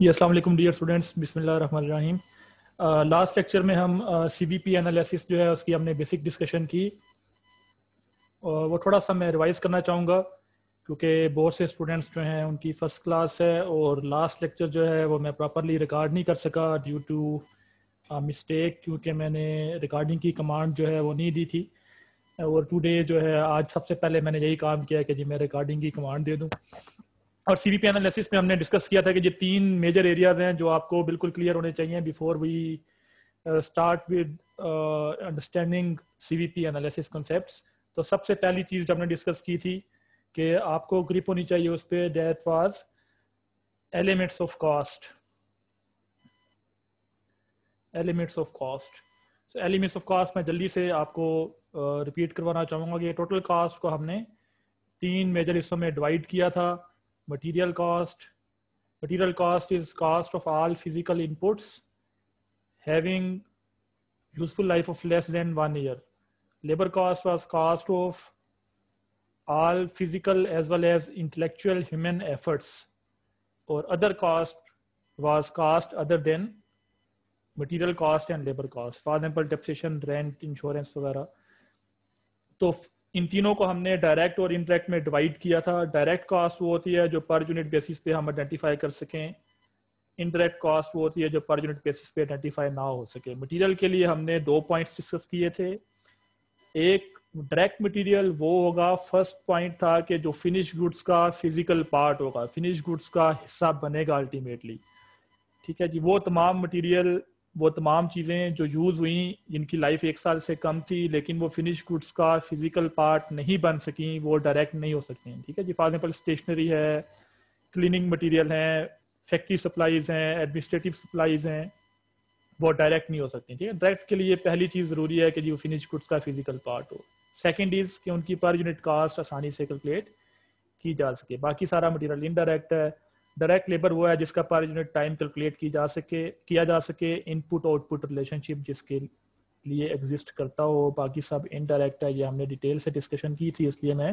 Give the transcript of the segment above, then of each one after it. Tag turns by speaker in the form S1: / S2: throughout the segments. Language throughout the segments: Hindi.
S1: जी अस्सलाम डियर स्टूडेंट्स बिस्मिल्लाम लास्ट लेक्चर में हम सी बी पी एनालिसिस जो है उसकी हमने बेसिक डिस्कशन की और वो थोड़ा सा मैं रिवाइज करना चाहूँगा क्योंकि बहुत से स्टूडेंट्स जो हैं उनकी फ़र्स्ट क्लास है और लास्ट लेक्चर जो है वो मैं प्रॉपरली रिकॉर्ड नहीं कर सका ड्यू टू मिस्टेक क्योंकि मैंने रिकॉर्डिंग की कमांड जो है वो नहीं दी थी और टुडे जो है आज सबसे पहले मैंने यही काम किया कि जी मैं रिकॉर्डिंग की कमांड दे दूँ और सीबीपी एनालिसिस में हमने डिस्कस किया था कि ये तीन मेजर एरियाज हैं जो आपको बिल्कुल क्लियर होने चाहिए before we start with understanding CVP analysis concepts तो सबसे पहली चीज हमने डिस्कस की थी कि आपको ग्रिप होनी चाहिए उस पर that was elements of cost elements of cost elements of cost मैं जल्दी से आपको रिपीट uh, करवाना चाहूंगा कि टोटल कास्ट को हमने तीन मेजर हिस्सों में डिवाइड किया था material cost. Material cost is cost of all physical inputs having useful life of less than one year. Labor cost was cost of all physical as well as intellectual human efforts or other cost was cost other than material cost and labor cost. For example, taxation, rent, insurance, etc. So इन तीनों को हमने डायरेक्ट और इनडायरेक्ट में डिवाइड किया था डायरेक्ट कॉस्ट वो होती है जो पर यूनिट बेसिस पे हम आइडेंटिफाई कर सकें इनडायरेक्ट कॉस्ट वो होती है जो पर यूनिट बेसिस पे आइडेंटिफाई ना हो सके मटेरियल के लिए हमने दो पॉइंट्स डिस्कस किए थे एक डायरेक्ट मटेरियल वो होगा फर्स्ट पॉइंट था कि जो फिनिश गुड्स का फिजिकल पार्ट होगा फिनिश गुड्स का हिस्सा बनेगा अल्टीमेटली ठीक है जी वो तमाम मटेरियल वो तमाम चीज़ें जो यूज़ हुई जिनकी लाइफ एक साल से कम थी लेकिन वो फिनिश गुड्स का फिजिकल पार्ट नहीं बन सकें वो डायरेक्ट नहीं हो सकती ठीक है जी फॉर एग्जाम्पल स्टेशनरी है क्लीनिंग मटेरियल हैं फैक्ट्री सप्लाईज हैं एडमिनिस्ट्रेटिव सप्लाईज हैं वो डायरेक्ट नहीं हो सकती ठीक है डायरेक्ट के लिए पहली चीज़ ज़रूरी है कि जी वो फिनिश गुड्स का फिजिकल पार्ट हो सेकेंड इज़ कि उनकी पर यूनिट कास्ट आसानी से कैलकुलेट की जा सके बाकी सारा मटीरियल इनडायरेक्ट है डायरेक्ट लेबर वो है जिसका पर यूनिट टाइम कैलकुलेट की जा सके किया जा सके इनपुट आउटपुट रिलेशनशिप जिसके लिए एग्जिस्ट करता हो बाकी सब इनडायरेक्ट है ये हमने डिटेल से डिस्कशन की थी इसलिए मैं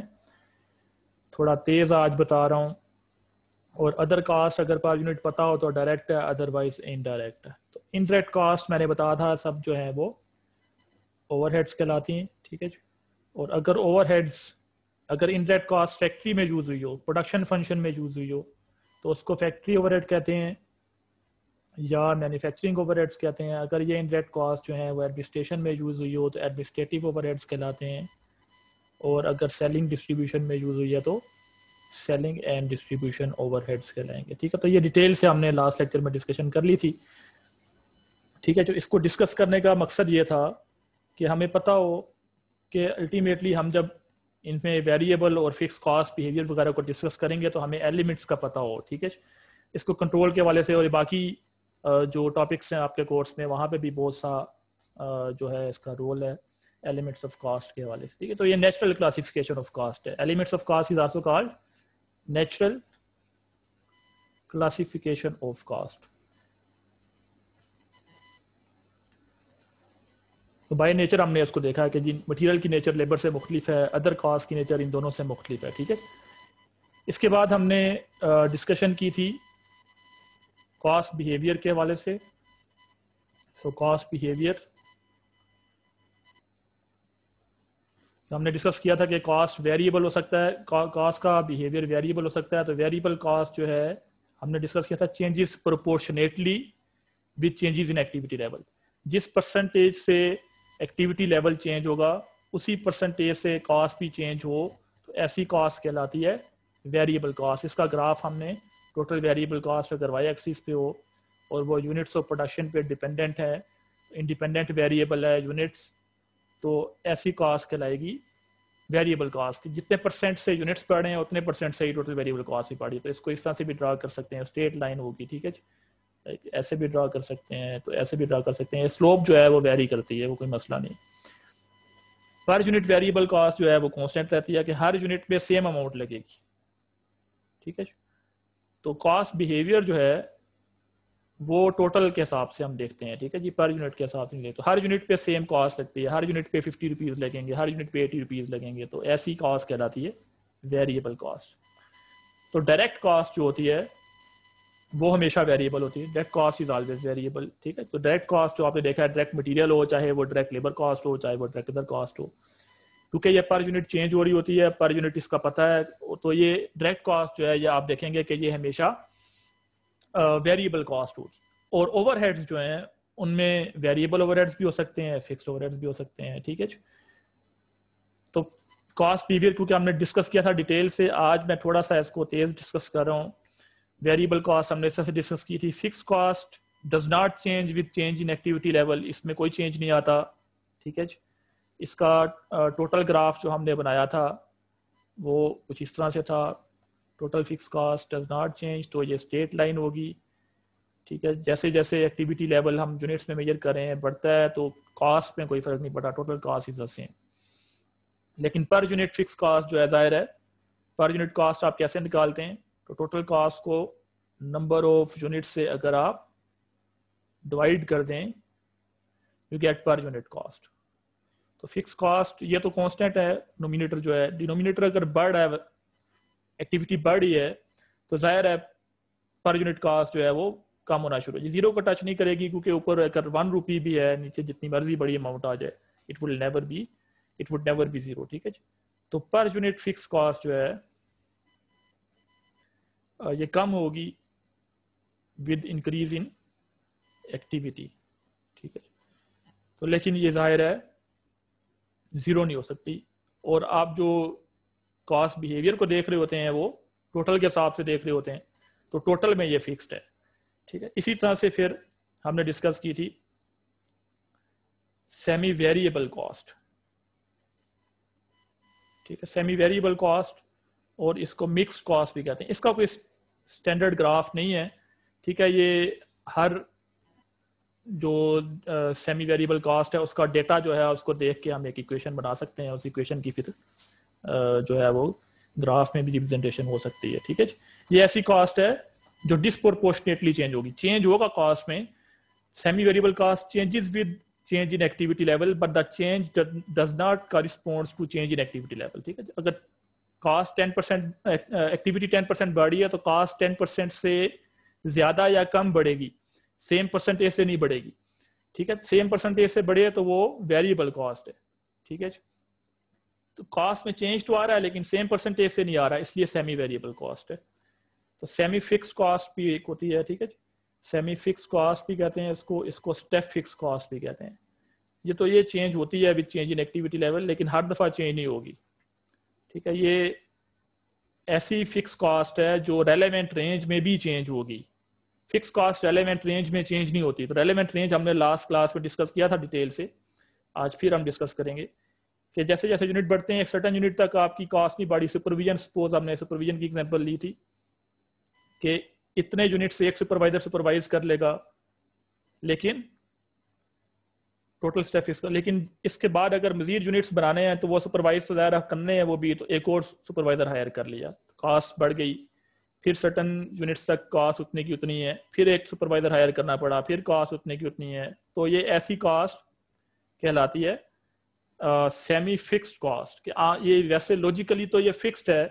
S1: थोड़ा तेज आज बता रहा हूँ और अदर कास्ट अगर पर यूनिट पता हो तो डायरेक्ट है अदरवाइज इनडायरेक्ट है तो इनडायरेक्ट कास्ट मैंने बताया था सब जो है वो ओवरहेड्स कहलाती हैं ठीक है जी और अगर ओवरहेड्स अगर इनडायरेक्ट कास्ट फैक्ट्री में यूज हुई हो प्रोडक्शन फंक्शन में यूज हुई हो तो उसको फैक्ट्री ओवर कहते हैं या मैन्युफैक्चरिंग ओवर कहते हैं अगर ये इनडायरेक्ट कॉस्ट जो है वो एडमिनिस्ट्रेशन में यूज़ हुई हो तो एडमिनिस्ट्रेटिव ओवर कहलाते हैं और अगर सेलिंग डिस्ट्रीब्यूशन में यूज़ हुई है तो सेलिंग एंड डिस्ट्रीब्यूशन हेड्स कहलाएंगे ठीक है तो ये डिटेल से हमने लास्ट लेक्चर में डिस्कशन कर ली थी ठीक है जो इसको डिस्कस करने का मकसद ये था कि हमें पता हो कि अल्टीमेटली हम जब इनमें वेरिएबल और फिक्स कॉस्ट बिहेवियर वगैरह को डिस्कस करेंगे तो हमें एलिमेंट्स का पता हो ठीक है इसको कंट्रोल के वाले से और बाकी जो टॉपिक्स हैं आपके कोर्स में वहाँ पे भी बहुत सा जो है इसका रोल है एलिमेंट्स ऑफ कॉस्ट के हवाले से ठीक है तो ये नेचुरल क्लासिफिकेशन ऑफ कॉस्ट है elements of cost is also called natural classification of cost तो बाय नेचर हमने इसको देखा है कि जिन मटेरियल की नेचर लेबर से मुख्तलिफ है अदर कास्ट की नेचर इन दोनों से मुख्तलिफ है ठीक है इसके बाद हमने डिस्कशन की थी कॉस्ट बिहेवियर के हवाले से सो कॉस्ट बिहेवियर हमने डिस्कस किया था कि कॉस्ट वेरिएबल हो सकता है कॉस्ट का बिहेवियर वेरिएबल हो सकता है तो वेरिएबल कॉस्ट जो है हमने डिस्कस किया था changes proportionately with changes in activity level जिस परसेंटेज से एक्टिविटी लेवल चेंज होगा उसी परसेंटेज से कॉस्ट भी चेंज हो तो ऐसी कॉस्ट कहलाती है वेरिएबल कॉस्ट इसका ग्राफ हमने टोटल वेरिएबल कॉस्ट अगर वाई एक्सिस पे हो और वो यूनिट्स ऑफ प्रोडक्शन पे डिपेंडेंट है इंडिपेंडेंट वेरिएबल है यूनिट्स तो ऐसी कॉस्ट कहलाएगी वेरिएबल कॉस्ट जितने परसेंट से यूनिट्स पढ़ रहे हैं उतने परसेंट से ही टोटल वेरिएबल कॉस्ट भी पढ़ी तो इसको इस तरह से भी ड्रा कर सकते हैं स्ट्रेट लाइन होगी ठीक है ऐसे भी ड्रा कर सकते हैं तो ऐसे भी ड्रा कर सकते हैं स्लोप जो है वो वेरी करती है वो कोई मसला नहीं पर यूनिट वेरिएबल कॉस्ट जो है वो कॉन्स्टेंट रहती है कि हर यूनिट पे सेम अमाउंट लगेगी ठीक है तो कॉस्ट बिहेवियर जो है वो टोटल के हिसाब से हम देखते हैं ठीक है जी पर यूनिट के हिसाब से नहीं देखते हर यूनिट पे सेम कॉस्ट लगती है हर यूनिट पे फिफ्टी रुपीज़ लगेंगे हर यूनिट पे एटी रुपीज़ लगेंगे तो ऐसी कॉस्ट कहलाती है वेरिएबल कॉस्ट तो डायरेक्ट कॉस्ट जो होती है वो हमेशा वेरिएबल होती है direct cost is always variable ठीक है तो डायरेक्ट कॉस्ट जो आपने देखा है डायरेक्ट मटेरियल हो चाहे वो डायरेक्ट लेबर कॉस्ट हो चाहे वो डायरेक्ट अदर कॉस्ट हो क्योंकि ये पर यूनिट चेंज हो रही होती है पर यूनिट इसका पता है तो ये डायरेक्ट कॉस्ट जो है ये आप देखेंगे कि ये हमेशा वेरिएबल कॉस्ट होगी और ओवरहेड्स जो है उनमें वेरिएबल ओवरहेड्स भी हो सकते हैं फिक्स ओवर भी हो सकते हैं ठीक है तो कॉस्ट पीवीआर क्योंकि हमने डिस्कस किया था डिटेल से आज मैं थोड़ा सा इसको तेज डिस्कस कर रहा हूँ वेरिएबल कॉस्ट हमने से डिस्कस की थी fix cost does not change with change in activity level इसमें कोई चेंज नहीं आता ठीक है जी इसका टोटल ग्राफ जो हमने बनाया था वो कुछ इस तरह से था total fix cost does not change तो ये स्टेट लाइन होगी ठीक है जैसे जैसे एक्टिविटी लेवल हम यूनिट्स में मेजर कर रहे हैं बढ़ता है तो कॉस्ट में कोई फर्क नहीं पड़ा total cost is the same लेकिन पर यूनिट फिक्स कॉस्ट जो है जाहिर है पर यूनिट कॉस्ट आप कैसे निकालते हैं तो टोटल कॉस्ट को नंबर ऑफ यूनिट से अगर आप डिवाइड कर दें you get per unit cost तो फिक्स कॉस्ट ये तो कांस्टेंट है नोमिनेटर जो है डिनोमिनेटर अगर बढ़ है एक्टिविटी बढ़ है तो जाहिर है पर यूनिट कास्ट जो है वो कम होना शुरू हो जीरो को टच नहीं करेगी क्योंकि ऊपर अगर वन रुपी भी है नीचे जितनी मर्जी बड़ी अमाउंट आ जाए it will never be it would never be zero ठीक है जी तो पर यूनिट फिक्स कॉस्ट जो है ये कम होगी विद इंक्रीज इन एक्टिविटी ठीक है तो लेकिन ये जाहिर है ज़ीरो नहीं हो सकती और आप जो कॉस्ट बिहेवियर को देख रहे होते हैं वो टोटल के हिसाब से देख रहे होते हैं तो टोटल में ये फिक्स्ड है ठीक है इसी तरह से फिर हमने डिस्कस की थी सेमी वेरिएबल कॉस्ट ठीक है सेमी वेरिएबल कॉस्ट और इसको मिक्स कॉस्ट भी कहते हैं इसका कोई स्टैंडर्ड ग्राफ नहीं है ठीक है ये हर जो सेमी वेरिएबल कॉस्ट है उसका डेटा जो है उसको देख के हम एक इक्वेशन बना सकते हैं उस इक्वेशन की फिर जो है वो ग्राफ में भी रिप्रेजेंटेशन हो सकती है ठीक है ये ऐसी कॉस्ट है जो डिसप्रोपोर्शनेटली चेंज होगी चेंज होगा कॉस्ट में semi variable cost changes with change in activity level but the change does not corresponds to change in activity level ठीक है अगर cost ten percent activity ten percent बढ़ी है तो कॉस्ट टेन परसेंट से ज्यादा या कम बढ़ेगी सेम परसेंटेज से नहीं बढ़ेगी ठीक है सेम परसेंटेज से बढ़े तो वो वेरिएबल कॉस्ट है ठीक है तो कॉस्ट में चेंज तो आ रहा है लेकिन सेम परसेंटेज से नहीं आ रहा इसलिए सेमी वेरिएबल कॉस्ट है तो सेमी फिक्स कॉस्ट भी एक होती है ठीक है सेमी फिक्स कॉस्ट भी कहते हैं इसको इसको स्टेप फिक्स कॉस्ट भी कहते हैं ये तो ये चेंज होती है with change in activity level लेकिन हर दफा चेंज नहीं होगी ठीक है ये ऐसी फिक्स कॉस्ट है जो रेलेवेंट रेंज में भी चेंज होगी फिक्स कॉस्ट रेलेवेंट रेंज में चेंज नहीं होती तो रेलेवेंट रेंज हमने लास्ट क्लास में डिस्कस किया था डिटेल से आज फिर हम डिस्कस करेंगे कि जैसे जैसे यूनिट बढ़ते हैं एक सर्टन यूनिट तक आपकी कॉस्ट नहीं बढ़ी सुपरविजन सपोज हमने सुपरविजन की एग्जाम्पल ली थी कि इतने यूनिट से एक सुपरवाइजर सुपरवाइज कर लेगा लेकिन टोटल स्टेफ इसका लेकिन इसके बाद अगर मजीद यूनिट्स बनाने हैं तो वो सुपरवाइज तो ज़ाहिर करने हैं वो भी तो एक और सुपरवाइजर हायर कर लिया कास्ट बढ़ गई फिर सर्टन यूनिट्स तक कास्ट उतनी की उतनी है फिर एक सुपरवाइजर हायर करना पड़ा फिर कास्ट उतनी की उतनी है तो ये ऐसी कास्ट कहलाती है सेमी फिक्स्ड कॉस्ट कि आ, ये वैसे लॉजिकली तो ये फिक्स्ड है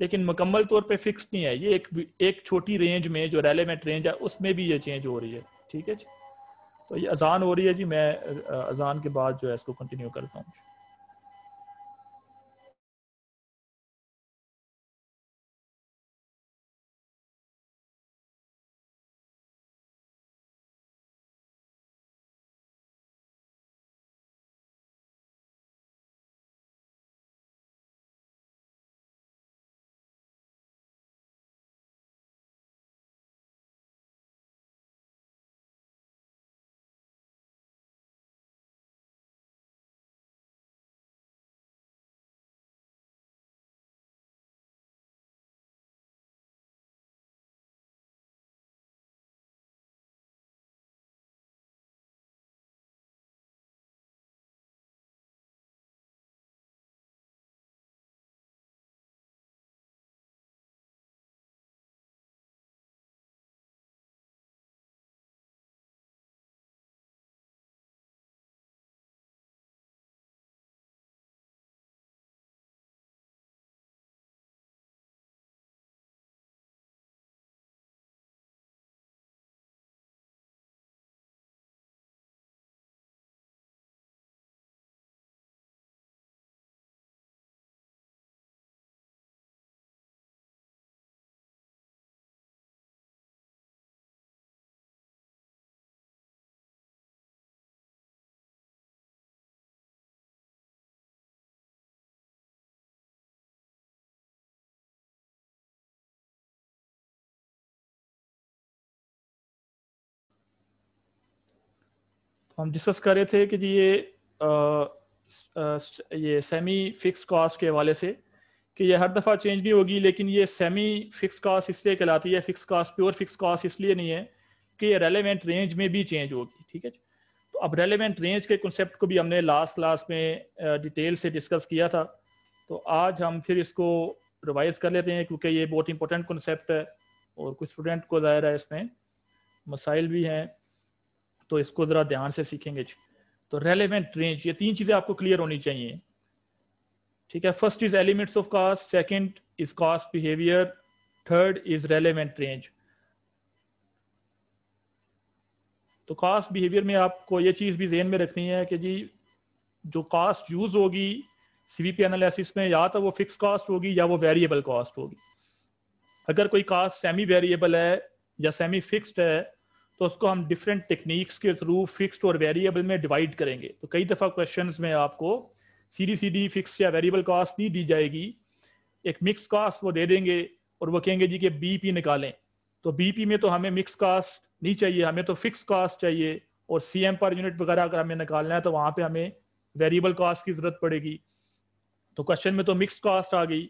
S1: लेकिन मुकम्मल तौर पे फिक्स्ड नहीं है ये एक एक छोटी रेंज में जो रेलिवेंट रेंज है उसमें भी ये चेंज हो रही है ठीक है जी तो ये अजान हो रही है जी मैं अजान के बाद जो है इसको कंटिन्यू करता हूँ तो हम डिस्कस कर रहे थे कि जी ये आ, ये सेमी फिक्स कॉस्ट के हवाले से कि ये हर दफ़ा चेंज भी होगी लेकिन ये सेमी फिक्स कॉस्ट इसलिए कहलाती है fix cost pure fix cost इसलिए नहीं है कि ये रेलिवेंट रेंज में भी चेंज होगी ठीक है तो अब रेलिवेंट रेंज के कंसेप्ट को भी हमने लास्ट क्लास में डिटेल से डिस्कस किया था तो आज हम फिर इसको रिवाइज कर लेते हैं क्योंकि ये बहुत इंपॉर्टेंट कन्सेप्ट है और कुछ स्टूडेंट को ज़ाहिर है इसमें मसाइल भी हैं तो इसको ज़रा ध्यान से सीखेंगे जी तो रेलिवेंट रेंज ये तीन चीज़ें आपको क्लियर होनी चाहिए ठीक है first is elements of cost second is cost behaviour third is relevant range तो कास्ट बिहेवियर में आपको ये चीज़ भी जहन में रखनी है कि जी जो कास्ट यूज़ होगी सीवीपी एनालिसिस में या तो वो फिक्स कास्ट होगी या वो वेरिएबल कास्ट होगी अगर कोई कास्ट सेमी वेरिएबल है या सेमी फिक्स्ड है तो उसको हम डिफरेंट टेक्निक्स के थ्रू फिक्स्ड और वेरिएबल में डिवाइड करेंगे तो कई दफ़ा क्वेश्चन में आपको सीधी सीधी फिक्स या वेरिएबल कास्ट नहीं दी जाएगी एक मिक्स कास्ट वो दे देंगे और वो कहेंगे जी कि बीपी निकालें तो बीपी में तो हमें मिक्स कास्ट नहीं चाहिए हमें तो फिक्स कास्ट चाहिए और सी एम पर यूनिट वगैरह अगर हमें निकालना है तो वहां पे हमें वेरिएबल कास्ट की ज़रूरत पड़ेगी तो क्वेश्चन में तो मिक्स कास्ट आ गई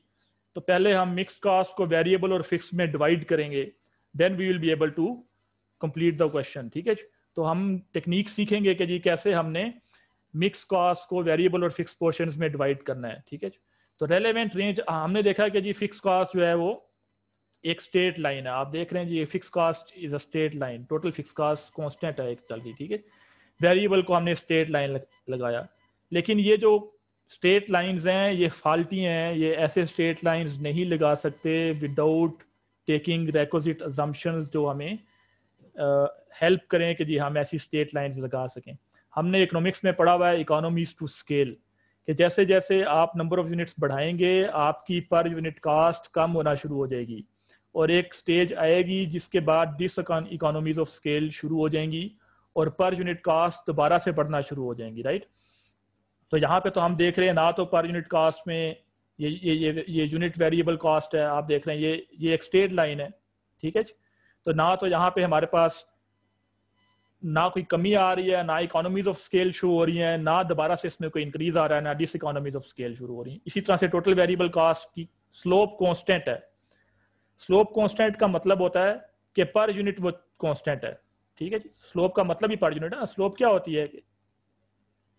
S1: तो पहले हम मिक्स कास्ट को वेरिएबल और फिक्स में डिवाइड करेंगे then we will be able to complete the question ठीक है तो हम टेक्निक सीखेंगे कि जी कैसे हमने मिक्स कॉस्ट को वेरिएबल और फिक्स पोर्शन में डिवाइड करना है ठीक है तो रेलिवेंट रेंज हाँ, हमने देखा कि जी फिक्स कॉस्ट जो है वो एक स्टेट लाइन है आप देख रहे हैं जी fix cost is a straight line total fix cost constant है एक चल रही ठीक है वेरिएबल को हमने स्टेट लाइन लगाया लेकिन ये जो स्टेट लाइंस हैं ये फाल्टी हैं ये ऐसे स्टेट लाइंस नहीं लगा सकते विदाउट टेकिंग रेकोजिट अजम्पन्स जो हमें हेल्प uh, करें कि जी हम ऐसी स्टेट लाइंस लगा सकें हमने इकोनॉमिक्स में पढ़ा हुआ है इकोनॉमीज टू स्केल कि जैसे जैसे आप नंबर ऑफ यूनिट्स बढ़ाएंगे आपकी पर यूनिट कास्ट कम होना शुरू हो जाएगी और एक स्टेज आएगी जिसके बाद डिस इकोनॉमीज ऑफ स्केल शुरू हो जाएंगी और पर यूनिट कास्ट दोबारा से बढ़ना शुरू हो जाएंगी राइट तो यहाँ पे तो हम देख रहे हैं ना तो पर यूनिट कास्ट में ये ये ये, ये यूनिट वेरिएबल कास्ट है आप देख रहे हैं ये ये एक स्टेट लाइन है ठीक है जी तो ना तो यहाँ पे हमारे पास ना कोई कमी आ रही है ना इकोनॉमीज ऑफ स्केल शुरू हो रही है ना दोबारा से इसमें कोई इंक्रीज आ रहा है ना डिस इकोनॉमीज ऑफ स्केल शुरू हो रही है इसी तरह से टोटल वेरिएबल कॉस्ट की स्लोप कॉन्स्टेंट है स्लोप कॉन्स्टेंट का मतलब होता है कि पर यूनिट वो कॉन्स्टेंट है ठीक है जी स्लोप का मतलब ही पर यूनिट है ना स्लोप क्या होती है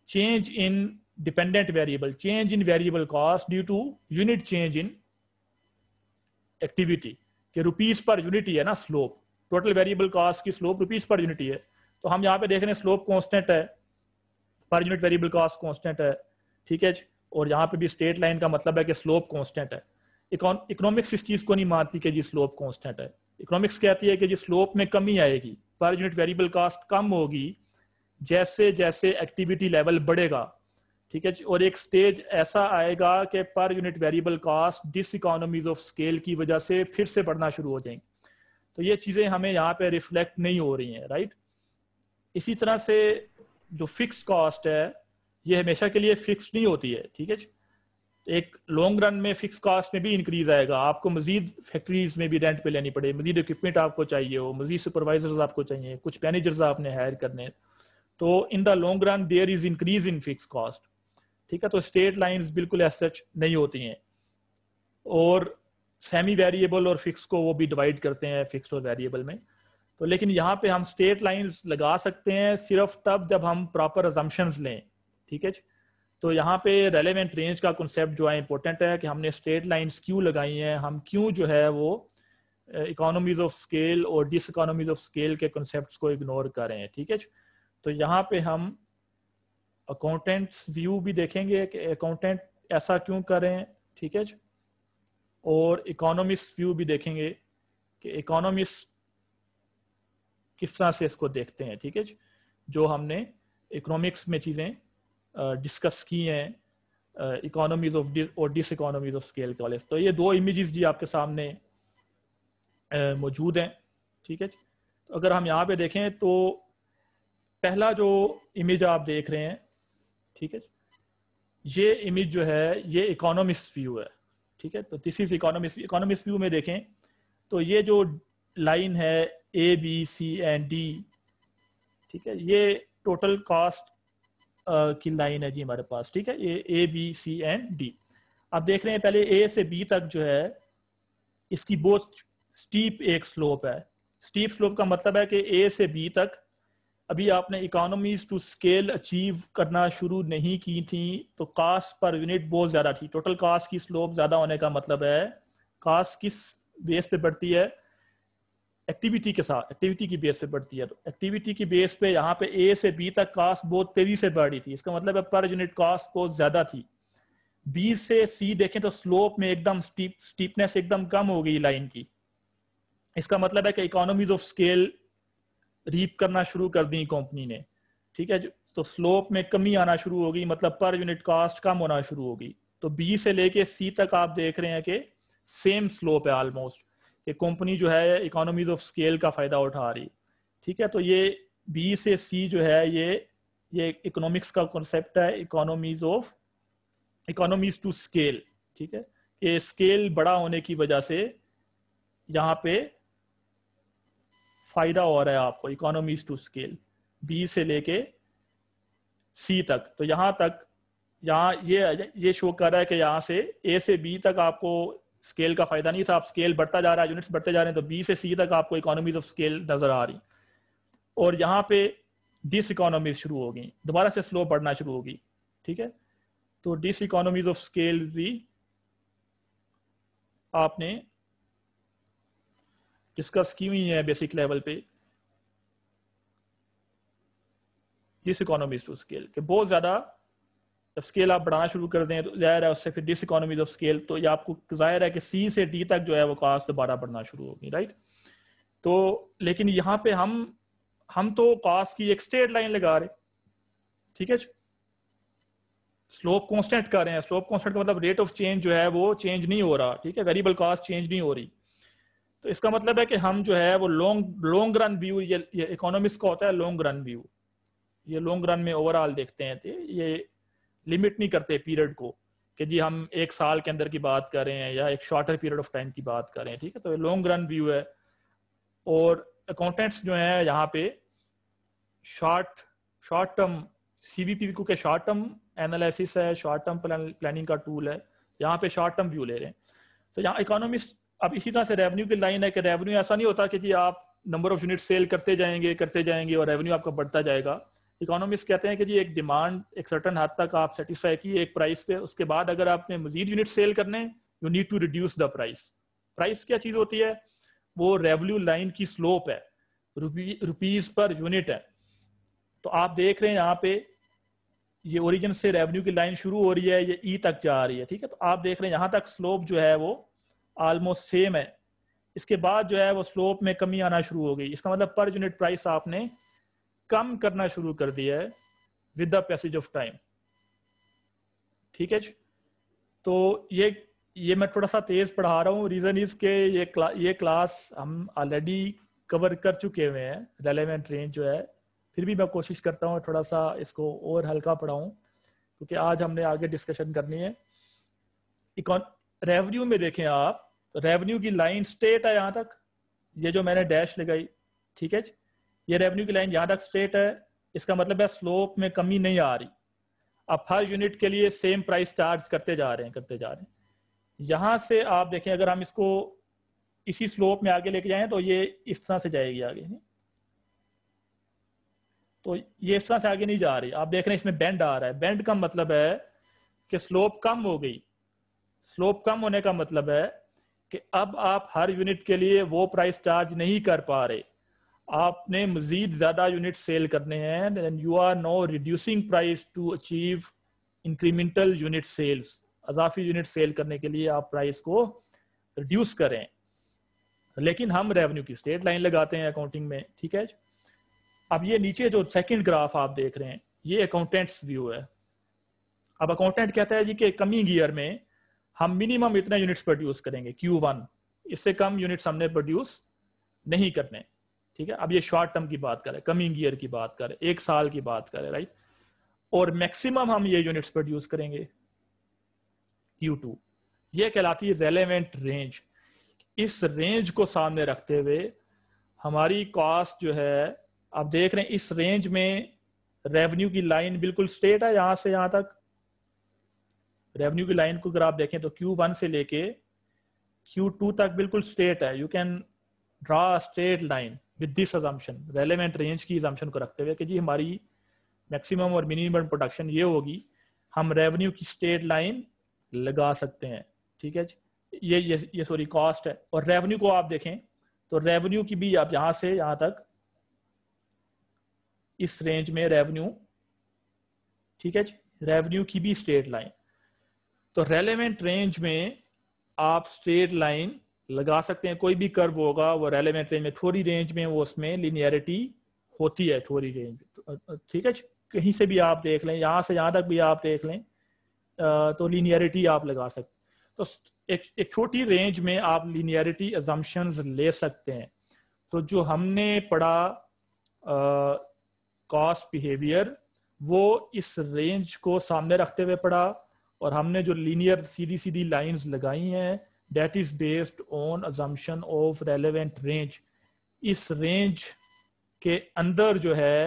S1: change in dependent variable change in variable cost due to unit change in activity कि रुपीज पर यूनिट ही है ना स्लोप टोटल वेरिएबल कॉस्ट की स्लोप रुपीज पर यूनिट ही है तो हम यहाँ पे देख रहे हैं स्लोप कॉन्स्टेंट है पर यूनिट वेरिएबल कॉस्ट कॉन्स्टेंट है ठीक है और यहाँ पे भी स्टेट लाइन का मतलब है कि स्लोप कॉन्स्टेंट है इकोनॉमिक्स इस चीज को नहीं मानती कि जी स्लोप कॉन्स्टेंट है इकोनॉमिक्स कहती है कि जी स्लोप में कमी आएगी पर यूनिट वेरिएबल कॉस्ट कम होगी जैसे जैसे एक्टिविटी लेवल बढ़ेगा ठीक है और एक स्टेज ऐसा आएगा कि per unit variable cost diseconomies of scale की वजह से फिर से बढ़ना शुरू हो जाएंगी तो ये चीज़ें हमें यहाँ पे रिफ्लेक्ट नहीं हो रही हैं राइट इसी तरह से जो फिक्स कॉस्ट है ये हमेशा के लिए फिक्स नहीं होती है ठीक है एक लॉन्ग रन में फिक्स कॉस्ट में भी इंक्रीज आएगा आपको मजीद फैक्ट्रीज में भी रेंट पे लेनी पड़े मजीद इक्विपमेंट आपको चाहिए हो मजीद सुपरवाइजर्स आपको चाहिए कुछ मैनेजर्स आपने हायर करने तो in the long run there is increase in fix cost ठीक है तो स्टेट लाइंस बिल्कुल एज सच नहीं होती हैं और सेमी वेरिएबल और फिक्स को वो भी डिवाइड करते हैं फिक्स और वेरिएबल में तो लेकिन यहाँ पे हम स्टेट लाइंस लगा सकते हैं सिर्फ तब जब हम प्रॉपर अजम्पन्स लें ठीक है तो यहाँ पे रेलिवेंट रेंज का कॉन्सेप्ट जो है इंपॉर्टेंट है कि हमने स्टेट लाइंस क्यों लगाई हैं हम क्यों जो है वो इकोनॉमीज ऑफ स्केल और डिस इकोनॉमीज ऑफ स्केल के कॉन्सेप्ट को इग्नोर करें ठीक है तो यहाँ पे हम अकाउंटेंट्स व्यू भी देखेंगे कि अकाउंटेंट ऐसा क्यों करें ठीक है जी और इकोनॉमिस्ट व्यू भी देखेंगे कि इकोनॉमिस्ट किस तरह से इसको देखते हैं ठीक है जी जो हमने इकोनॉमिक्स में चीज़ें डिस्कस की हैं इकोनॉमीज ऑफ और diseconomies of scale college तो ये दो इमेजेस जी आपके सामने मौजूद हैं ठीक है जी तो अगर हम यहाँ पे देखें तो पहला जो इमेज आप देख रहे हैं ठीक है ये इमेज जो है ये इकोनॉमिस्ट व्यू है ठीक है तो this is economist economist view में देखें तो ये जो लाइन है A B C and D ठीक है ये टोटल कॉस्ट की लाइन है जी हमारे पास ठीक है ये A B C and D आप देख रहे हैं पहले ए से बी तक जो है इसकी बहुत स्टीप एक स्लोप है स्टीप स्लोप का मतलब है कि ए से बी तक अभी आपने इकोनॉमीज टू स्केल अचीव करना शुरू नहीं की थी तो कास्ट पर यूनिट बहुत ज़्यादा थी टोटल कास्ट की स्लोप ज़्यादा होने का मतलब है कास्ट किस बेस पे बढ़ती है एक्टिविटी के साथ एक्टिविटी की बेस पे बढ़ती है तो एक्टिविटी की बेस पे यहाँ पे ए से बी तक कास्ट बहुत तेज़ी से बढ़ रही थी इसका मतलब है पर यूनिट कास्ट बहुत ज़्यादा थी बी से सी देखें तो स्लोप में एकदम स्टीप स्टीपनेस एकदम कम हो गई लाइन की इसका मतलब है कि इकोनॉमीज ऑफ स्केल रीप करना शुरू कर दी कंपनी ने ठीक है तो स्लोप में कमी आना शुरू होगी मतलब पर यूनिट कॉस्ट कम होना शुरू होगी तो बी से लेके सी तक आप देख रहे हैं कि सेम स्लोप है ऑलमोस्ट कि कंपनी जो है इकोनॉमीज ऑफ स्केल का फायदा उठा रही ठीक है तो ये बी से सी जो है ये ये इकोनॉमिक्स का कॉन्सेप्ट है economies of economies to scale ठीक है कि स्केल बड़ा होने की वजह से यहाँ पे फायदा हो रहा है आपको इकोनॉमीज टू स्केल बी से लेके सी तक तो यहां तक यहाँ ये ये शो कर रहा है कि यहां से ए से बी तक आपको स्केल का फायदा नहीं था आप स्केल बढ़ता जा रहा है यूनिट्स बढ़ते जा रहे हैं तो बी से सी तक आपको इकोनॉमीज ऑफ स्केल नजर आ रही और यहां पे डिस इकोनॉमीज शुरू हो गई दोबारा से स्लो बढ़ना शुरू होगी ठीक है तो डिस इकोनॉमीज ऑफ स्केल भी आपने जिसका स्कीम ही है बेसिक लेवल पे डिस इकोनॉमीज टू स्केल के बहुत ज़्यादा जब स्केल आप बढ़ाना शुरू कर दें तो जाहिर है उससे फिर डिस इकोनॉमीज ऑफ स्केल तो ये आपको जाहिर है कि सी से डी तक जो है वो कास्ट दोबारा बढ़ना शुरू होगी राइट तो लेकिन यहाँ पे हम हम तो कास्ट की एक स्ट्रेट लाइन लगा रहे ठीक है स्लोप कॉन्स्टेंट कर रहे हैं स्लोप कॉन्स्टेंट का मतलब रेट ऑफ चेंज जो है वो चेंज नहीं हो रहा ठीक है वेरिएबल कॉस्ट चेंज नहीं हो रही तो इसका मतलब है कि हम जो है वो लॉन्ग लॉन्ग रन व्यू ये, ये इकोनॉमिक्स का होता है लॉन्ग रन व्यू ये लॉन्ग रन में ओवरऑल देखते हैं तो ये लिमिट नहीं करते पीरियड को कि जी हम एक साल के अंदर की बात कर रहे हैं या एक शॉर्टर पीरियड ऑफ टाइम की बात कर रहे हैं ठीक है तो लॉन्ग रन व्यू है और अकाउंटेंट्स जो है यहाँ पे शॉर्ट शॉर्ट टर्म सीवीपी को शॉर्ट टर्म एनालिसिस है शॉर्ट टर्म प्लानिंग का टूल है यहाँ पे शॉर्ट टर्म व्यू ले रहे हैं तो यहाँ इकोनॉमिस्ट अब इसी तरह से रेवेन्यू की लाइन है कि रेवेन्यू ऐसा नहीं होता कि जी आप नंबर ऑफ यूनिट सेल करते जाएंगे करते जाएंगे और रेवेन्यू आपका बढ़ता जाएगा इकोनॉमिस्ट कहते हैं कि जी एक डिमांड एक सर्टन हद तक आप सेटिस्फाई की एक प्राइस पे उसके बाद अगर आपने मजीद यूनिट सेल करने you need to reduce the price price क्या चीज़ होती है वो रेवेन्यू लाइन की स्लोप है रुपी रुपीज़ पर यूनिट है तो आप देख रहे हैं यहाँ पे ये ओरिजिन से रेवेन्यू की लाइन शुरू हो रही है ये ई e तक जा रही है ठीक है तो आप देख रहे हैं यहां तक स्लोप जो है वो ऑलमोस्ट सेम है इसके बाद जो है वो स्लोप में कमी आना शुरू हो गई इसका मतलब पर यूनिट प्राइस आपने कम करना शुरू कर दिया है with the passage of time ठीक है तो ये ये मैं थोड़ा सा तेज पढ़ा रहा हूँ रीजन इज के ये क्ला, ये क्लास हम ऑलरेडी कवर कर चुके हुए हैं रेलेवेंट रेंज जो है फिर भी मैं कोशिश करता हूँ थोड़ा सा इसको और हल्का पढ़ाऊँ क्योंकि आज हमने आगे डिस्कशन करनी है रेवन्यू में देखें आप तो की लाइन स्ट्रेट है यहां तक ये जो मैंने डैश लगाई ठीक है जी ये रेवेन्यू की लाइन यहां तक स्ट्रेट है इसका मतलब है स्लोप में कमी नहीं आ रही आप हर यूनिट के लिए सेम प्राइस चार्ज करते जा रहे हैं करते जा रहे हैं यहां से आप देखें अगर हम इसको इसी स्लोप में आगे लेके जाएं तो ये इस तरह से जाएगी आगे नहीं? तो ये इस तरह से आगे नहीं जा रही आप देख रहे हैं इसमें बेंड आ रहा है बेंड का मतलब है कि स्लोप कम हो गई स्लोप कम होने का मतलब है कि अब आप हर यूनिट के लिए वो प्राइस चार्ज नहीं कर पा रहे आपने मजीद ज्यादा यूनिट सेल करने हैं you are no reducing price to achieve incremental unit sales अजाफी यूनिट सेल करने के लिए आप प्राइस को रिड्यूस करें लेकिन हम रेवेन्यू की स्टेट लाइन लगाते हैं अकाउंटिंग में ठीक है अब ये नीचे जो सेकंड ग्राफ आप देख रहे हैं ये अकाउंटेंट्स व्यू है अब अकाउंटेंट कहता है जी कि कमिंग ईयर में हम मिनिमम इतने यूनिट्स प्रोड्यूस करेंगे क्यू वन इससे कम यूनिट्स हमने प्रोड्यूस नहीं करने ठीक है अब ये शॉर्ट टर्म की बात करें कमिंग ईयर की बात करें एक साल की बात करें राइट और मैक्सिमम हम ये यूनिट्स प्रोड्यूस करेंगे Q2 टू ये कहलाती है रेलेवेंट रेंज इस रेंज को सामने रखते हुए हमारी कॉस्ट जो है आप देख रहे हैं इस रेंज में रेवेन्यू की लाइन बिल्कुल स्ट्रेट है यहां से यहां तक रेवेन्यू की लाइन को अगर आप देखें तो Q1 से लेके Q2 तक बिल्कुल स्ट्रेट है you can draw straight line with this assumption relevant range की अजम्पन को रखते हुए कि जी हमारी मैक्सिमम और मिनिमम प्रोडक्शन ये होगी हम रेवेन्यू की स्ट्रेट लाइन लगा सकते हैं ठीक है जी ये ये, ये सॉरी कॉस्ट है और रेवेन्यू को आप देखें तो रेवेन्यू की भी आप यहां से यहां तक इस रेंज में रेवेन्यू ठीक है जी रेवेन्यू की भी स्ट्रेट लाइन तो रेलेवेंट रेंज में आप स्ट्रेट लाइन लगा सकते हैं कोई भी कर्व होगा वो रेलेवेंट रेंज में थोड़ी रेंज में वो उसमें लिनियरिटी होती है थोड़ी रेंज तो, ठीक है कहीं से भी आप देख लें यहां से यहां तक भी आप देख लें तो लिनियरिटी आप लगा सकते तो एक एक छोटी रेंज में आप लिनियरिटी एजम्पन ले सकते हैं तो जो हमने पढ़ा कॉस्ट बिहेवियर वो इस रेंज को सामने रखते हुए पढ़ा और हमने जो लीनियर सीधी सीधी लाइंस लगाई हैं that is based on assumption of relevant range इस रेंज के अंदर जो है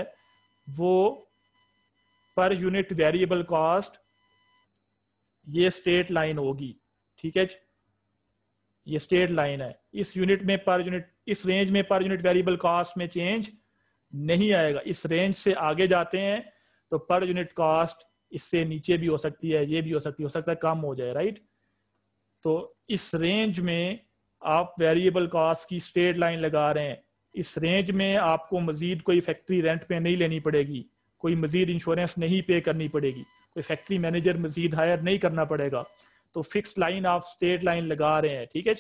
S1: वो पर यूनिट वेरिएबल कॉस्ट ये स्टेट लाइन होगी ठीक है ये स्टेट लाइन है इस यूनिट में पर यूनिट इस रेंज में पर यूनिट वेरिएबल कॉस्ट में चेंज नहीं आएगा इस रेंज से आगे जाते हैं तो पर यूनिट कॉस्ट इससे नीचे भी हो सकती है ये भी हो सकती है हो सकता है कम हो जाए राइट तो इस रेंज में आप वेरिएबल कॉस्ट की स्ट्रेट लाइन लगा रहे हैं इस रेंज में आपको मजीद कोई फैक्ट्री रेंट पे नहीं लेनी पड़ेगी कोई मजीद इंश्योरेंस नहीं पे करनी पड़ेगी कोई फैक्ट्री मैनेजर मजीद हायर नहीं करना पड़ेगा तो फिक्स लाइन आप स्ट्रेट लाइन लगा रहे हैं ठीक है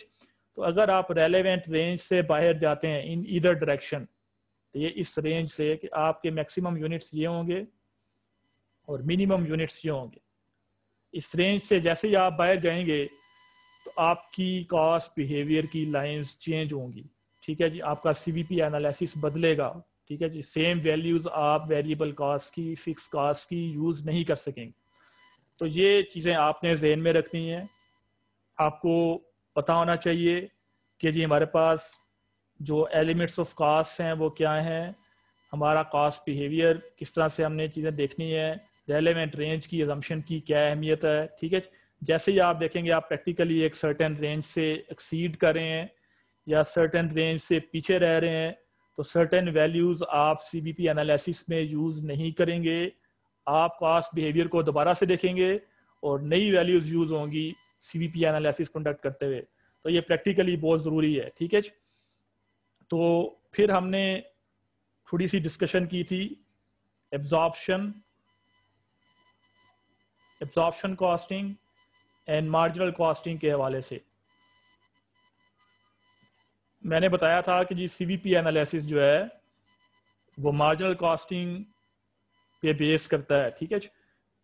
S1: तो अगर आप रेलिवेंट रेंज से बाहर जाते हैं इन इधर डायरेक्शन तो ये इस रेंज से कि आपके मैक्सिमम यूनिट्स ये होंगे और मिनिमम यूनिट्स ये होंगे इस रेंज से जैसे ही आप बाहर जाएंगे तो आपकी कॉस्ट बिहेवियर की लाइंस चेंज होंगी ठीक है जी आपका सीवीपी एनालिसिस बदलेगा ठीक है जी सेम वैल्यूज आप वेरिएबल कॉस्ट की फिक्स कॉस्ट की यूज नहीं कर सकेंगे तो ये चीज़ें आपने जहन में रखनी है आपको पता होना चाहिए कि जी हमारे पास जो एलिमेंट्स ऑफ कॉस्ट हैं वो क्या हैं हमारा कॉस्ट बिहेवियर किस तरह से हमने चीज़ें देखनी है रेलिवेंट रेंज की एजम्पन की क्या अहमियत है ठीक है जैसे ही आप देखेंगे आप प्रैक्टिकली एक सर्टेन रेंज से एक्सीड कर रहे हैं या सर्टेन रेंज से पीछे रह रहे हैं तो सर्टेन वैल्यूज आप सी बी पी एनालिसिस में यूज नहीं करेंगे आप कास्ट बिहेवियर को दोबारा से देखेंगे और नई वैल्यूज यूज होंगी C V P analysis conduct करते हुए तो ये प्रैक्टिकली बहुत ज़रूरी है ठीक है तो फिर हमने थोड़ी सी डिस्कशन की थी absorption absorption costing and marginal costing के हवाले से मैंने बताया था कि जी सीवीपी एनालिसिस जो है वो मार्जिनल कॉस्टिंग पे बेस करता है ठीक है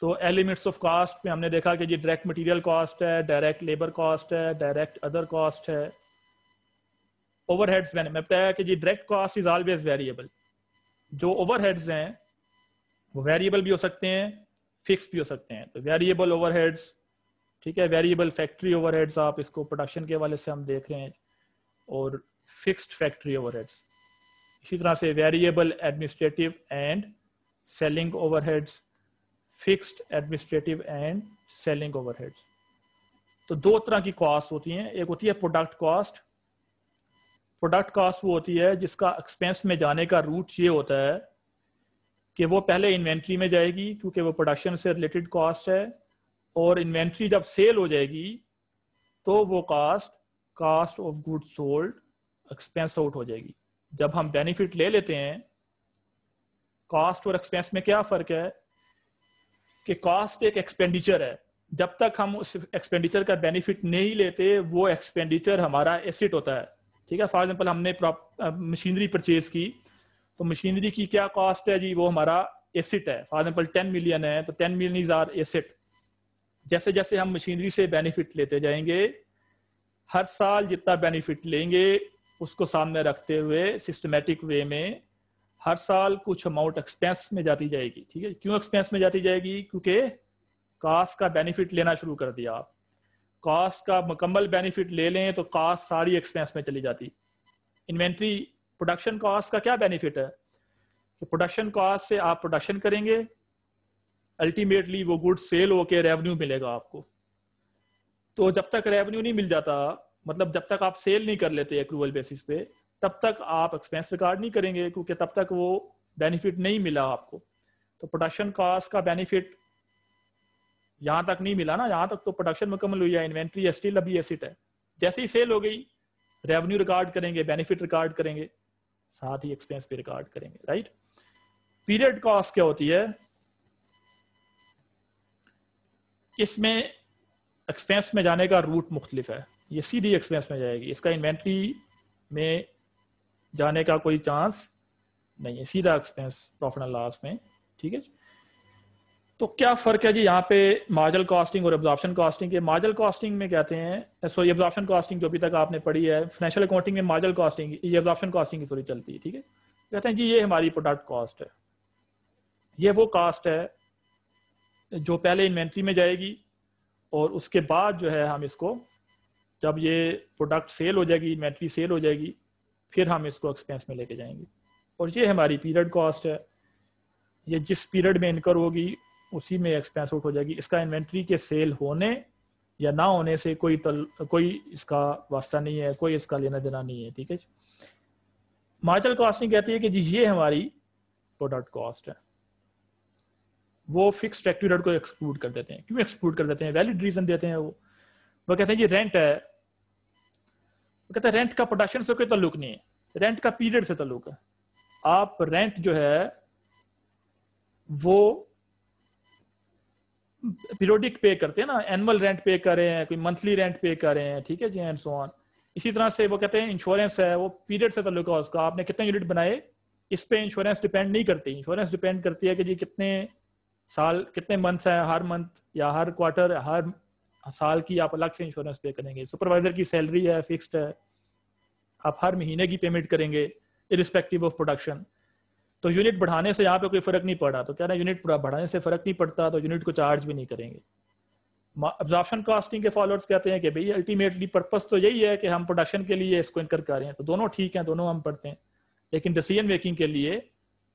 S1: तो एलिमेंट्स ऑफ कॉस्ट पे हमने देखा कि जी डायरेक्ट मटेरियल कॉस्ट है डायरेक्ट लेबर कॉस्ट है डायरेक्ट अदर कॉस्ट है ओवरहेड्स मैंने मैं बताया कि जी direct cost is always variable जो ओवरहेड्स हैं वो वेरिएबल भी हो सकते हैं फिक्स भी हो सकते हैं तो वेरिएबल ओवरहेड्स ठीक है वेरिएबल फैक्ट्री ओवरहेड्स आप इसको प्रोडक्शन के हवाले से हम देख रहे हैं और फिक्स्ड फैक्ट्री ओवरहेड्स इसी तरह से variable administrative and selling overheads fixed administrative and selling overheads तो दो तरह की कॉस्ट होती हैं एक होती है प्रोडक्ट कॉस्ट प्रोडक्ट कॉस्ट वो होती है जिसका एक्सपेंस में जाने का रूट ये होता है कि वो पहले इन्वेंट्री में जाएगी क्योंकि वो प्रोडक्शन से रिलेटेड कॉस्ट है और इन्वेंट्री जब सेल हो जाएगी तो वो cost cost of good sold expense out हो जाएगी जब हम बेनिफिट ले लेते हैं कास्ट और एक्सपेंस में क्या फर्क है कि कास्ट एक एक्सपेंडिचर है जब तक हम उस एक्सपेंडिचर का बेनिफिट नहीं लेते वो एक्सपेंडिचर हमारा एसिड होता है ठीक है फॉर एग्जाम्पल हमने मशीनरी परचेज की तो मशीनरी की क्या कॉस्ट है जी वो हमारा एसिट है फॉर एग्जाम्पल टेन मिलियन है तो ten million is our asset जैसे जैसे हम मशीनरी से बेनिफिट लेते जाएंगे हर साल जितना बेनिफिट लेंगे उसको सामने रखते हुए सिस्टमेटिक वे में हर साल कुछ अमाउंट एक्सपेंस में जाती जाएगी ठीक है क्यों एक्सपेंस में जाती जाएगी क्योंकि कास्ट का बेनिफिट लेना शुरू कर दिया आप कास्ट का मुकम्मल बेनिफिट ले लें तो कास्ट सारी एक्सपेंस में चली जाती इन्वेंट्री प्रोडक्शन कॉस्ट का क्या बेनिफिट है कि प्रोडक्शन कॉस्ट से आप प्रोडक्शन करेंगे अल्टीमेटली वो गुड सेल होके रेवेन्यू मिलेगा आपको तो जब तक रेवेन्यू नहीं मिल जाता मतलब जब तक आप सेल नहीं कर लेते एक्रूवल बेसिस पे तब तक आप एक्सपेंस रिकॉर्ड नहीं करेंगे क्योंकि तब तक वो बेनिफिट नहीं मिला आपको तो प्रोडक्शन कॉस्ट का बेनिफिट यहां तक नहीं मिला ना यहां तक तो प्रोडक्शन मुकम्मल हुई है इन्वेंट्री स्टिल अभी एसिट है जैसे ही सेल हो गई रेवेन्यू रिकॉर्ड करेंगे बेनिफिट रिकॉर्ड करेंगे साथ ही एक्सपेंस भी रिकॉर्ड करेंगे राइट पीरियड कॉस्ट क्या होती है इसमें एक्सपेंस में जाने का रूट मुख्तलिफ है ये सीधी एक्सपेंस में जाएगी इसका इन्वेंट्री में जाने का कोई चांस नहीं है सीधा एक्सपेंस प्रॉफिट एंड लॉस में ठीक है तो क्या फर्क है जी यहाँ पे मार्जल कॉस्टिंग और एब्जॉर्प्शन कॉस्टिंग के मार्जल कॉस्टिंग में कहते हैं सॉरी एब्जॉर्प्शन कॉस्टिंग जो अभी तक आपने पढ़ी है फाइनेंशियल अकाउंटिंग में मार्जल कॉस्टिंग ये एब्जॉर्प्शन कॉस्टिंग की सॉरी चलती है ठीक है कहते हैं जी ये हमारी प्रोडक्ट कॉस्ट है ये वो कास्ट है जो पहले इन्वेंट्री में जाएगी और उसके बाद जो है हम इसको जब ये प्रोडक्ट सेल हो जाएगी इन्वेंट्री सेल हो जाएगी फिर हम इसको एक्सपेंस में लेके जाएंगे और ये हमारी पीरियड कॉस्ट है ये जिस पीरियड में इनकर होगी उसी में एक्सपेंस आउट हो जाएगी इसका इन्वेंट्री के सेल होने या ना होने से कोई तल, कोई इसका वास्ता नहीं है कोई इसका लेना देना नहीं है ठीक है मार्जिनल कॉस्टिंग कहती है कि जी ये हमारी प्रोडक्ट कॉस्ट है वो फिक्स फैक्ट्री रेट को एक्सक्लूड कर देते हैं क्यों एक्सक्लूड कर देते हैं वैलिड रीजन देते हैं वो वो कहते हैं जी रेंट है वो कहते हैं रेंट का प्रोडक्शन से कोई तल्लुक नहीं है रेंट का पीरियड से तल्लुक है आप रेंट जो है वो पीरियोडिक पे करते हैं ना एनुअल रेंट पे कर रहे हैं कोई मंथली रेंट पे कर रहे हैं ठीक है जी एंड सो ऑन इसी तरह से वो कहते हैं इंश्योरेंस है वो पीरियड से तल्लुक है उसका आपने कितने यूनिट बनाए इस पे इंश्योरेंस डिपेंड नहीं करती इंश्योरेंस डिपेंड करती है कि जी कितने साल कितने मंथ्स हैं हर मंथ या हर क्वार्टर हर साल की आप अलग से इंश्योरेंस पे करेंगे सुपरवाइजर की सैलरी है फिक्स्ड है आप हर महीने की पेमेंट करेंगे इरिस्पेक्टिव ऑफ प्रोडक्शन तो यूनिट बढ़ाने से यहाँ पे कोई फर्क नहीं पड़ा तो कह रहे हैं यूनिट बढ़ाने से फर्क नहीं पड़ता तो यूनिट को चार्ज भी नहीं करेंगे ऑब्जॉर्प्शन कॉस्टिंग के फॉलोअर्स कहते हैं कि भाई अल्टीमेटली पर्पज तो यही है कि हम प्रोडक्शन के लिए इसको इनकर कर रहे हैं तो दोनों ठीक हैं दोनों हम पढ़ते हैं लेकिन डिसीजन मेकिंग के लिए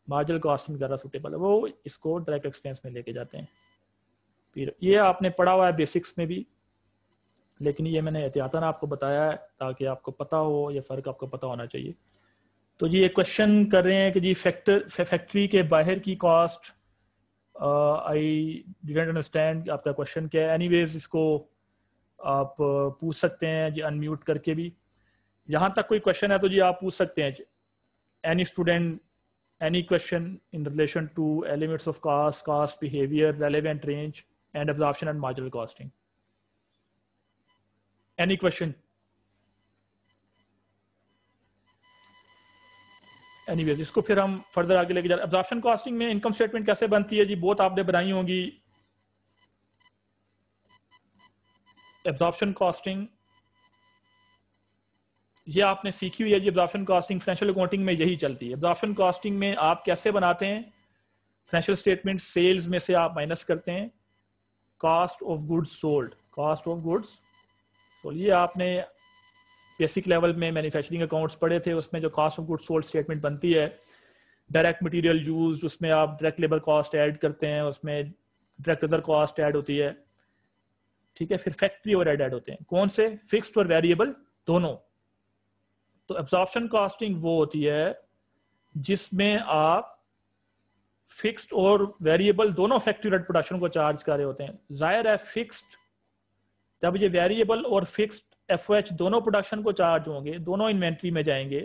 S1: मार्जिनल कॉस्टिंग ज़्यादा सुटेबल है वो इसको डायरेक्ट एक्सपेंस में लेके जाते हैं फिर ये आपने पढ़ा हुआ है बेसिक्स में भी लेकिन ये मैंने एहतियातन आपको बताया है ताकि आपको पता हो ये फ़र्क आपको पता होना चाहिए तो जी ये क्वेश्चन कर रहे हैं कि जी फैक्टर फैक्ट्री के बाहर की कॉस्ट आई डिडेंट अंडरस्टैंड आपका क्वेश्चन क्या है एनी इसको आप uh, पूछ सकते हैं जी अनम्यूट करके भी यहाँ तक कोई क्वेश्चन है तो जी आप पूछ सकते हैं any student any question in relation to elements of cost cost behaviour relevant range and absorption and marginal costing any question any इसको फिर हम फर्दर आगे लेके जा रहे हैं कॉस्टिंग में इनकम स्टेटमेंट कैसे बनती है जी बहुत आपने बनाई होगी एब्जॉर्प्शन कॉस्टिंग ये आपने सीखी हुई है जी एब्जॉर्प्शन कॉस्टिंग फाइनेंशियल अकाउंटिंग में यही चलती है एब्जॉर्प्शन कॉस्टिंग में आप कैसे बनाते हैं फाइनेंशियल स्टेटमेंट सेल्स में से आप माइनस करते हैं cost of goods sold cost of goods sold ये आपने बेसिक लेवल में मैन्युफैक्चरिंग अकाउंट्स पढ़े थे उसमें जो cost of good sold statement बनती है डायरेक्ट मटेरियल यूज उसमें आप डायरेक्ट लेबर कॉस्ट ऐड करते हैं उसमें डायरेक्ट अदर कॉस्ट ऐड होती है ठीक है फिर फैक्ट्री और एड होते हैं कौन से फिक्स और वेरिएबल दोनों तो एब्जॉर्प्शन कॉस्टिंग वो होती है जिसमें आप फिक्स्ड और वेरिएबल दोनों फैक्ट्री प्रोडक्शन को चार्ज कर रहे होते हैं जाहिर है फिक्स्ड जब ये वेरिएबल और फिक्स्ड एफ दोनों प्रोडक्शन को चार्ज होंगे दोनों इन्वेंट्री में जाएंगे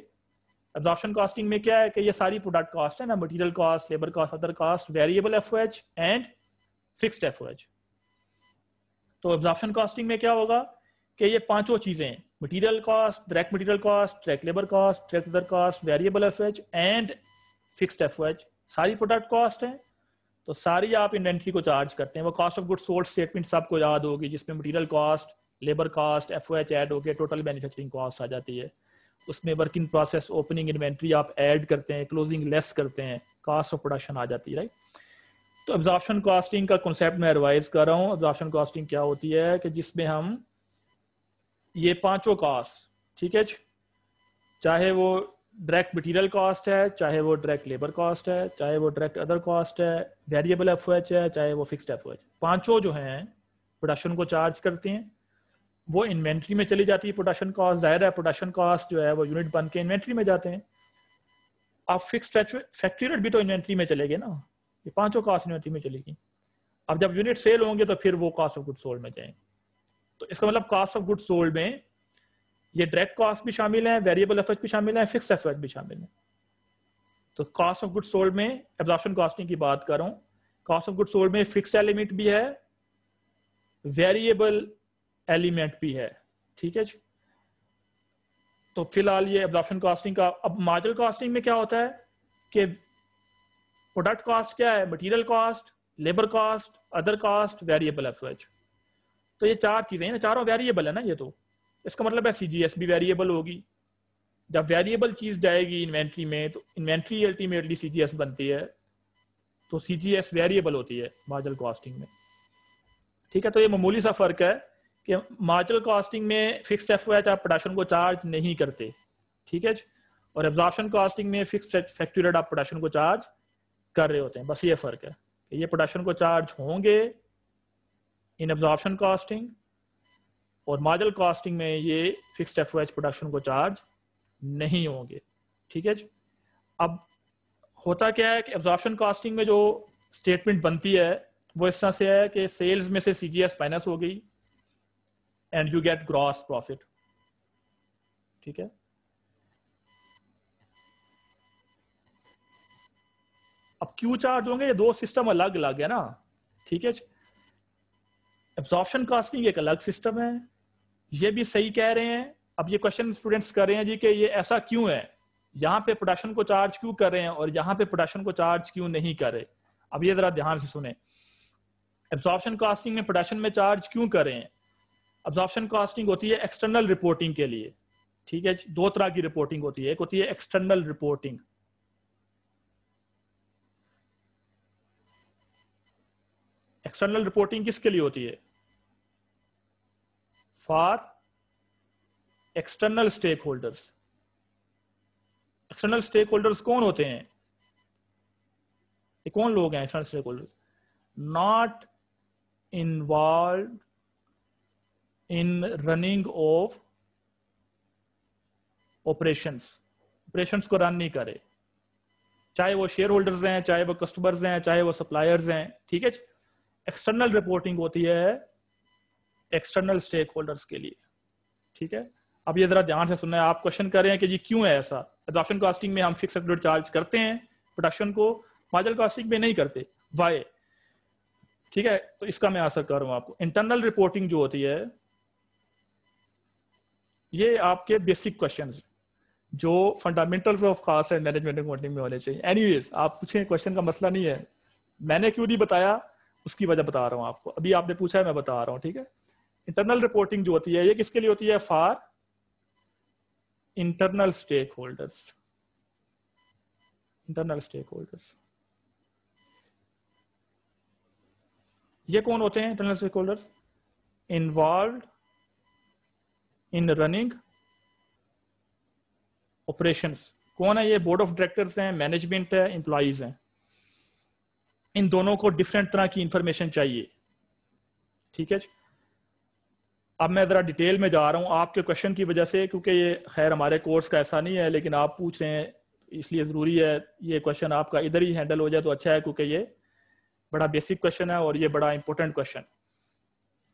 S1: एब्जॉर्प्शन कॉस्टिंग में क्या है कि ये सारी प्रोडक्ट कॉस्ट है ना material cost labour cost other cost variable F and fixed F O H तो एब्जॉर्प्शन कॉस्टिंग में क्या होगा कि ये पांचों चीजें material cost direct material cost direct labour cost direct other cost variable F and fixed F O H सारी प्रोडक्ट कॉस्ट है तो सारी आप इन्वेंट्री को चार्ज करते हैं वो cost of good sold statement सबको याद होगी जिसमें material cost labour cost F O H add हो गया टोटल मैन्युफैक्चरिंग कॉस्ट आ जाती है उसमें वर्किंग प्रोसेस ओपनिंग इन्वेंट्री आप ऐड करते हैं क्लोजिंग लेस करते हैं कास्ट ऑफ प्रोडक्शन आ जाती है राइट तो एब्जॉर्प्शन कॉस्टिंग का कॉन्सेप्ट मैं रिवाइज कर रहा हूँ एब्जॉर्प्शन कॉस्टिंग क्या होती है कि जिसमें हम ये पांचों कास्ट ठीक है चाहे वो डायरेक्ट मटेरियल कॉस्ट है चाहे वो डायरेक्ट लेबर कॉस्ट है चाहे वो डायरेक्ट अदर कॉस्ट है वेरिएबल एफ है चाहे वो फिक्स्ड एफ पांचों जो हैं प्रोडक्शन को चार्ज करते हैं वो इन्वेंट्री में चली जाती है प्रोडक्शन कॉस्ट जाहिर है प्रोडक्शन कॉस्ट जो है वो यूनिट बन के इन्वेंट्री में जाते हैं अब फिक्स फैक्ट्री रेट भी तो इन्वेंट्री में चले गए ना ये पांचों कास्ट इन्वेंट्री में चलेगी अब जब यूनिट सेल होंगे तो फिर वो कास्ट ऑफ गुड सोल्ड में जाएंगे तो इसका मतलब कास्ट ऑफ गुड सोल्ड में ये डायरेक्ट कॉस्ट भी शामिल है वेरिएबल एफर्ट भी शामिल है फिक्स एफर्ट भी शामिल है तो कास्ट ऑफ गुड सोल्ड में एब्जॉर्प्शन कॉस्टिंग की बात करूं कास्ट ऑफ गुड सोल्ड में फिक्स एलिमेंट भी है वेरिएबल एलिमेंट भी है ठीक है जी तो फिलहाल ये अब्जॉर्प्शन कास्टिंग का अब मार्जिनल कास्टिंग में क्या होता है कि प्रोडक्ट कॉस्ट क्या है material cost labour cost other cost variable F H तो ये चार चीजें हैं ना चारों वेरिएबल है ना ये तो इसका मतलब है सी जी एस भी वेरिएबल होगी जब वेरिएबल चीज जाएगी इन्वेंट्री में तो inventory ultimately C G S बनती है तो सी जी एस वेरिएबल होती है मार्जिनल कॉस्टिंग में ठीक है तो ये मामूली सा फर्क है कि मार्जिनल कॉस्टिंग में फिक्स एफ आप प्रोडक्शन को चार्ज नहीं करते ठीक है जी और एब्जॉर्प्शन कॉस्टिंग में फिक्स रेट आप प्रोडक्शन को चार्ज कर रहे होते हैं बस ये फर्क है कि ये प्रोडक्शन को चार्ज होंगे इन एब्जॉर्प्शन कॉस्टिंग और मार्जिनल कॉस्टिंग में ये फिक्स एफ प्रोडक्शन को चार्ज नहीं होंगे ठीक है जी अब होता क्या है कि एब्जॉर्प्शन कॉस्टिंग में जो स्टेटमेंट बनती है वो इस तरह से है कि सेल्स में से सी माइनस हो गई and you get gross profit ठीक है अब क्यू चार्ज होंगे ये दो सिस्टम अलग अलग है ना ठीक है एब्जॉर्प्शन कास्टिंग एक अलग सिस्टम है ये भी सही कह रहे हैं अब ये क्वेश्चन स्टूडेंट्स कर रहे हैं जी कि ये ऐसा क्यों है यहां पे प्रोडक्शन को चार्ज क्यों कर रहे हैं और यहां पे प्रोडक्शन को चार्ज क्यों नहीं कर रहे अब ये जरा ध्यान से सुने एब्जॉर्प्शन कास्टिंग में प्रोडक्शन में चार्ज क्यों कर रहे हैं ऑब्जॉर्प्शन कॉस्टिंग होती है एक्सटर्नल रिपोर्टिंग के लिए ठीक है दो तरह की रिपोर्टिंग होती है एक होती है एक्सटर्नल रिपोर्टिंग एक्सटर्नल रिपोर्टिंग किसके लिए होती है for external stakeholders external stakeholders कौन होते हैं ये कौन लोग हैं external stakeholders not involve in running of operations operations को run नहीं करे चाहे वो शेयर होल्डर्स हैं चाहे वो कस्टमर्स हैं चाहे वो सप्लायर्स हैं ठीक है एक्सटर्नल रिपोर्टिंग होती है एक्सटर्नल स्टेक होल्डर्स के लिए ठीक है अब ये जरा ध्यान से सुनना है आप क्वेश्चन कर रहे हैं कि जी क्यों है ऐसा एडॉप्शन कास्टिंग में हम फिक्स एग्रीड चार्ज करते हैं प्रोडक्शन को मार्जिनल कास्टिंग में नहीं करते वाई ठीक है तो इसका मैं आंसर कर रहा हूं आपको इंटरनल रिपोर्टिंग जो होती है ये आपके बेसिक क्वेश्चन जो fundamentals of cost and management accounting में होने चाहिए एनीवेज आप पूछे क्वेश्चन का मसला नहीं है मैंने क्यों नहीं बताया उसकी वजह बता रहा हूँ आपको अभी आपने पूछा है मैं बता रहा हूँ ठीक है इंटरनल रिपोर्टिंग जो होती है ये किसके लिए होती है for internal stakeholders internal stakeholders ये कौन होते हैं internal stakeholders involve in running operation कौन है ये बोर्ड ऑफ डायरेक्टर्स हैं मैनेजमेंट है इंप्लाइज हैं इन दोनों को डिफरेंट तरह की इंफॉर्मेशन चाहिए ठीक है अब मैं ज़रा डिटेल में जा रहा हूं आपके क्वेश्चन की वजह से क्योंकि ये खैर हमारे कोर्स का ऐसा नहीं है लेकिन आप पूछ रहे हैं इसलिए ज़रूरी है ये क्वेश्चन आपका इधर ही हैंडल हो जाए तो अच्छा है क्योंकि ये बड़ा बेसिक क्वेश्चन है और ये बड़ा important question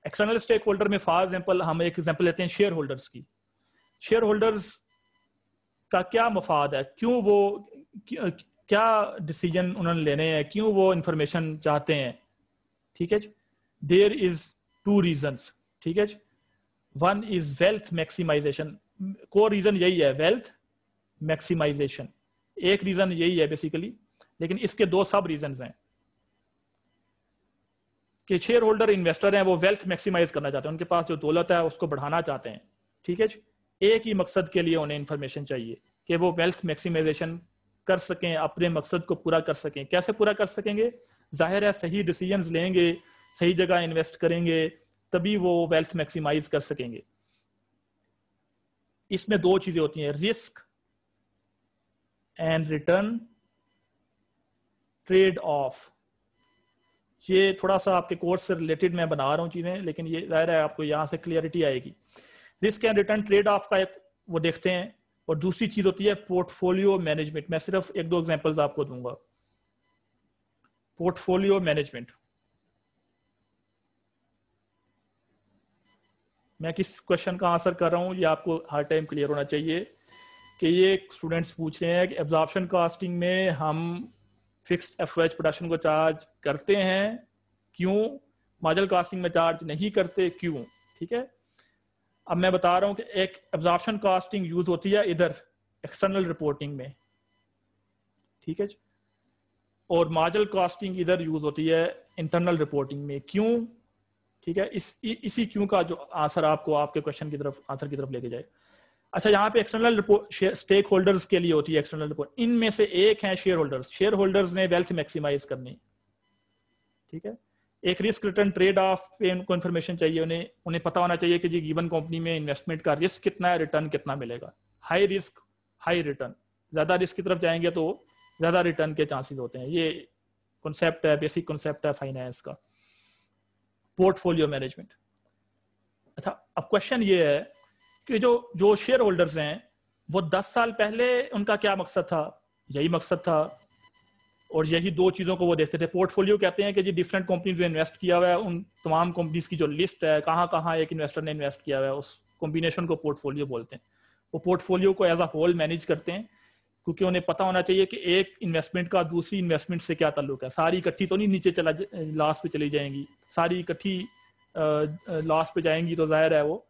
S1: external stakeholder में फॉर एग्जाम्पल हम एक एग्जाम्पल लेते हैं शेयर होल्डर्स की शेयर होल्डर्स का क्या मफाद है क्यों वो क्या डिसीजन उन्होंने लेने हैं क्यों वो इंफॉर्मेशन चाहते हैं ठीक है जी देर इज टू रीजन ठीक है जी वन इज वेल्थ मैक्सिमाइजेशन को रीजन यही है वेल्थ मैक्सिमाइजेशन एक रीजन यही है बेसिकली लेकिन इसके दो सब रीजन हैं कि शेयर होल्डर इन्वेस्टर हैं वो वेल्थ मैक्सिमाइज करना चाहते हैं उनके पास जो दौलत है उसको बढ़ाना चाहते हैं ठीक है जी एक ही मकसद के लिए उन्हें इन्फॉर्मेशन चाहिए कि वो वेल्थ मैक्सिमाइजेशन कर सकें अपने मकसद को पूरा कर सकें कैसे पूरा कर सकेंगे जाहिर है सही डिसीजन लेंगे सही जगह इन्वेस्ट करेंगे तभी वो वेल्थ मैक्सिमाइज कर सकेंगे इसमें दो चीजें होती हैं risk and return trade off ये थोड़ा सा आपके कोर्स से रिलेटेड मैं बना रहा हूँ चीज़ें लेकिन ये जाहिर है आपको यहाँ से क्लियरिटी आएगी risk and return trade off का एक वो देखते हैं और दूसरी चीज़ होती है पोर्टफोलियो मैनेजमेंट मैं सिर्फ एक दो एग्जाम्पल्स आपको दूंगा पोर्टफोलियो मैनेजमेंट मैं किस क्वेश्चन का आंसर कर रहा हूँ ये आपको हर टाइम क्लियर होना चाहिए कि ये स्टूडेंट्स पूछ रहे हैं कि एब्जॉर्प्शन कास्टिंग में हम फिक्स्ड एफ प्रोडक्शन को चार्ज करते हैं क्यों मार्जिनल कास्टिंग में चार्ज नहीं करते क्यों ठीक है अब मैं बता रहा हूं कि एक एब्जॉर्प्शन कास्टिंग यूज होती है इधर एक्सटर्नल रिपोर्टिंग में ठीक है जी और मार्जिनल कास्टिंग इधर यूज होती है इंटरनल रिपोर्टिंग में क्यों ठीक है इस इ, इसी क्यों का जो आंसर आपको आपके क्वेश्चन की तरफ आंसर की तरफ लेके जाएगा अच्छा यहाँ पे एक्सटर्नल रिपोर्ट स्टेक होल्डर्स के लिए होती है एक्सटर्नल रिपोर्ट इनमें से एक है शेयर होल्डर्स शेयर होल्डर्स ने वेल्थ मैक्सिमाइज करनी ठीक है एक रिस्क रिटर्न ट्रेड ऑफ पे उनको इन्फॉर्मेशन चाहिए उन्हें उन्हें पता होना चाहिए कि जी गिवन कंपनी में इन्वेस्टमेंट का रिस्क कितना है रिटर्न कितना मिलेगा हाई रिस्क हाई रिटर्न ज्यादा रिस्क की तरफ जाएंगे तो ज्यादा रिटर्न के चांसेस होते हैं ये कॉन्सेप्ट है बेसिक कॉन्सेप्ट है फाइनेंस का पोर्टफोलियो मैनेजमेंट अच्छा अब क्वेश्चन ये है कि जो जो शेयर होल्डर्स हैं वो दस साल पहले उनका क्या मकसद था यही मकसद था और यही दो चीज़ों को वो देखते थे पोर्टफोलियो कहते हैं कि जी डिफरेंट कंपनीज में इन्वेस्ट किया हुआ है उन तमाम कंपनीज की जो लिस्ट है कहाँ कहाँ एक इन्वेस्टर ने इन्वेस्ट किया हुआ है उस कॉम्बिनेशन को पोर्टफोलियो बोलते हैं वो पोर्टफोलियो को एज अ होल मैनेज करते हैं क्योंकि उन्हें पता होना चाहिए कि एक इन्वेस्टमेंट का दूसरी इन्वेस्टमेंट से क्या ताल्लुक है सारी इकट्ठी तो नहीं नीचे चला लास्ट पे चली जाएंगी सारी इकट्ठी लास्ट पे जाएंगी तो जाहिर है वो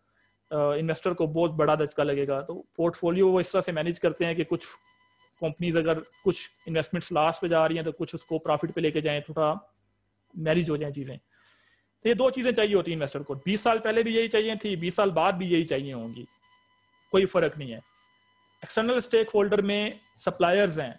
S1: इन्वेस्टर को बहुत बड़ा धचका लगेगा तो पोर्टफोलियो वो इस तरह से मैनेज करते हैं कि कुछ कंपनीज अगर कुछ इन्वेस्टमेंट्स लास्ट पे जा रही हैं तो कुछ उसको प्रॉफिट पे लेके जाएं थोड़ा मैनेज हो जाए चीज़ें तो ये दो चीज़ें चाहिए होती इन्वेस्टर को बीस साल पहले भी यही चाहिए थी बीस साल बाद भी यही चाहिए होंगी कोई फर्क नहीं है एक्सटर्नल स्टेक होल्डर में सप्लायर्स हैं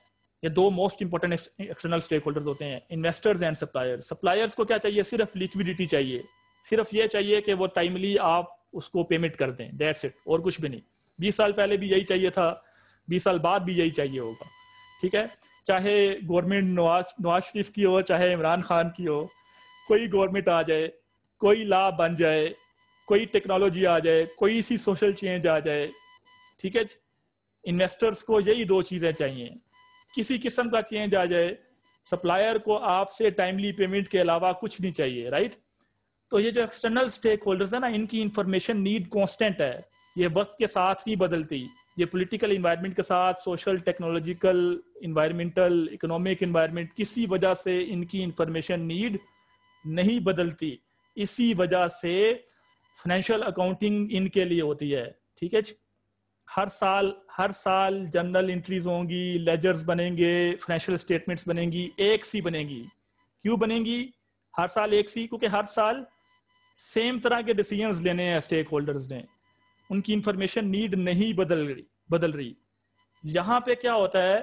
S1: ये दो most important external stakeholder होते हैं इन्वेस्टर्स एंड सप्लायर्स सप्लायर्स को क्या चाहिए सिर्फ लिक्विडिटी चाहिए सिर्फ ये चाहिए कि वो टाइमली आप उसको पेमेंट कर दें डेट्स इट और कुछ भी नहीं बीस साल पहले भी यही चाहिए था बीस साल बाद भी यही चाहिए होगा ठीक है चाहे गवर्नमेंट नवाज नवाज शरीफ की हो चाहे इमरान खान की हो कोई गवर्नमेंट आ जाए कोई ला बन जाए कोई टेक्नोलॉजी आ जाए कोई सी सोशल चेंज आ जाए ठीक है इन्वेस्टर्स को यही दो चीज़ें चाहिए किसी किस्म का चेंज आ जाए सप्लायर को आपसे टाइमली पेमेंट के अलावा कुछ नहीं चाहिए राइट तो ये जो एक्सटर्नल स्टेक होल्डर्स है ना इनकी इंफॉर्मेशन नीड कॉन्स्टेंट है ये वक्त के साथ नहीं बदलती ये पॉलिटिकल इन्वायरमेंट के साथ social technological environmental economic environment किसी वजह से इनकी इंफॉर्मेशन नीड नहीं बदलती इसी वजह से फाइनेंशियल अकाउंटिंग इनके लिए होती है ठीक है हर साल हर साल जर्नल इंट्रीज होंगी लेजर्स बनेंगे फाइनेंशियल स्टेटमेंट्स बनेंगी एक सी बनेगी क्यों बनेगी हर साल एक सी क्योंकि हर साल सेम तरह के डिसीजंस लेने हैं स्टेक होल्डर्स ने उनकी इंफॉर्मेशन नीड नहीं बदल रही बदल रही यहां पे क्या होता है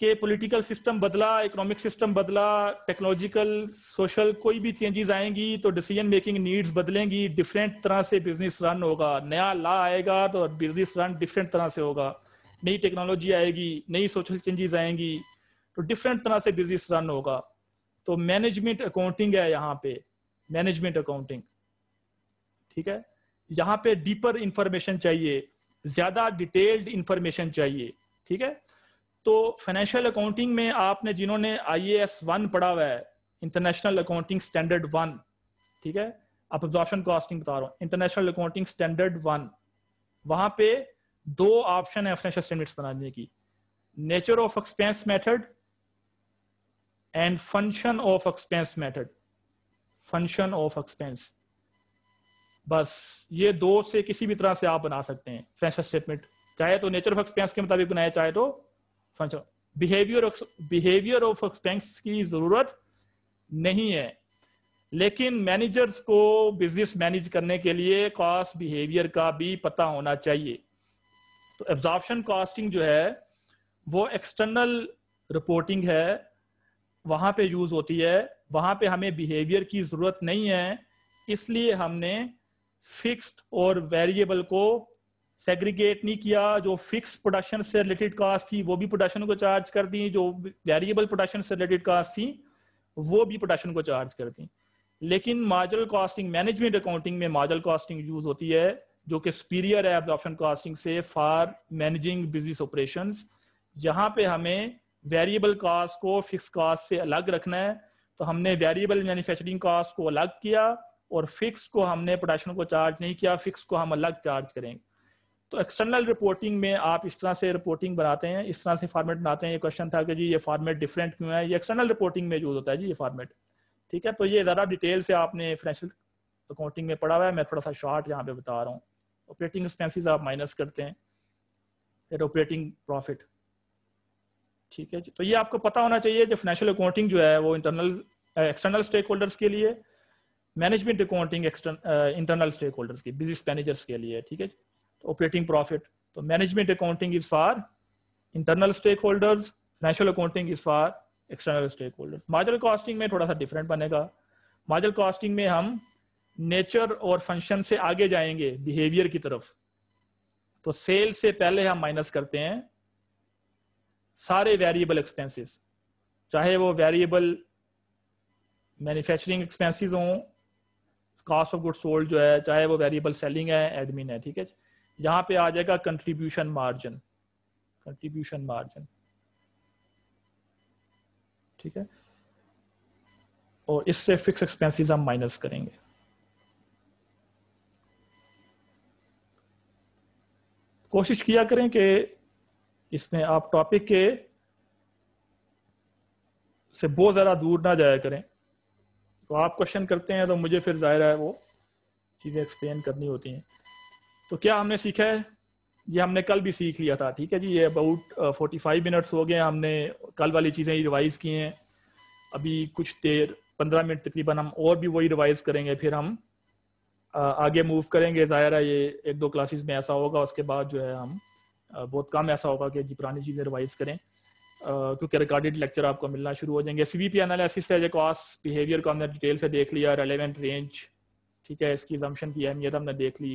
S1: कि पॉलिटिकल सिस्टम बदला इकोनॉमिक सिस्टम बदला टेक्नोलॉजिकल सोशल कोई भी चेंजेस आएंगी तो डिसीजन मेकिंग नीड्स बदलेंगी डिफरेंट तरह से बिजनेस रन होगा नया लॉ आएगा तो बिजनेस रन डिफरेंट तरह से होगा नई टेक्नोलॉजी आएगी नई सोशल चेंजेस आएंगी तो डिफरेंट तरह से बिजनेस रन होगा तो मैनेजमेंट अकाउंटिंग है यहाँ पे मैनेजमेंट अकाउंटिंग ठीक है यहाँ पे डीपर इंफॉर्मेशन चाहिए ज्यादा डिटेल्ड इंफॉर्मेशन चाहिए ठीक है तो फाइनेंशियल अकाउंटिंग में आपने जिन्होंने आई एस वन पढ़ा हुआ है इंटरनेशनल अकाउंटिंग स्टैंडर्ड वन ठीक है आप ऑब्जॉर्शन कॉस्टिंग बता रहा हूँ इंटरनेशनल अकाउंटिंग स्टैंडर्ड वन वहां पे दो ऑप्शन है फाइनेंशियल स्टैंडर्ड बनाने की nature of expense method and function of expense method function of expense बस ये दो से किसी भी तरह से आप बना सकते हैं फाइनेंशियल स्टेटमेंट चाहे तो नेचर ऑफ एक्सपेंस के मुताबिक बनाए चाहे तो function behaviour behaviour of expense की जरूरत नहीं है लेकिन मैनेजर्स को बिजनेस मैनेज करने के लिए कॉस्ट बिहेवियर का भी पता होना चाहिए तो एब्जॉर्प्शन कॉस्टिंग जो है वो एक्सटर्नल रिपोर्टिंग है वहां पे यूज होती है वहां पे हमें बिहेवियर की जरूरत नहीं है इसलिए हमने फिक्स्ड और वेरिएबल को सेग्रीगेट नहीं किया जो फिक्स प्रोडक्शन से रिलेटेड कास्ट थी वो भी प्रोडक्शन को चार्ज कर दी जो वेरिएबल प्रोडक्शन से रिलेटेड कास्ट थी वो भी प्रोडक्शन को चार्ज कर दी लेकिन मार्जिनल कॉस्टिंग मैनेजमेंट अकाउंटिंग में मार्जिनल कॉस्टिंग यूज होती है जो कि सुपीरियर है एब्जॉर्प्शन कॉस्टिंग से फॉर मैनेजिंग बिजनेस ऑपरेशंस जहां पे हमें वेरिएबल कास्ट को फिक्स कास्ट से अलग रखना है तो हमने वेरिएबल मैन्युफैक्चरिंग कॉस्ट को अलग किया और फिक्स को हमने प्रोडक्शन को चार्ज नहीं किया फिक्स को हम अलग चार्ज करेंगे तो एक्सटर्नल रिपोर्टिंग में आप इस तरह से रिपोर्टिंग बनाते हैं इस तरह से फॉर्मेट बनाते हैं ये क्वेश्चन था कि जी ये फॉर्मेट डिफरेंट क्यों है ये एक्सटर्नल रिपोर्टिंग में यूज होता है जी ये फॉर्मेट ठीक है तो ये ज़्यादा डिटेल से आपने फाइनेंशियल अकाउंटिंग में पढ़ा हुआ है मैं थोड़ा सा शॉर्ट यहाँ पे बता रहा हूँ ऑपरेटिंग एक्सपेंसिस आप माइनस करते हैं फिर ऑपरेटिंग प्रॉफिट ठीक है जी तो ये आपको पता होना चाहिए जो फाइनेंशियल अकाउंटिंग जो है वो इंटरनल एक्सटर्नल स्टेक होल्डर्स के लिए management accounting internal stakeholders की बिजनेस मैनेजर्स के लिए ठीक है ऑपरेटिंग प्रॉफिट तो management accounting is for internal stakeholders financial accounting is for external stakeholders marginal costing में थोड़ा सा डिफरेंट बनेगा मार्जल कॉस्टिंग में हम नेचर और फंक्शन से आगे जाएंगे बिहेवियर की तरफ तो सेल से पहले हम माइनस करते हैं सारे वेरिएबल एक्सपेंसेस चाहे वो वेरिएबल मैन्युफैक्चरिंग एक्सपेंसेस हों कॉस्ट ऑफ गुड सोल्ड जो है चाहे वो वेरिएबल सेलिंग है एडमिन है ठीक है यहाँ पे आ जाएगा कंट्रीब्यूशन मार्जिन कंट्रीब्यूशन मार्जिन ठीक है और इससे फिक्स एक्सपेंसेस हम माइनस करेंगे कोशिश किया करें कि इसमें आप टॉपिक के से बहुत ज़्यादा दूर ना जाया करें तो आप क्वेश्चन करते हैं तो मुझे फिर ज़ाहिर है वो चीज़ें एक्सप्लेन करनी होती हैं तो क्या हमने सीखा है ये हमने कल भी सीख लिया था ठीक है जी ये अबाउट फोर्टी फाइव मिनट्स हो गए हमने कल वाली चीज़ें रिवाइज़ की हैं अभी कुछ देर पंद्रह मिनट तकरीबन हम और भी वही रिवाइज़ करेंगे फिर हम आगे मूव करेंगे ज़ाहिर है ये एक दो क्लासेस में ऐसा होगा उसके बाद जो है हम बहुत कम ऐसा होगा कि जी पुरानी चीज़ें रिवाइज करें क्योंकि रिकॉर्डेड लेक्चर आपको मिलना शुरू हो जाएंगे सी पी एनालिसिस से कॉस्ट बिहेवियर को हमने डिटेल से देख लिया रेलिवेंट रेंज ठीक है इसकी जम्शन की अहमियत हमने देख ली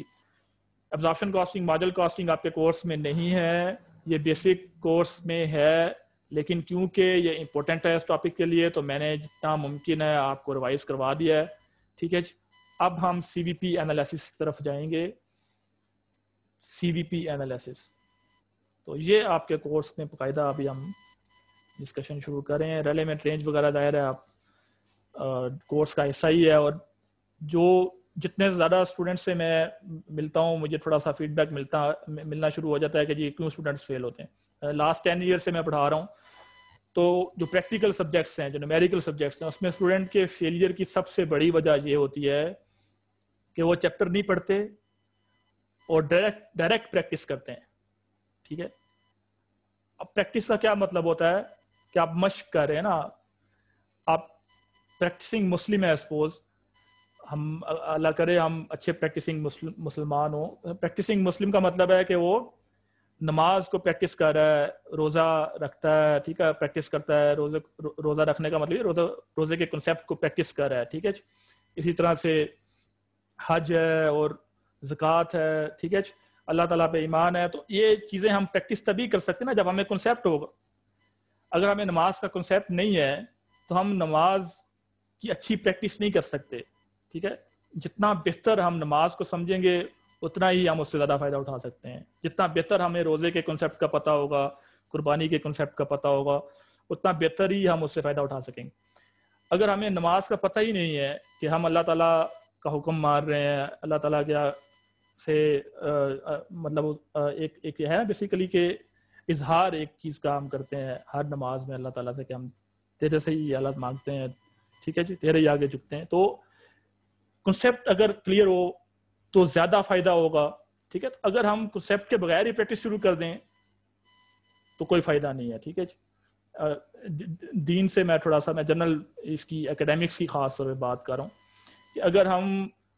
S1: एब्जॉर्प्शन कॉस्टिंग मॉडल कॉस्टिंग आपके कोर्स में नहीं है ये बेसिक कोर्स में है लेकिन क्योंकि ये इंपॉर्टेंट है इस टॉपिक के लिए तो मैंने जितना मुमकिन है आपको रिवाइज करवा दिया है ठीक है अब हम सी एनालिसिस की तरफ जाएंगे सी एनालिसिस तो ये आपके कोर्स में बकायदा अभी हम डिस्कशन शुरू करें रेलिवेंट रेंज वगैरह दायर है आप कोर्स का हिस्सा ही है और जो जितने ज़्यादा स्टूडेंट से मैं मिलता हूँ मुझे थोड़ा सा फीडबैक मिलता मिलना शुरू हो जाता है कि जी क्यों स्टूडेंट्स फेल होते हैं लास्ट टेन ईयर से मैं पढ़ा रहा हूँ तो जो प्रैक्टिकल सब्जेक्ट्स हैं जो न्यूमेरिकल सब्जेक्ट्स हैं उसमें स्टूडेंट के फेलियर की सबसे बड़ी वजह ये होती है कि वो चैप्टर नहीं पढ़ते और डायरेक्ट डायरेक्ट प्रैक्टिस करते हैं ठीक है अब प्रैक्टिस का क्या मतलब होता है कि आप मश्क कर रहे हैं ना आप प्रैक्टिसिंग मुस्लिम है सपोज हम अल्लाह करे हम अच्छे प्रैक्टिसिंग मुसलमान हो प्रैक्टिसिंग मुस्लिम का मतलब है कि वो नमाज को प्रैक्टिस कर रहा है रोज़ा रखता है ठीक है प्रैक्टिस करता है रोज़े रो, रोज़ा रखने का मतलब रोज़ा रोज़े के कंसेप्ट को प्रैक्टिस कर रहा है ठीक है इसी तरह से हज है और ज़क़़त है ठीक है अल्लाह ताला पे ईमान है तो ये चीज़ें हम प्रैक्टिस तभी कर सकते हैं ना जब हमें कंसेप्ट होगा अगर हमें नमाज का कंसेप्ट नहीं है तो हम नमाज की अच्छी प्रैक्टिस नहीं कर सकते ठीक है जितना बेहतर हम नमाज को समझेंगे उतना ही हम उससे ज़्यादा फ़ायदा उठा सकते हैं जितना बेहतर हमें रोज़े के कॉन्सेप्ट का पता होगा कुर्बानी के कॉन्सेप्ट का पता होगा उतना बेहतर ही हम उससे फ़ायदा उठा सकेंगे अगर हमें नमाज का पता ही नहीं है कि हम अल्लाह ताला का हुक्म मार रहे हैं अल्लाह ताला क्या से आ, आ, मतलब आ, एक एक है बेसिकली के इजहार एक चीज का हम करते हैं हर नमाज में अल्लाह ताला से कि हम तेरे से ही हालत मांगते हैं ठीक है जी तेरे ही आगे झुकते हैं तो कंसेप्ट अगर क्लियर हो तो ज्यादा फायदा होगा ठीक है तो अगर हम कंसेप्ट के बगैर ही प्रैक्टिस शुरू कर दें तो कोई फायदा नहीं है ठीक है जी दीन से मैं थोड़ा सा मैं जनरल इसकी एकेडमिक्स की खास तौर पर बात कर रहा हूँ कि अगर हम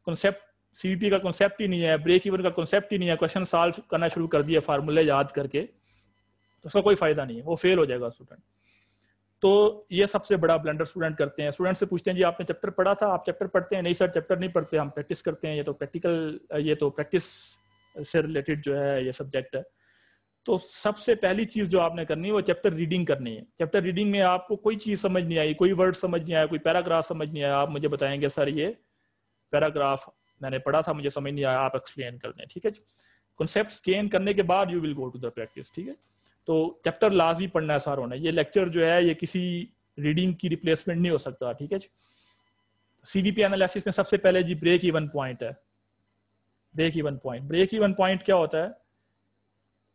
S1: कंसेप्ट सीबीपी का कॉन्सेप्ट ही नहीं है ब्रेक इवन का कॉन्सेप्ट ही नहीं है क्वेश्चन सॉल्व करना शुरू कर दिया फार्मूले याद करके तो उसका कोई फायदा नहीं है वो फेल हो जाएगा स्टूडेंट तो ये सबसे बड़ा ब्लेंडर स्टूडेंट करते हैं स्टूडेंट से पूछते हैं जी आपने चैप्टर पढ़ा था आप चैप्टर पढ़ते हैं नहीं सर चैप्टर नहीं पढ़ते हम प्रैक्टिस करते हैं ये तो प्रैक्टिकल ये तो प्रैक्टिस से रिलेटेड जो है ये सब्जेक्ट है तो सबसे पहली चीज जो आपने करनी है वो चैप्टर रीडिंग करनी है चैप्टर रीडिंग में आपको कोई चीज समझ नहीं आई कोई वर्ड समझ नहीं आया कोई पैराग्राफ समझ नहीं आया आप मुझे बताएंगे सर ये पैराग्राफ मैंने पढ़ा था मुझे समझ नहीं आया आप एक्सप्लेन कर दें ठीक है कॉन्सेप्ट गेन करने के बाद you will go to the practice ठीक है तो चैप्टर लाजमी पढ़ना है सारों होना ये लेक्चर जो है ये किसी रीडिंग की रिप्लेसमेंट नहीं हो सकता ठीक है सीवीपी एनालिसिस में सबसे पहले जी ब्रेक इवन पॉइंट है break even point break even point क्या होता है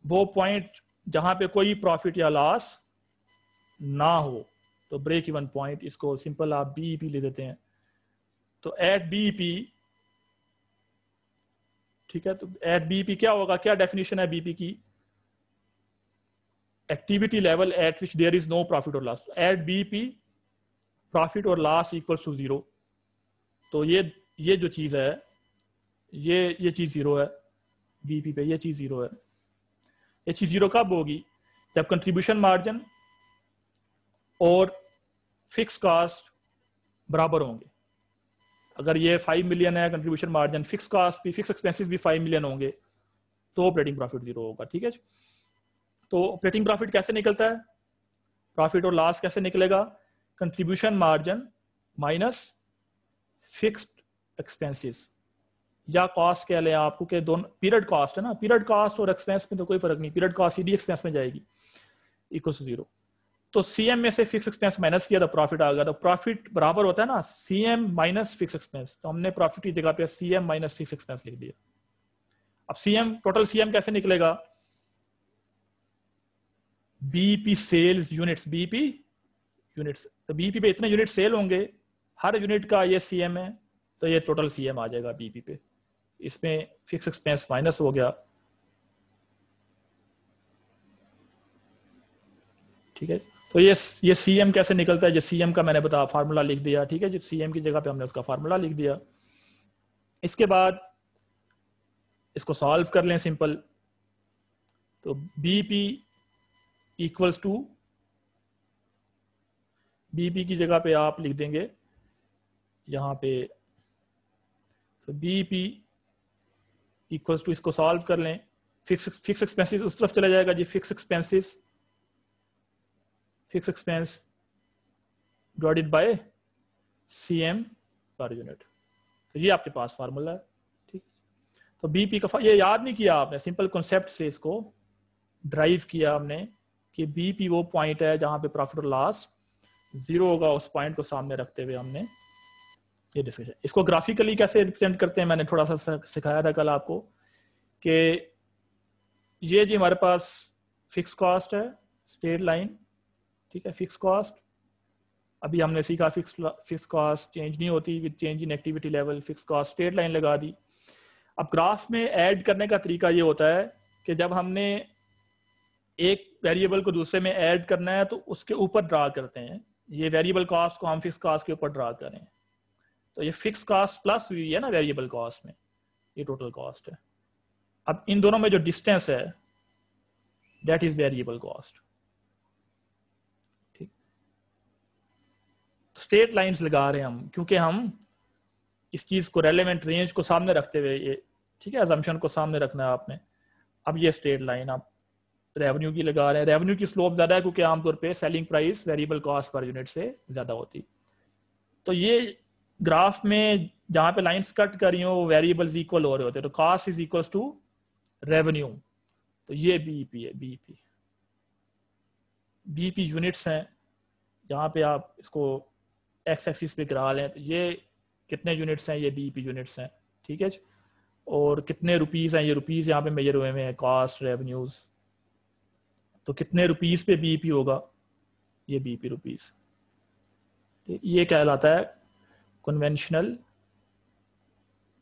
S1: वो पॉइंट जहां पे कोई प्रॉफिट या लॉस ना हो तो ब्रेक इवन पॉइंट इसको सिंपल आप बीईपी e ले देते हैं तो एट बीईपी ठीक है तो एट बीपी क्या होगा क्या डेफिनेशन है बीपी की activity level at which there is no profit और लॉस एट बीपी प्रॉफिट और लॉस इक्वल्स टू जीरो तो ये ये जो चीज है ये ये चीज जीरो है बीपी पे ये चीज जीरो है ये चीज जीरो कब होगी जब कंट्रीब्यूशन मार्जिन और फिक्स कॉस्ट बराबर होंगे अगर ये फाइव मिलियन है कंट्रीब्यूशन मार्जिन फिक्स कास्ट भी फिक्स एक्सपेंसिस भी फाइव मिलियन होंगे तो ऑपरेटिंग प्रॉफिट जीरो होगा ठीक है तो ऑपरेटिंग प्रॉफिट कैसे निकलता है प्रॉफिट और लॉस कैसे निकलेगा contribution margin minus fixed expenses या कॉस्ट कह लें आपको कि दोनों पीरियड कॉस्ट है ना पीरियड कॉस्ट और एक्सपेंस में तो कोई फर्क नहीं पीरियड कॉस्ट सीधी एक्सपेंस में जाएगी इक्वल टू जीरो तो सीएम में से फिक्स एक्सपेंस माइनस किया तो प्रॉफिट आ गया तो प्रॉफिट बराबर होता है ना सीएम माइनस फिक्स एक्सपेंस तो हमने प्रॉफिट की जगह पे सीएम माइनस फिक्स एक्सपेंस लिख दिया अब सीएम टोटल सीएम कैसे निकलेगा BP sales units BP units तो बीपी पे इतने यूनिट सेल होंगे हर यूनिट का ये सीएम है तो ये टोटल सीएम आ जाएगा बीपी पे इसमें फिक्स एक्सपेंस माइनस हो गया ठीक है तो ये ये सी एम कैसे निकलता है जो सी एम का मैंने बताया फार्मूला लिख दिया ठीक है जो सी एम की जगह पे हमने उसका फार्मूला लिख दिया इसके बाद इसको सॉल्व कर लें सिंपल तो B P equals to B P की जगह पे आप लिख देंगे यहां पे तो बी पी इक्वल्स टू इसको सॉल्व कर लें फिक्स फिक्स एक्सपेंसिस उस तरफ चला जाएगा जी fix expenses fixed expense divided by C M per unit तो ये आपके पास फार्मूला है ठीक तो बीपी का ये याद नहीं किया आपने सिंपल कॉन्सेप्ट से इसको ड्राइव किया हमने कि बीपी वो पॉइंट है जहां पे प्रॉफिट और लॉस जीरो होगा उस पॉइंट को सामने रखते हुए हमने ये डिस्कशन इसको ग्राफिकली कैसे रिप्रेजेंट करते हैं मैंने थोड़ा सा सिखाया था कल आपको कि ये जी हमारे पास फिक्स कॉस्ट है स्टेट लाइन ठीक है फिक्स कॉस्ट अभी हमने सीखा फिक्स फिक्स कॉस्ट चेंज नहीं होती with change in activity level fix cost straight line लगा दी अब ग्राफ में ऐड करने का तरीका ये होता है कि जब हमने एक वेरिएबल को दूसरे में ऐड करना है तो उसके ऊपर ड्रा करते हैं ये वेरिएबल कॉस्ट को हम फिक्स कॉस्ट के ऊपर ड्रा करें तो ये फिक्स कॉस्ट प्लस हुई है ना वेरिएबल कॉस्ट में ये टोटल कॉस्ट है अब इन दोनों में जो डिस्टेंस है that is variable cost straight lines लगा रहे हैं हम क्योंकि हम इस चीज़ को रेलिवेंट रेंज को सामने रखते हुए ये ठीक है एजम्पन को सामने रखना है आपने अब ये स्ट्रेट लाइन आप रेवेन्यू की लगा रहे हैं रेवेन्यू की स्लोप ज़्यादा है क्योंकि आमतौर पर selling price variable cost per unit से ज़्यादा होती तो ये ग्राफ में जहां पे लाइंस कट कर रही हो वेरिएबल्स इक्वल हो रहे होते तो cost is equal to revenue तो ये बीपी e है बीपी बीपी यूनिट्स हैं जहां पे आप इसको एक्स एक्सिस पे गिरा लें तो ये कितने यूनिट्स हैं ये बी पी यूनिट्स हैं ठीक है जी और कितने रुपीज़ हैं ये रुपीज़ यहाँ पे मेजर हुए हुए हैं कॉस्ट रेवन्यूज तो कितने रुपीज़ पे बीपी e होगा ये बीपी पी रुपीज़ ये कहलाता है कन्वेंशनल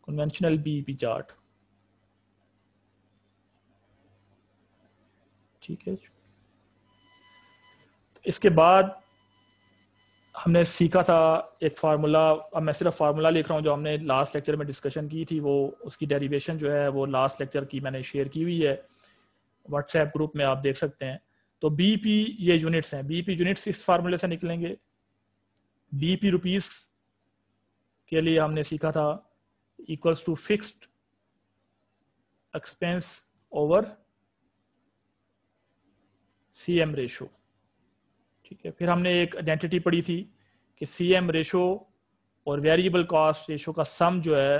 S1: कन्वेंशनल बीपी चार्ट ठीक है इसके बाद हमने सीखा था एक फार्मूला अब मैं सिर्फ फार्मूला लिख रहा हूँ जो हमने लास्ट लेक्चर में डिस्कशन की थी वो उसकी डेरिवेशन जो है वो लास्ट लेक्चर की मैंने शेयर की हुई है व्हाट्सएप ग्रुप में आप देख सकते हैं तो बी ये यूनिट्स हैं बी पी यूनिट्स इस फार्मूले से निकलेंगे बी पी के लिए हमने सीखा था equals to fixed expense over C M ratio ठीक है फिर हमने एक आइडेंटिटी पढ़ी थी कि सी एम रेशो और वेरिएबल कॉस्ट रेशो का सम जो है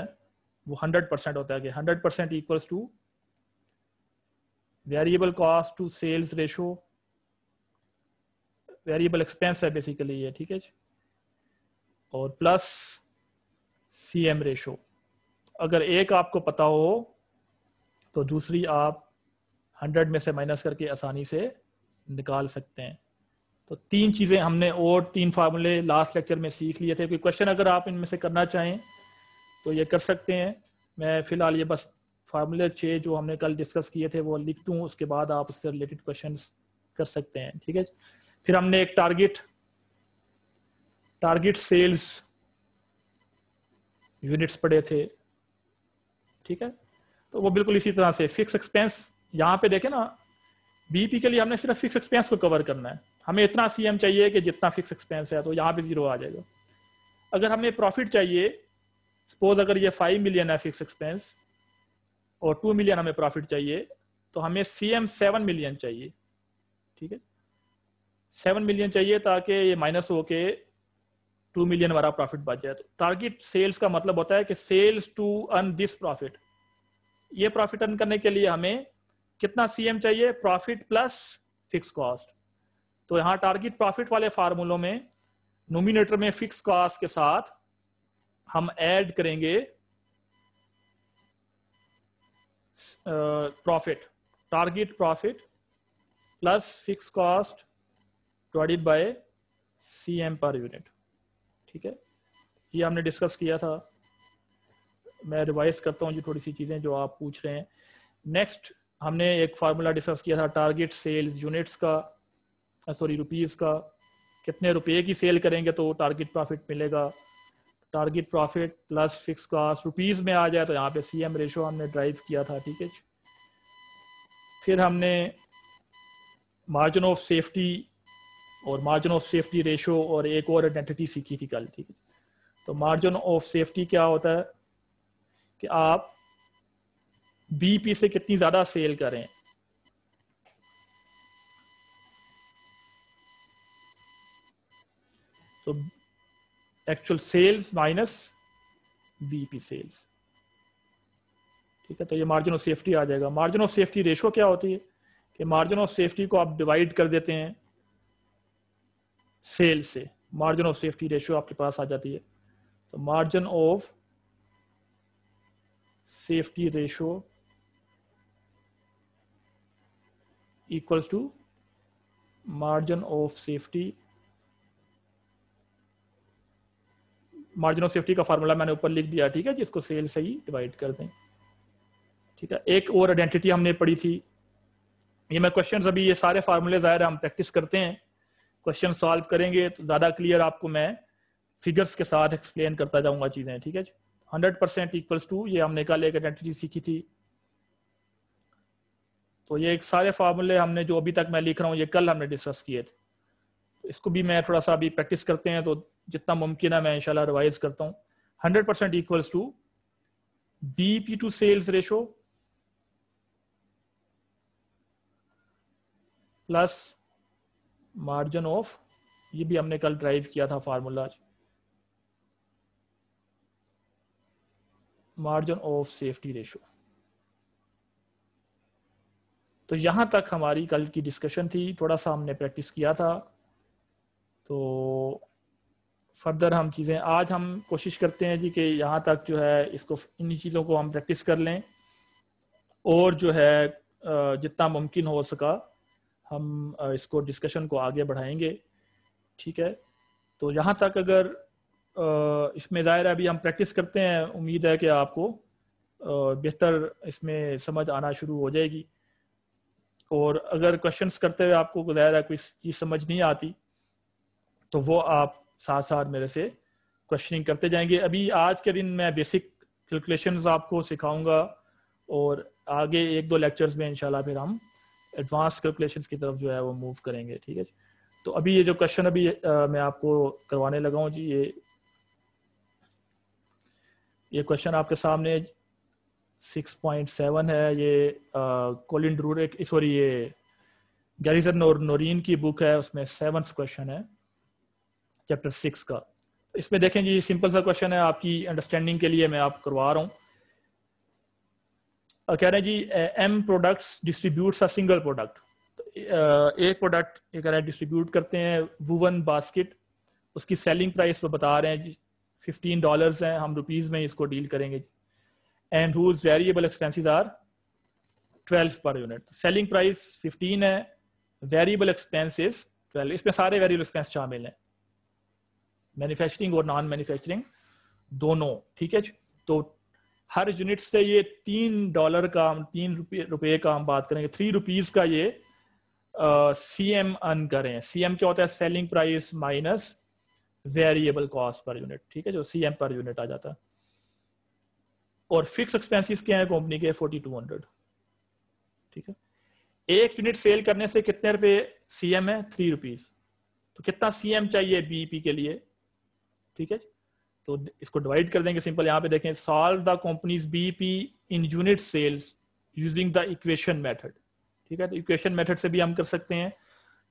S1: वो हंड्रेड परसेंट होता है कि hundred percent equals to variable cost to sales ratio variable expense है बेसिकली ये ठीक है जी और प्लस सी एम रेशो अगर एक आपको पता हो तो दूसरी आप हंड्रेड में से माइनस करके आसानी से निकाल सकते हैं तो तीन चीजें हमने और तीन फार्मूले लास्ट लेक्चर में सीख लिए थे कोई क्वेश्चन अगर आप इनमें से करना चाहें तो ये कर सकते हैं मैं फिलहाल ये बस फार्मूले छः जो हमने कल डिस्कस किए थे वो लिख दूँ उसके बाद आप उससे रिलेटेड क्वेश्चन कर सकते हैं ठीक है फिर हमने एक टारगेट टारगेट सेल्स यूनिट्स पड़े थे ठीक है तो वो बिल्कुल इसी तरह से फिक्स एक्सपेंस यहाँ पे देखे ना बीपी के लिए हमने सिर्फ फिक्स एक्सपेंस को कवर करना है हमें इतना सीएम चाहिए कि जितना फिक्स एक्सपेंस है तो यहाँ पे जीरो आ जाएगा अगर हमें प्रॉफिट चाहिए सपोज अगर ये फाइव मिलियन है फिक्स एक्सपेंस और टू मिलियन हमें प्रॉफिट चाहिए तो हमें सी एम सेवन मिलियन चाहिए ठीक है सेवन मिलियन चाहिए ताकि ये माइनस हो के टू मिलियन वाला प्रॉफिट बच जाए तो टारगेट सेल्स का मतलब होता है कि sales to earn this profit ये प्रॉफिट अर्न करने के लिए हमें कितना सीएम चाहिए प्रॉफिट प्लस फिक्स कॉस्ट तो यहां टारगेट प्रॉफिट वाले फार्मूलों में नोमिनेटर में फिक्स कॉस्ट के साथ हम ऐड करेंगे profit target profit plus fix cost divided by CM per unit ठीक है ये हमने डिस्कस किया था मैं रिवाइज करता हूं जी थोड़ी सी चीज़ें जो आप पूछ रहे हैं नेक्स्ट हमने एक फार्मूला डिस्कस किया था टारगेट सेल्स यूनिट्स का सॉरी रुपीज़ का कितने रुपए की सेल करेंगे तो टारगेट प्रॉफिट मिलेगा target profit plus fix cost rupees में आ जाए तो यहाँ पे सी एम रेशो हमने ड्राइव किया था ठीक है फिर हमने मार्जिन ऑफ सेफ्टी और मार्जिन ऑफ सेफ्टी रेशो और एक और आइडेंटिटी सीखी थी कल ठीक है तो मार्जिन ऑफ सेफ्टी क्या होता है कि आप बीपी से कितनी ज्यादा सेल करें तो actual sales minus BP sales ठीक है तो ये मार्जिन ऑफ सेफ्टी आ जाएगा मार्जिन ऑफ सेफ्टी रेशो क्या होती है कि मार्जिन ऑफ सेफ्टी को आप डिवाइड कर देते हैं सेल से मार्जिन ऑफ सेफ्टी रेशो आपके पास आ जाती है तो margin of safety ratio equals to margin of safety margin of safety का फार्मूला मैंने ऊपर लिख दिया ठीक है जिसको सेल से ही डिवाइड कर दें ठीक है एक और आइडेंटिटी हमने पढ़ी थी ये मैं क्वेश्चन अभी ये सारे फार्मूले जाहिर हम प्रैक्टिस करते हैं क्वेश्चन सॉल्व करेंगे तो ज़्यादा क्लियर आपको मैं फिगर्स के साथ एक्सप्लेन करता जाऊंगा चीज़ें ठीक है हंड्रेड परसेंट इक्वल्स टू ये हमने कल एक आइडेंटिटी सीखी थी तो ये एक सारे फार्मूले हमने जो अभी तक मैं लिख रहा हूँ ये कल हमने डिस्कस किए थे तो इसको भी मैं थोड़ा सा अभी प्रैक्टिस करते हैं तो जितना मुमकिन है मैं इनशाला रिवाइज करता हूँ hundred percent equals to BP to sales ratio plus margin of ये भी हमने कल ड्राइव किया था formula margin of safety ratio तो यहाँ तक हमारी कल की डिस्कशन थी थोड़ा सा हमने प्रैक्टिस किया था तो फर्दर हम चीज़ें आज हम कोशिश करते हैं जी कि यहाँ तक जो है इसको इन चीज़ों को हम प्रैक्टिस कर लें और जो है जितना मुमकिन हो सका हम इसको डिस्कशन को आगे बढ़ाएंगे ठीक है तो यहाँ तक अगर इसमें ज़ाहिर है अभी हम प्रैक्टिस करते हैं उम्मीद है कि आपको बेहतर इसमें समझ आना शुरू हो जाएगी और अगर क्वेश्चंस करते हुए आपको है कोई चीज़ समझ नहीं आती तो वो आप साथ साथ मेरे से क्वेश्चनिंग करते जाएंगे अभी आज के दिन मैं बेसिक कैलकुलेशन आपको सिखाऊंगा और आगे एक दो लेक्चर्स में इनशाला फिर हम एडवांस कैलकुलेशन की तरफ जो है वो मूव करेंगे ठीक है तो अभी ये जो क्वेश्चन अभी आ, मैं आपको करवाने लगा हूँ जी ये ये क्वेश्चन आपके सामने 6.7 है ये कोलिन ड्रूर एक सॉरी ये गैरिजर और नोरिन की बुक है उसमें सेवन्थ क्वेश्चन है चैप्टर सिक्स का इसमें देखें जी सिंपल सा क्वेश्चन है आपकी अंडरस्टैंडिंग के लिए मैं आप करवा रहा हूँ कह रहे हैं G M products distributes a single product तो, एक प्रोडक्ट ये कह रहे हैं डिस्ट्रीब्यूट करते हैं वुवन बास्केट उसकी सेलिंग प्राइस वो बता रहे हैं जी फिफ्टीन डॉलर्स हैं हम रुपीज़ में इसको डील करेंगे जी and whose variable expenses are 12 per unit selling price 15 है वेरिएबल एक्सपेंसिस 12 इसमें सारे वेरिएबल एक्सपेंस शामिल हैं मैन्युफैक्चरिंग और नॉन मैन्युफैक्चरिंग दोनों ठीक है तो हर यूनिट से ये तीन डॉलर का हम तीन रुपये का हम बात करेंगे थ्री रुपीज का ये सी एम अर्न करें सी एम क्या होता है selling price minus variable cost per unit ठीक है जो सी एम पर यूनिट आ जाता है और फिक्स एक्सपेंसिस क्या है कंपनी के 4200 ठीक है एक यूनिट सेल करने से कितने रुपए सीएम है थ्री रुपीज तो कितना सीएम चाहिए बीपी e के लिए ठीक है तो इसको डिवाइड कर देंगे सिंपल यहां पे देखें solve the company's BP in unit sales using the equation method ठीक है तो इक्वेशन मेथड से भी हम कर सकते हैं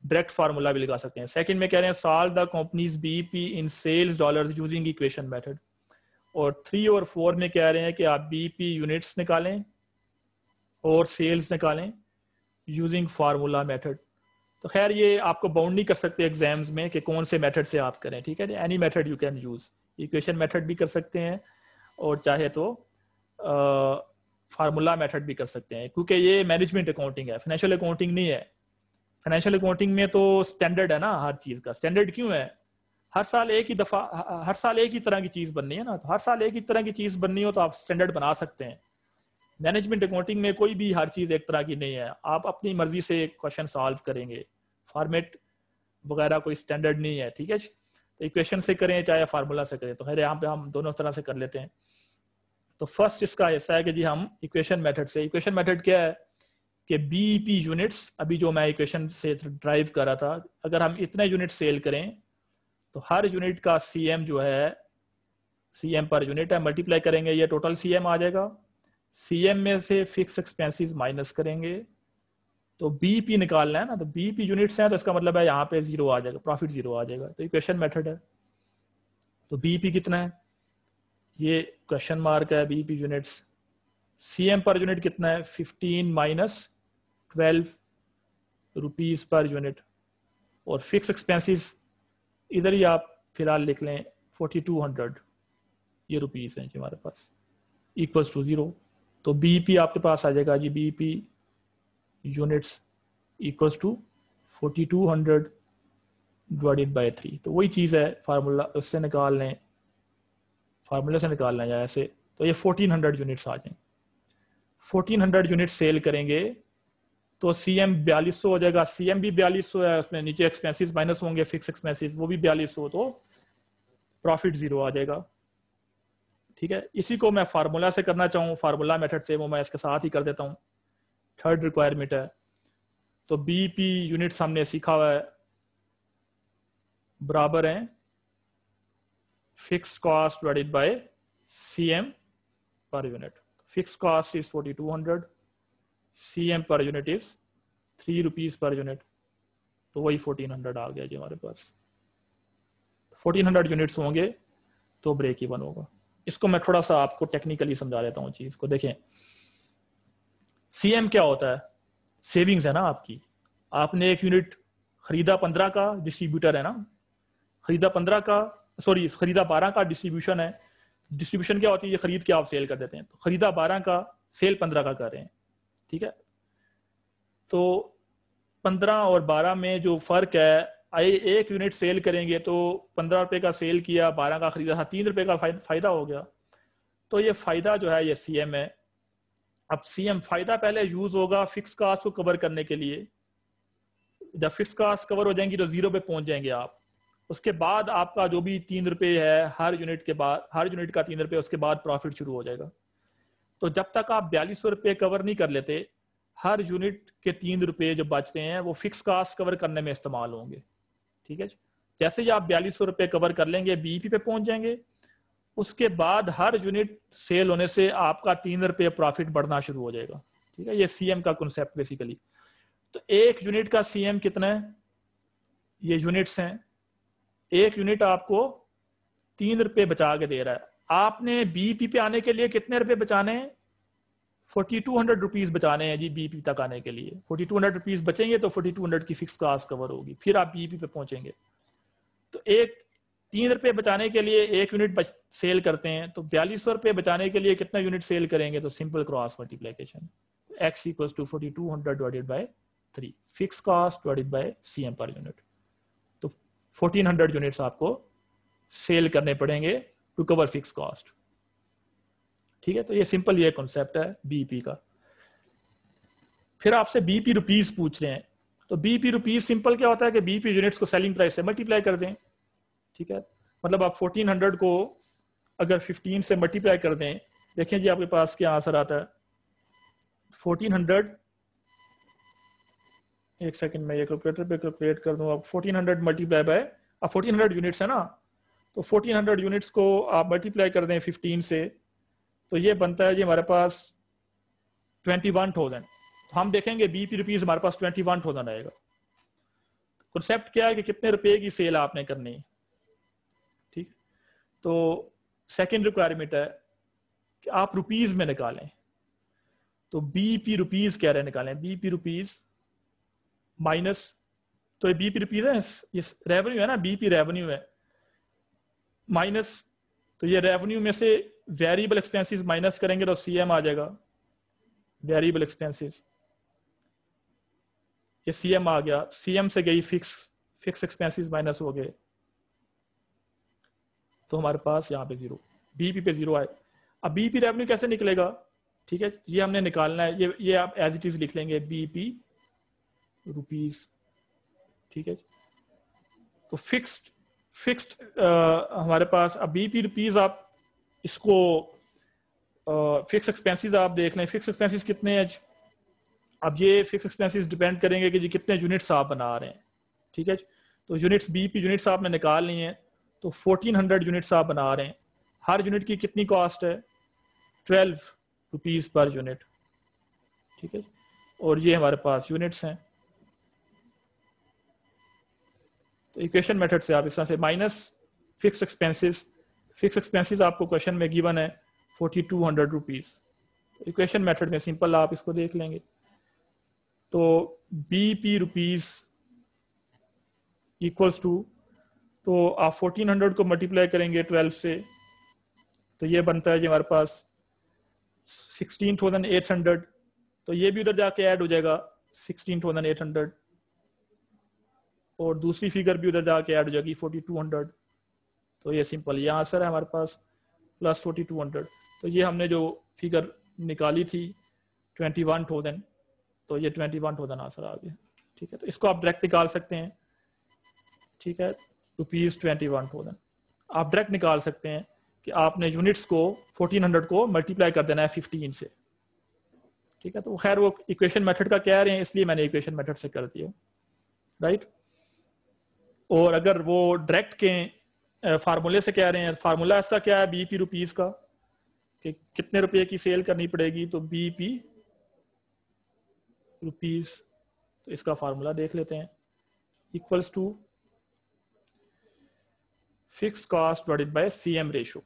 S1: डायरेक्ट फार्मूला भी लगा सकते हैं सेकंड में कह रहे हैं solve the company's BP in sales dollar using equation method और थ्री और फोर में कह रहे हैं कि आप बीपी यूनिट्स निकालें और सेल्स निकालें यूजिंग फार्मूला मेथड तो खैर ये आपको बाउंड नहीं कर सकते एग्जाम्स में कि कौन से मेथड से आप करें ठीक है any method you can use equation method भी कर सकते हैं और चाहे तो फार्मूला मेथड भी कर सकते हैं क्योंकि ये मैनेजमेंट अकाउंटिंग है फाइनेंशियल अकाउंटिंग नहीं है फाइनेंशियल अकाउंटिंग में तो स्टैंडर्ड है ना हर चीज का स्टैंडर्ड क्यों है हर साल एक ही दफा हर साल एक ही तरह की चीज बननी है ना तो हर साल एक ही तरह की चीज बननी हो तो आप स्टैंडर्ड बना सकते हैं मैनेजमेंट अकाउंटिंग में कोई भी हर चीज एक तरह की नहीं है आप अपनी मर्जी से क्वेश्चन सॉल्व करेंगे फॉर्मेट वगैरह कोई स्टैंडर्ड नहीं है ठीक है तो इक्वेशन से करें चाहे फार्मूला से करें तो खैर यहाँ पे हम दोनों तरह से कर लेते हैं तो फर्स्ट इसका ऐसा है कि जी हम इक्वेशन मेथड से इक्वेशन मेथड क्या है कि बीपी यूनिट्स अभी जो मैं इक्वेशन से ड्राइव कर रहा था अगर हम इतने यूनिट सेल करें तो हर यूनिट का सीएम जो है सीएम पर यूनिट है मल्टीप्लाई करेंगे ये टोटल सीएम आ जाएगा सीएम में से फिक्स एक्सपेंसेस माइनस करेंगे तो बीपी निकालना है ना तो बीपी यूनिट्स हैं तो इसका मतलब है यहाँ पे जीरो आ जाएगा प्रॉफिट जीरो आ जाएगा तो ये क्वेश्चन मेथड है तो बीपी कितना है ये क्वेश्चन मार्क है BP units CM per unit कितना है fifteen minus twelve rupees per unit और फिक्स एक्सपेंसिस इधर ही आप फिलहाल लिख लें फोर्टी टू हंड्रेड ये रुपीज हैं जी हमारे पास इक्वल्स टू ज़ीरो तो बी e आपके पास आ जाएगा जी B units equals to forty two hundred divided by three तो वही चीज़ है फार्मूला उससे निकाल लें फार्मूला से निकाल लें या ऐसे तो ये 1400 यूनिट्स आ फोर्टीन 1400 यूनिट सेल करेंगे तो सी एम बयालीस हो जाएगा सी एम भी बयालीस है उसमें नीचे एक्सपेंसिस माइनस होंगे फिक्स एक्सपेंसिस वो भी बयालीस हो तो प्रॉफिट जीरो आ जाएगा ठीक है इसी को मैं फार्मूला से करना चाहूँ फार्मूला मेथड से वो मैं इसके साथ ही कर देता हूँ थर्ड रिक्वायरमेंट है तो बी पी यूनिट्स हमने सीखा हुआ है बराबर है fix cost divided by C M per unit fix cost is forty two hundred M per unit is three rupees per unit तो वही फोर्टीन हंड्रेड आ गया जी हमारे पास फोर्टीन हंड्रेड यूनिट्स होंगे तो ब्रेक बन होगा इसको मैं थोड़ा सा आपको टेक्निकली समझा देता हूँ चीज को देखें सीएम क्या होता है सेविंग्स है ना आपकी आपने एक यूनिट खरीदा पंद्रह का डिस्ट्रीब्यूटर है ना खरीदा पंद्रह का सॉरी खरीदा बारह का डिस्ट्रीब्यूशन है डिस्ट्रीब्यूशन क्या होती है ये खरीद के आप सेल कर देते हैं तो खरीदा बारह का सेल पंद्रह का कर रहे हैं ठीक है तो पंद्रह और बारह में जो फर्क है एक यूनिट सेल करेंगे तो पंद्रह रुपए का सेल किया बारह का खरीदा था हाँ, तीन रुपए का फायदा हो गया तो ये फायदा जो है ये सीएम है अब सीएम फायदा पहले यूज होगा फिक्स कास्ट को कवर करने के लिए जब फिक्स कास्ट कवर हो जाएंगी तो जीरो पे पहुंच जाएंगे आप उसके बाद आपका जो भी तीन रुपये है हर यूनिट के बाद हर यूनिट का तीन रुपए उसके बाद प्रॉफिट शुरू हो जाएगा तो जब तक आप बयालीस सौ रुपये कवर नहीं कर लेते हर यूनिट के तीन रुपये जो बचते हैं वो फिक्स कास्ट कवर करने में इस्तेमाल होंगे ठीक है जैसे ही आप बयालीस सौ रुपये कवर कर लेंगे पी e पे पहुंच जाएंगे उसके बाद हर यूनिट सेल होने से आपका तीन रुपये प्रॉफिट बढ़ना शुरू हो जाएगा ठीक है ये सीएम का कॉन्सेप्ट बेसिकली तो एक यूनिट का सीएम कितना है ये यूनिट्स हैं एक यूनिट आपको तीन रुपये बचा के दे रहा है आपने बीपी पे आने के लिए कितने रुपए बचाने हैं फोर्टी टू हंड्रेड रुपीज बचाने हैं जी बीपी तक आने के लिए फोर्टी टू हंड्रेड रुपीज बचेंगे तो फोर्टी टू हंड्रेड की फिक्स कास्ट कवर होगी फिर आप बीपी पे पहुंचेंगे तो एक तीन रुपए बचाने के लिए एक यूनिट सेल करते हैं तो बयालीस सौ रुपए बचाने के लिए कितना यूनिट सेल करेंगे तो simple cross multiplication X equal to forty two hundred divided by three fix cost divided by C M per unit तो फोर्टीन हंड्रेड यूनिट्स आपको सेल करने पड़ेंगे टू कवर फिक्स कॉस्ट ठीक है तो ये सिंपल ये कॉन्सेप्ट है बीपी e का फिर आपसे बीपी रुपीज e पूछ रहे हैं तो बीपी रुपीज सिंपल क्या होता है कि बीपी यूनिट्स e को सेलिंग प्राइस से मल्टीप्लाई कर दें ठीक है मतलब आप 1400 को अगर 15 से मल्टीप्लाई कर दें देखें जी आपके पास क्या आंसर आता है 1400 एक सेकंड में ये कैलकुलेटर पे कैलकुलेट कर दूं आप 1400 मल्टीप्लाई बाय अब 1400 यूनिट्स है ना तो 1400 यूनिट्स को आप मल्टीप्लाई कर दें 15 से तो ये बनता है जी हमारे पास 21,000 तो हम देखेंगे बीपी रुपीज हमारे पास 21,000 आएगा कॉन्सेप्ट क्या है कि कितने रुपए की सेल आपने करनी है ठीक तो सेकेंड रिक्वायरमेंट है कि आप रुपीज में निकालें तो बी पी रुपीज कह रहे निकालें बी पी रुपीज माइनस तो ये बीपी रुपीज है ये रेवेन्यू है ना बीपी रेवेन्यू है माइनस तो ये रेवेन्यू में से वेरिएबल एक्सपेंसेस माइनस करेंगे तो सीएम आ जाएगा वेरिएबल एक्सपेंसेस ये सीएम आ गया सीएम से गई फिक्स फिक्स एक्सपेंसेस माइनस हो गए तो हमारे पास यहां पे जीरो बीपी पे जीरो आए अब बीपी रेवेन्यू कैसे निकलेगा ठीक है ये हमने निकालना है ये ये आप एज इट इज लिख लेंगे बीपी रुपीज ठीक है तो फिक्स्ड फिक्स्ड uh, हमारे पास अब बीपी रुपीज आप इसको फिक्स uh, एक्सपेंसेस आप देख लें फिक्स एक्सपेंसेस कितने हैं अब ये फिक्स एक्सपेंसेस डिपेंड करेंगे कि जी कितने यूनिट्स आप बना रहे हैं ठीक है तो यूनिट्स बीपी यूनिट्स आपने निकाल ली हैं तो 1400 यूनिट्स आप बना रहे हैं हर यूनिट की कितनी कॉस्ट है ट्वेल्व रुपीज़ पर यूनिट ठीक है और ये हमारे पास यूनिट्स हैं तो इक्वेशन मेथड से आप इस तरह से minus fix expenses fix expenses आपको क्वेश्चन में गिवन है forty two hundred rupees equation method में सिंपल आप इसको देख लेंगे तो B P rupees equals to तो आप फोर्टीन हंड्रेड को मल्टीप्लाई करेंगे ट्वेल्व से तो ये बनता है जी हमारे पास सिक्सटीन थाउजेंड एट हंड्रेड तो ये भी उधर जाके ऐड हो जाएगा सिक्सटीन थाउजेंड एट हंड्रेड और दूसरी फिगर भी उधर जाके ऐड हो जाएगी फोर्टी टू हंड्रेड तो ये सिंपल ये आंसर है हमारे पास प्लस फोर्टी टू हंड्रेड तो ये हमने जो फिगर निकाली थी ट्वेंटी वन थाउजेंड तो ये ट्वेंटी वन थाउजेंड आंसर आ गया ठीक है तो इसको आप डायरेक्ट निकाल सकते हैं ठीक है रुपीज ट्वेंटी वन थाउजेंड आप डायरेक्ट निकाल सकते हैं कि आपने यूनिट्स को फोर्टीन हंड्रेड को मल्टीप्लाई कर देना है फिफ्टीन से ठीक है तो खैर वो इक्वेशन मेथड का कह रहे हैं इसलिए मैंने इक्वेशन मेथड से कर दिया राइट right? और अगर वो डायरेक्ट के फार्मूले से कह रहे हैं फार्मूला इसका क्या है बीपी रुपीस का कि कितने रुपए की सेल करनी पड़ेगी तो बीपी रुपीस तो इसका फार्मूला देख लेते हैं equals to fix cost divided by CM ratio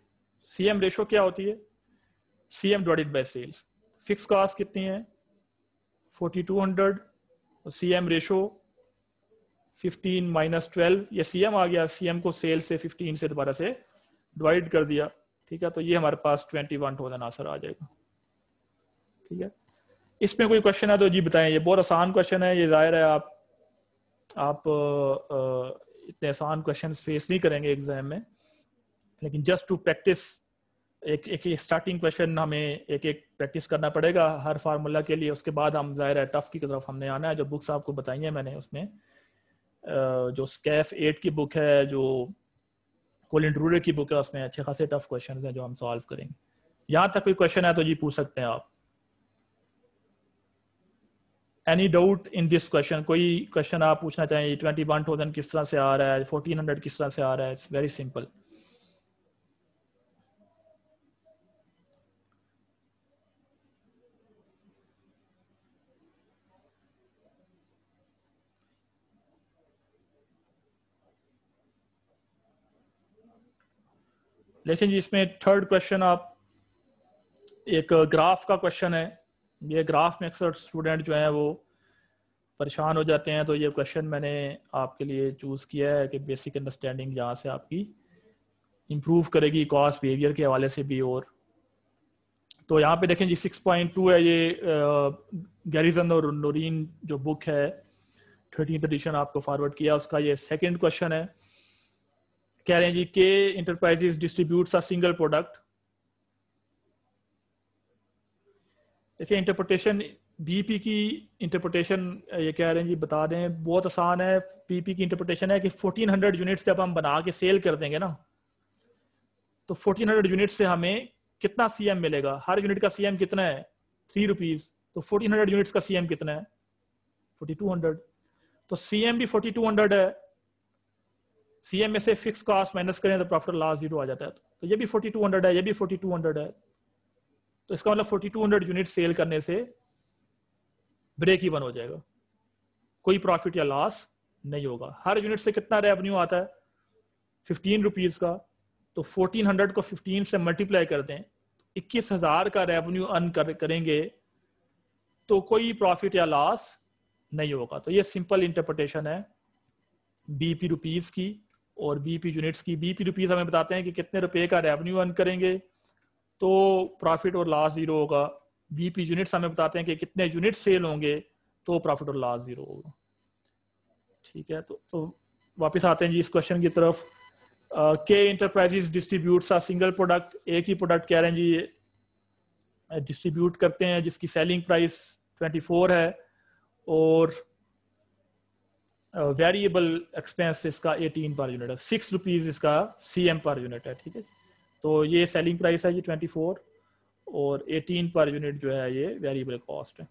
S1: CM ratio क्या होती है CM divided by sales fix cost कितनी है हंड्रेड और CM ratio fifteen minus twelve ये सी आ गया सी को सेल से फिफ्टीन से दोबारा से डिवाइड कर दिया ठीक है तो ये हमारे पास ट्वेंटी वन थाउजेंड आंसर आ जाएगा ठीक है इसमें कोई क्वेश्चन है तो जी बताएं ये बहुत आसान क्वेश्चन है ये जाहिर है आप आप इतने आसान क्वेश्चन फेस नहीं करेंगे एग्जाम में लेकिन जस्ट टू प्रैक्टिस एक एक स्टार्टिंग क्वेश्चन हमें एक एक प्रैक्टिस करना पड़ेगा हर फार्मूला के लिए उसके बाद हम जाहिर है टफ की तरफ हमने आना है जो बुक्स आपको बताई है मैंने उसमें जो स्कैफ एट की बुक है जो कोलिन ड्रूडर की बुक है उसमें अच्छे खासे टफ क्वेश्चन हैं जो हम सॉल्व करेंगे यहाँ तक कोई क्वेश्चन है तो जी पूछ सकते हैं आप any doubt in this question कोई क्वेश्चन आप पूछना चाहें ट्वेंटी वन थाउजेंड किस तरह से आ रहा है फोर्टीन हंड्रेड किस तरह से आ रहा है इट्स वेरी सिंपल लेकिन इसमें थर्ड क्वेश्चन आप एक ग्राफ का क्वेश्चन है ये ग्राफ में अक्सर स्टूडेंट जो हैं वो परेशान हो जाते हैं तो ये क्वेश्चन मैंने आपके लिए चूज़ किया है कि बेसिक अंडरस्टैंडिंग यहाँ से आपकी इम्प्रूव करेगी कॉस बिहेवियर के हवाले से भी और तो यहाँ पे देखें जी 6.2 है ये गैरिजन और नोरिन जो बुक है थर्टीन एडिशन आपको फॉरवर्ड किया उसका ये सेकंड क्वेश्चन है कह रहे हैं G K enterprises distributes a single product देखिए इंटरप्रटेशन बीपी की इंटरप्रटेशन ये कह रहे हैं जी बता दें बहुत आसान है बीपी की इंटरप्रटेशन है कि 1400 यूनिट्स जब हम बना के सेल कर देंगे ना तो 1400 यूनिट से हमें कितना सीएम मिलेगा हर यूनिट का सीएम कितना है थ्री रुपीज तो 1400 यूनिट्स का सीएम कितना है 4200 तो सीएम भी 4200 है C M S A fix cost minus करें तो प्रॉफिट लॉस जीरो आ जाता है तो ये भी हंड्रेड है ये भी हंड्रेड है तो इसका मतलब हंड्रेड यूनिट सेल करने से ब्रेक इवन हो जाएगा कोई प्रॉफिट या लॉस नहीं होगा हर यूनिट से कितना रेवेन्यू आता है फिफ्टीन रुपीज का तो फोर्टीन हंड्रेड को फिफ्टीन से मल्टीप्लाई कर दें इक्कीस हजार का रेवेन्यू अर्न कर, करेंगे तो कोई प्रॉफिट या लॉस नहीं होगा तो ये सिंपल इंटरप्रटेशन है बीपी रुपीज की और बीपी यूनिट्स की बीपी रुपीज हमें बताते हैं कि कितने रुपए का रेवेन्यू अर्न करेंगे तो प्रॉफिट और लॉस जीरो होगा बीपी यूनिट्स हमें बताते हैं कि कितने यूनिट सेल होंगे तो प्रॉफिट और लॉस जीरो होगा ठीक है तो, तो वापस आते हैं जी इस क्वेश्चन की तरफ K enterprises distribute a single product एक ही प्रोडक्ट कह रहे हैं जी डिस्ट्रीब्यूट करते हैं जिसकी सेलिंग प्राइस फोर है और वेरिएबल uh, एक्सपेंस इसका 18 पर यूनिट है सिक्स रुपीज़ इसका सीएम पर यूनिट है ठीक है तो ये सेलिंग प्राइस है ये 24 और 18 पर यूनिट जो है ये वेरिएबल कॉस्ट है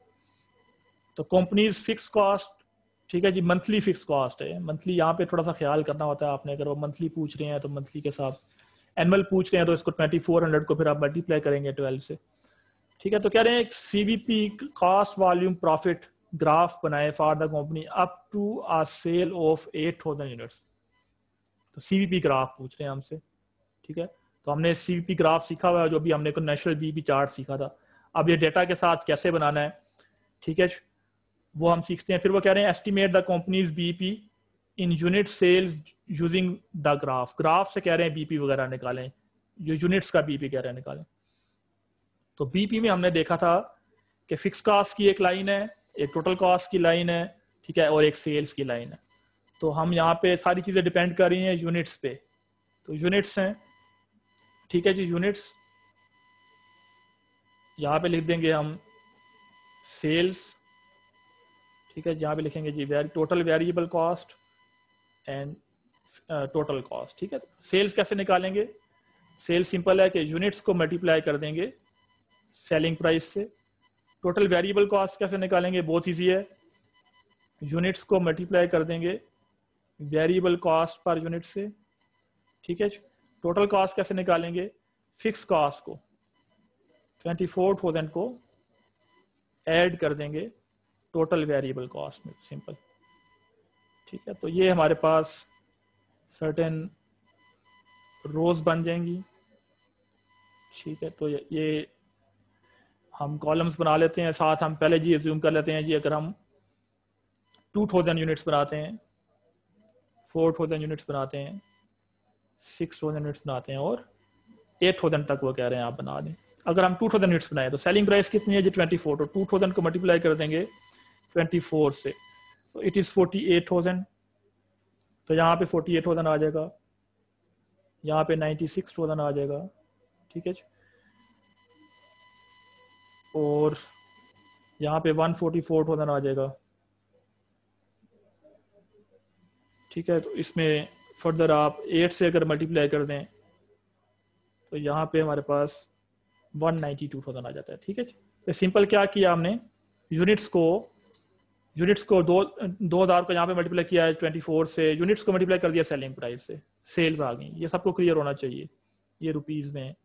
S1: तो कंपनीज फिक्स कॉस्ट ठीक है जी मंथली फिक्स कॉस्ट है मंथली यहाँ पे थोड़ा सा ख्याल करना होता है आपने अगर वो मंथली पूछ रहे हैं तो मंथली के साथ एनुअल पूछ रहे हैं तो इसको 2400 को फिर आप मल्टीप्लाई करेंगे 12 से ठीक है तो कह रहे हैं C V P cost volume profit graph बनाए for the company up to a sale of eight thousand unit तो सीवीपी ग्राफ पूछ रहे हैं हमसे ठीक है तो हमने सीवीपी ग्राफ सीखा हुआ है जो भी हमने को नेशनल बीपी चार्ट सीखा था अब ये डेटा के साथ कैसे बनाना है ठीक है वो हम सीखते हैं फिर वो कह रहे हैं estimate the company's BP in unit sales using the graph graph से कह रहे हैं बीपी वगैरह निकालें जो यूनिट्स का बीपी कह रहे हैं निकालें तो बीपी में हमने देखा था कि फिक्स कास्ट की एक लाइन है एक टोटल कॉस्ट की लाइन है ठीक है और एक सेल्स की लाइन है तो हम यहाँ पे सारी चीज़ें डिपेंड कर रही हैं यूनिट्स पे तो यूनिट्स हैं ठीक है जी यूनिट्स यहाँ पे लिख देंगे हम सेल्स ठीक है यहाँ पे लिखेंगे जी very total variable cost and total cost ठीक है सेल्स कैसे निकालेंगे सेल्स सिंपल है कि यूनिट्स को मल्टीप्लाई कर देंगे सेलिंग प्राइस से टोटल वेरिएबल कॉस्ट कैसे निकालेंगे बहुत ईजी है यूनिट्स को मल्टीप्लाई कर देंगे वेरिएबल कॉस्ट पर यूनिट से ठीक है टोटल कॉस्ट कैसे निकालेंगे फिक्स कॉस्ट को ट्वेंटी फोर थाउजेंड को ऐड कर देंगे टोटल वेरिएबल कॉस्ट में सिंपल ठीक है तो ये हमारे पास सर्टेन रोज बन जाएंगी ठीक है तो ये हम कॉलम्स बना लेते हैं साथ हम पहले जी एज्यूम कर लेते हैं जी अगर हम टू थाउजेंड यूनिट्स बनाते हैं फोर थाउजेंड यूनिट्स बनाते हैं सिक्स थाउजेंड यूनिट्स बनाते हैं और एट थाउजेंड तक वो कह रहे हैं आप बना दें अगर हम टू थाउजेंड यूनिट्स बनाए तो सेलिंग प्राइस कितनी है जी ट्वेंटी फोर तो टू थाउजेंड को मल्टीप्लाई कर देंगे ट्वेंटी फोर से तो it is forty eight thousand तो यहाँ पे फोर्टी एट थाउजेंड आ जाएगा यहाँ पे नाइन्टी सिक्स थाउजेंड आ जाएगा ठीक है जी और यहाँ पे 144 फोर्टी फोर थाउजेंड आ जाएगा ठीक है तो इसमें फर्दर आप एट से अगर मल्टीप्लाई कर दें तो यहाँ पे हमारे पास थाउजेंड आ जाता है ठीक है तो सिंपल क्या किया हमने यूनिट्स को यूनिट्स को दो दो हज़ार को यहाँ पे मल्टीप्लाई किया है 24 से यूनिट्स को मल्टीप्लाई कर दिया सेलिंग प्राइस से सेल्स आ गई ये सबको क्लियर होना चाहिए ये रुपीज़ में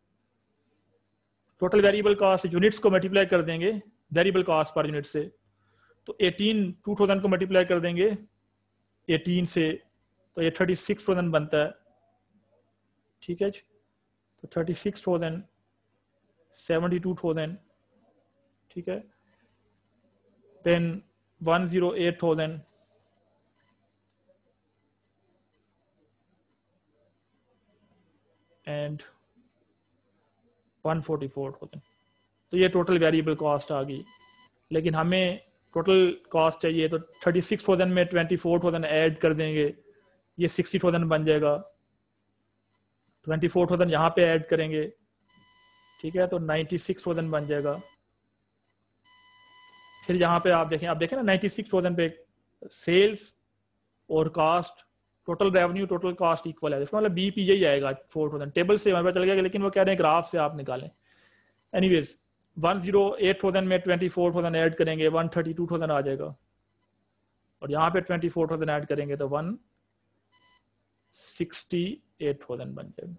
S1: टोटल वेरिएबल कॉस्ट यूनिट्स को मल्टीप्लाई कर देंगे वेरिएबल कॉस्ट पर यूनिट से तो 18 टू थाउजेंड को मल्टीप्लाई कर देंगे 18 से तो ये 36 36000 बनता है ठीक है जी तो सिक्स 36000 72000 ठीक है then zero eight thousand and one forty four तो ये टोटल वेरिएबल कॉस्ट आ गई लेकिन हमें टोटल कॉस्ट चाहिए तो थर्टी सिक्स थाउजेंड में ट्वेंटी फोर थाउजेंड ऐड कर देंगे ये सिक्सटी थाउजेंड बन जाएगा ट्वेंटी फोर थाउजेंड यहाँ पे ऐड करेंगे ठीक है तो नाइन्टी सिक्स थाउजेंड बन जाएगा फिर यहाँ पे आप देखें आप देखें ना नाइन्टी सिक्स थाउजेंड पे सेल्स और cost total revenue total cost equal है इसका मतलब बी पी यही आएगा फोर थाउजेंड टेबल से हमारे पास चल गया लेकिन वो कह रहे हैं ग्राफ से आप निकालें anyways one zero eight thousand में ट्वेंटी फोर थाउजेंड एड करेंगे वन थर्टी टू थाउजेंड आ जाएगा और यहाँ पे ट्वेंटी फोर थाउजेंड एड करेंगे तो वन सिक्सटी एट थाउजेंड बन जाएगा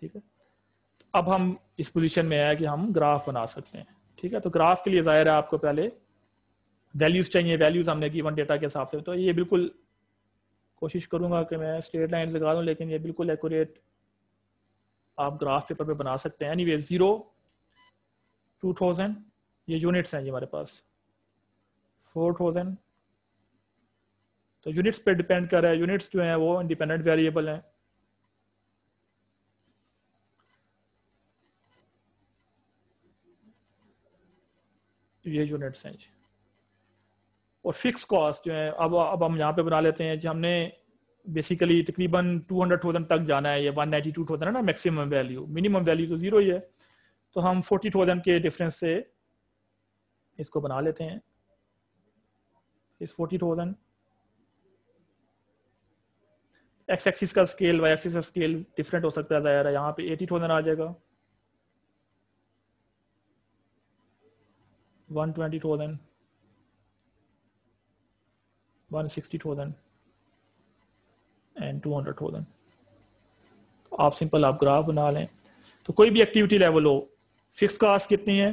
S1: ठीक है तो अब हम इस पोजिशन में आया कि हम ग्राफ बना सकते हैं ठीक है तो ग्राफ के लिए जाहिर है आपको पहले वैल्यूज चाहिए वैल्यूज हमने गिवन डेटा के हिसाब से तो ये बिल्कुल कोशिश करूंगा कि मैं स्ट्रेट लाइन लगा दूं लेकिन ये बिल्कुल एक्यूरेट आप ग्राफ पेपर पे बना सकते हैं anyway zero two thousand ये यूनिट्स हैं जी हमारे पास फोर थाउजेंड तो यूनिट्स पे डिपेंड कर रहा है यूनिट्स जो हैं वो इंडिपेंडेंट वेरिएबल हैं तो ये यूनिट्स हैं जी और फिक्स कॉस्ट जो है अब अब हम यहाँ पे बना लेते हैं कि हमने बेसिकली तकरीबन टू हंड्रेड थाउजेंड तक जाना है या वन नाइन्टी टू थाउजेंड है ना मैक्सिमम वैल्यू मिनिमम वैल्यू तो ज़ीरो ही है तो हम फोर्टी थाउजेंड के डिफरेंस से इसको बना लेते हैं इस फोर्टी थाउजेंड एक्स एक्सिस का स्केल वाई एक्सिस का स्केल डिफरेंट हो सकता है ज़ाहिर है यहाँ पे एटी थाउजेंड आ जाएगा वन ट्वेंटी थाउजेंड 160,000 एंड 200,000 तो आप सिंपल आप ग्राफ बना लें तो कोई भी एक्टिविटी लेवल हो फिक्स कास्ट कितनी है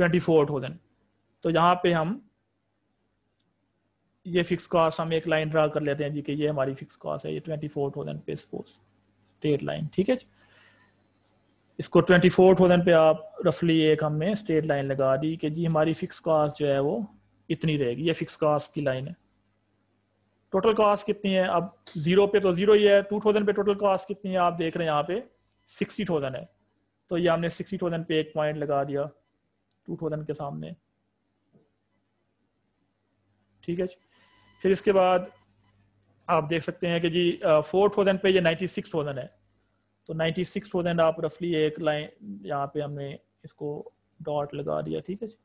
S1: 24,000 तो यहाँ पे हम ये फिक्स कास्ट हम एक लाइन ड्रा कर लेते हैं जी कि ये हमारी फिक्स कास्ट है ये 24,000 पे सपोज स्टेट लाइन ठीक है इसको 24,000 पे आप रफली एक हमने स्टेट लाइन लगा दी कि जी हमारी फिक्स कास्ट जो है वो इतनी रहेगी ये फिक्स कास्ट की लाइन है टोटल कॉस्ट कितनी है अब जीरो पे तो जीरो ही है टू थाउजेंड पे टोटल कॉस्ट कितनी है आप देख रहे हैं यहाँ पे सिक्सटी थाउजेंड है तो ये हमने सिक्सटी थाउजेंड पे एक पॉइंट लगा दिया टू थाउजेंड के सामने ठीक है फिर इसके बाद आप देख सकते हैं कि जी फोर थाउजेंड पे ये नाइन्टी सिक्स थाउजेंड है तो नाइन्टी सिक्स थाउजेंड आप रफली एक लाइन यहाँ पे हमने इसको डॉट लगा दिया ठीक है जी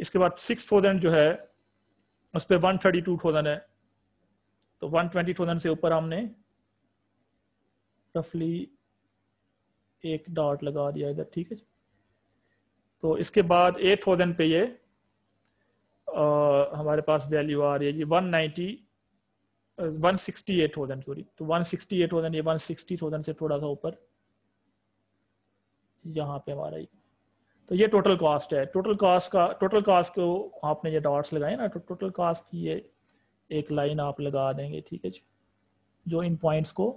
S1: इसके बाद सिक्स थाउजेंड जो है उस पर वन थर्टी टू थाउजेंड है तो वन ट्वेंटी थाउजेंड से ऊपर हमने रफली एक डॉट लगा दिया इधर ठीक है तो इसके बाद एट थाउजेंड पे ये आ, हमारे पास वैल्यू आ रही है तो ये one ninety one sixty eight thousand sorry तो वन सिक्सटी एट थाउजेंड ये वन सिक्सटी थाउजेंड से थोड़ा सा ऊपर यहाँ पे हमारा ये तो ये टोटल कॉस्ट है टोटल कॉस्ट का टोटल कॉस्ट को आपने ये डॉट्स लगाए ना तो टोटल कॉस्ट की ये एक लाइन आप लगा देंगे ठीक है जी जो इन पॉइंट्स को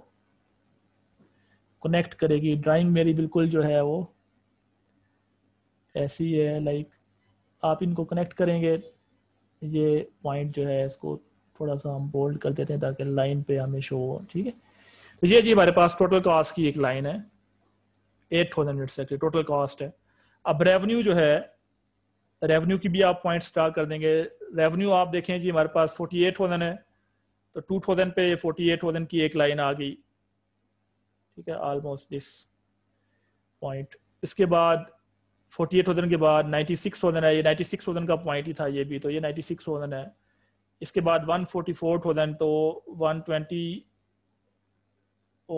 S1: कनेक्ट करेगी ड्राइंग मेरी बिल्कुल जो है वो ऐसी है लाइक आप इनको कनेक्ट करेंगे ये पॉइंट जो है इसको थोड़ा सा हम बोल्ड कर देते हैं ताकि लाइन पे हमें शो हो ठीक है तो ये जी हमारे पास टोटल कॉस्ट की एक लाइन है एट थाउजेंड टोटल कॉस्ट है अब रेवेन्यू जो है रेवेन्यू की भी आप पॉइंट स्टार कर देंगे रेवेन्यू आप देखें जी हमारे पास फोर्टी एट थाउजेंड है तो टू थाउजेंड पे फोर्टी एट थाउजेंड की एक लाइन आ गई ठीक है ऑलमोस्ट दिस पॉइंट इसके बाद फोर्टी एट थाउजेंड के बाद नाइन्टी सिक्स थाउजेंड है ये नाइन्टी सिक्स थाउजेंड का पॉइंट ही था ये भी तो ये नाइन्टी सिक्स थाउजेंड है इसके बाद वन फोर्टी फोर थाउजेंड तो वन ट्वेंटी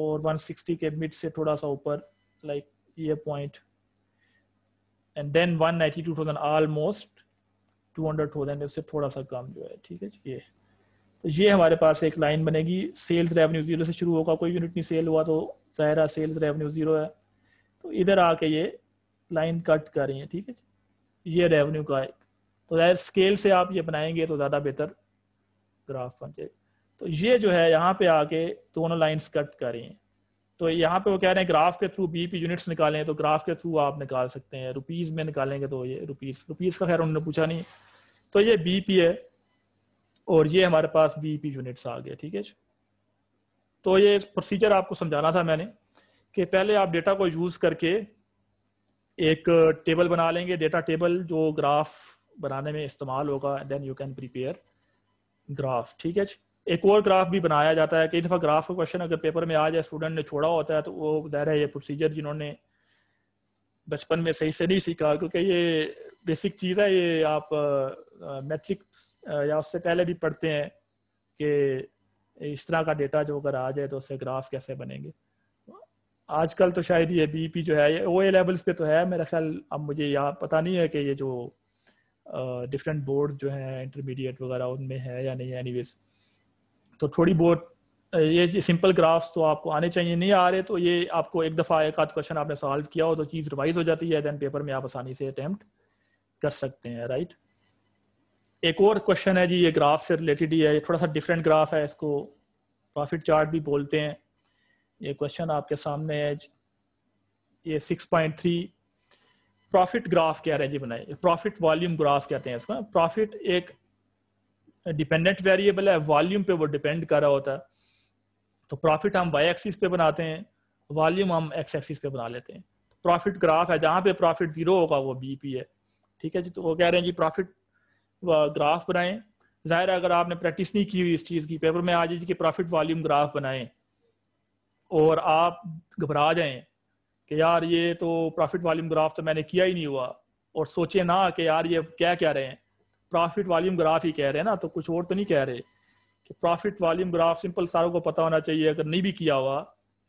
S1: और वन सिक्सटी के मिड से थोड़ा सा ऊपर लाइक ये point and then one two thousand almost thousand उससे थोड़ा सा कम जो है ठीक है ये तो ये हमारे पास एक लाइन बनेगी सेल्स रेवेन्यू जीरो से शुरू होगा कोई यूनिट नहीं सेल हुआ तो ज़ाहिर सेल्स रेवेन्यू जीरो है तो इधर आके ये लाइन कट कर रही है ठीक है ये रेवेन्यू का एक तो ज़ाहिर स्केल से आप ये बनाएंगे तो ज़्यादा बेहतर ग्राफ बन जाएगा तो ये जो है यहाँ पे आके दोनों लाइन्स कट कर रही हैं तो यहाँ पे वो कह रहे हैं ग्राफ के थ्रू बीपी यूनिट्स निकालें तो ग्राफ के थ्रू आप निकाल सकते हैं रुपीज में निकालेंगे तो ये रुपीज रुपीज का खैर उन्होंने पूछा नहीं तो ये बीपी है और ये हमारे पास बीपी यूनिट्स आ गए ठीक है तो ये प्रोसीजर आपको समझाना था मैंने कि पहले आप डेटा को यूज करके एक टेबल बना लेंगे डेटा टेबल जो ग्राफ बनाने में इस्तेमाल होगा then you can prepare graph ठीक है जी एक और ग्राफ भी बनाया जाता है कई दफ़ा ग्राफ का क्वेश्चन अगर पेपर में आ जाए स्टूडेंट ने छोड़ा होता है तो वो ज़ाहिर है ये प्रोसीजर जिन्होंने बचपन में सही से नहीं सीखा क्योंकि ये बेसिक चीज़ है ये आप मैट्रिक या उससे पहले भी पढ़ते हैं कि इस तरह का डेटा जो अगर आ जाए तो उससे ग्राफ कैसे बनेंगे आजकल तो शायद ये बीपी e जो है ये ओ ए लेवल्स पे तो है मेरा ख्याल अब मुझे यहाँ पता नहीं है कि ये जो डिफरेंट बोर्ड जो है इंटरमीडिएट वगैरह उनमें है या नहीं एनीवेज तो थोड़ी बहुत ये सिंपल ग्राफ्स तो आपको आने चाहिए नहीं आ रहे तो ये आपको एक दफ़ा एक आध क्वेश्चन आपने सॉल्व किया हो तो चीज़ रिवाइज हो जाती है देन पेपर में आप आसानी से अटैम्प्ट कर सकते हैं राइट एक और क्वेश्चन है जी ये ग्राफ से रिलेटेड ही है ये थोड़ा सा डिफरेंट ग्राफ है इसको प्रॉफिट चार्ट भी बोलते हैं ये क्वेश्चन आपके सामने है ये 6.3 प्रॉफिट ग्राफ कह रहे हैं जी बनाए प्रॉफिट वॉल्यूम ग्राफ कहते हैं इसका प्रॉफिट एक डिपेंडेंट वेरिएबल है वॉल्यूम पे वो डिपेंड कर रहा होता है तो प्रॉफिट हम वाई एक्सिस पे बनाते हैं वॉल्यूम हम एक्स एक्सिस पे बना लेते हैं प्रॉफिट ग्राफ है जहां पे प्रॉफिट जीरो होगा वो बीपी है ठीक है जी तो वो कह रहे हैं जी प्रॉफिट ग्राफ बनाएं ज़ाहिर है अगर आपने प्रैक्टिस नहीं की हुई इस चीज़ की पेपर में आ जाए कि प्रॉफिट वॉल्यूम ग्राफ बनाएं और आप घबरा जाएं कि यार ये तो प्रॉफिट वॉल्यूम ग्राफ तो मैंने किया ही नहीं हुआ और सोचे ना कि यार ये क्या क्या रहे हैं प्रॉफिट वॉल्यूम ग्राफ ही कह रहे हैं ना तो कुछ और तो नहीं कह रहे कि प्रॉफिट वॉल्यूम ग्राफ सिंपल सारों को पता होना चाहिए अगर नहीं भी किया हुआ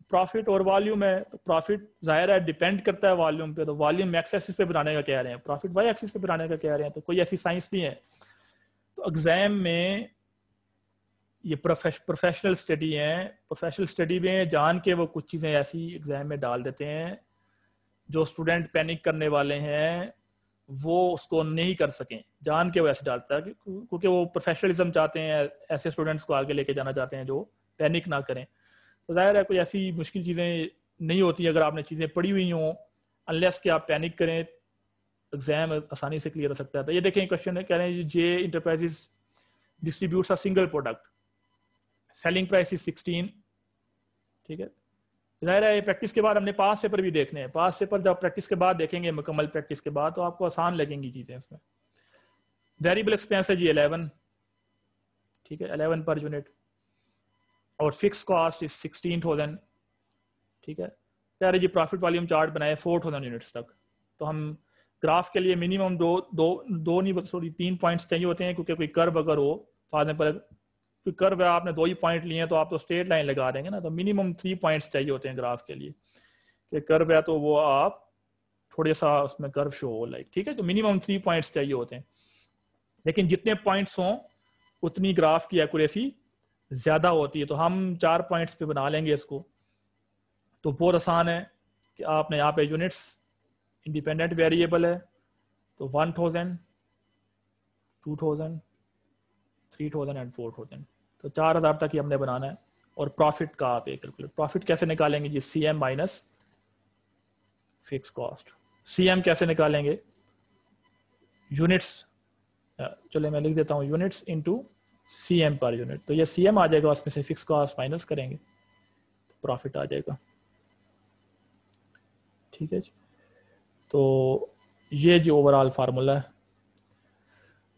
S1: प्रॉफिट और वॉल्यूम है तो प्रॉफिट जाहिर है डिपेंड करता है वॉल्यूम पे तो वॉल्यूम एक्स एक्सिस पे बनाने का कह रहे हैं प्रॉफिट वाई एक्सिस पे बनाने का कह रहे हैं तो कोई ऐसी साइंस नहीं है तो एग्जाम में ये प्रोफेशनल स्टडी है प्रोफेशनल स्टडी में जान के वो कुछ चीज़ें ऐसी एग्जाम में डाल देते हैं जो स्टूडेंट पैनिक करने वाले हैं वो उसको नहीं कर सकें जान के वो ऐसे डालता है क्योंकि वो प्रोफेशनलिज्म चाहते हैं ऐसे स्टूडेंट्स को आगे लेके जाना चाहते हैं जो पैनिक ना करें तो जाहिर है कोई ऐसी मुश्किल चीज़ें नहीं होती अगर आपने चीज़ें पढ़ी हुई हों अनलेस कि आप पैनिक करें एग्जाम आसानी से क्लियर हो सकता है तो ये देखें क्वेश्चन है कह रहे हैं J enterprises distributes a single product selling price is sixteen ठीक है जाहिर है प्रैक्टिस के बाद हमने पास पेपर भी देखने हैं पास पेपर जब प्रैक्टिस के बाद देखेंगे मुकम्मल प्रैक्टिस के बाद तो आपको आसान लगेंगी चीज़ें इसमें वेरिएबल एक्सपेंस है जी अलेवन ठीक है अलेवन पर यूनिट और fix cost is sixteen thousand ठीक है कह रहे जी प्रॉफिट वाली चार्ट बनाए फोर थाउजेंड यूनिट्स तक तो हम ग्राफ के लिए मिनिमम दो दो दो नहीं सॉरी तीन पॉइंट्स चाहिए होते हैं क्योंकि कोई कर्व अगर हो फॉर तो एग्जाम्पल कोई कर्व है आपने दो ही पॉइंट लिए हैं तो आप तो स्ट्रेट लाइन लगा देंगे ना तो मिनिमम थ्री पॉइंट्स चाहिए होते हैं ग्राफ के लिए कि कर्व है तो वो आप थोड़े सा उसमें कर्व शो हो लाइक ठीक है तो मिनिमम थ्री पॉइंट्स चाहिए होते हैं लेकिन जितने पॉइंट्स हों उतनी ग्राफ की एक्यूरेसी ज्यादा होती है तो हम चार पॉइंट्स पे बना लेंगे इसको तो बहुत आसान है कि आपने यहाँ पे यूनिट्स इंडिपेंडेंट वेरिएबल है तो one thousand two thousand three thousand and four thousand तो चार हज़ार तक ही हमने बनाना है और प्रॉफिट का आप एक कैलकुलेट प्रॉफिट कैसे निकालेंगे जी C M minus fix cost C M कैसे निकालेंगे यूनिट्स चले मैं लिख देता हूँ units into C M per unit तो ये सी एम आ जाएगा उसमें से फिक्स कॉस्ट माइनस करेंगे तो प्रॉफिट आ जाएगा ठीक है जी तो ये जो ओवरऑल फार्मूला है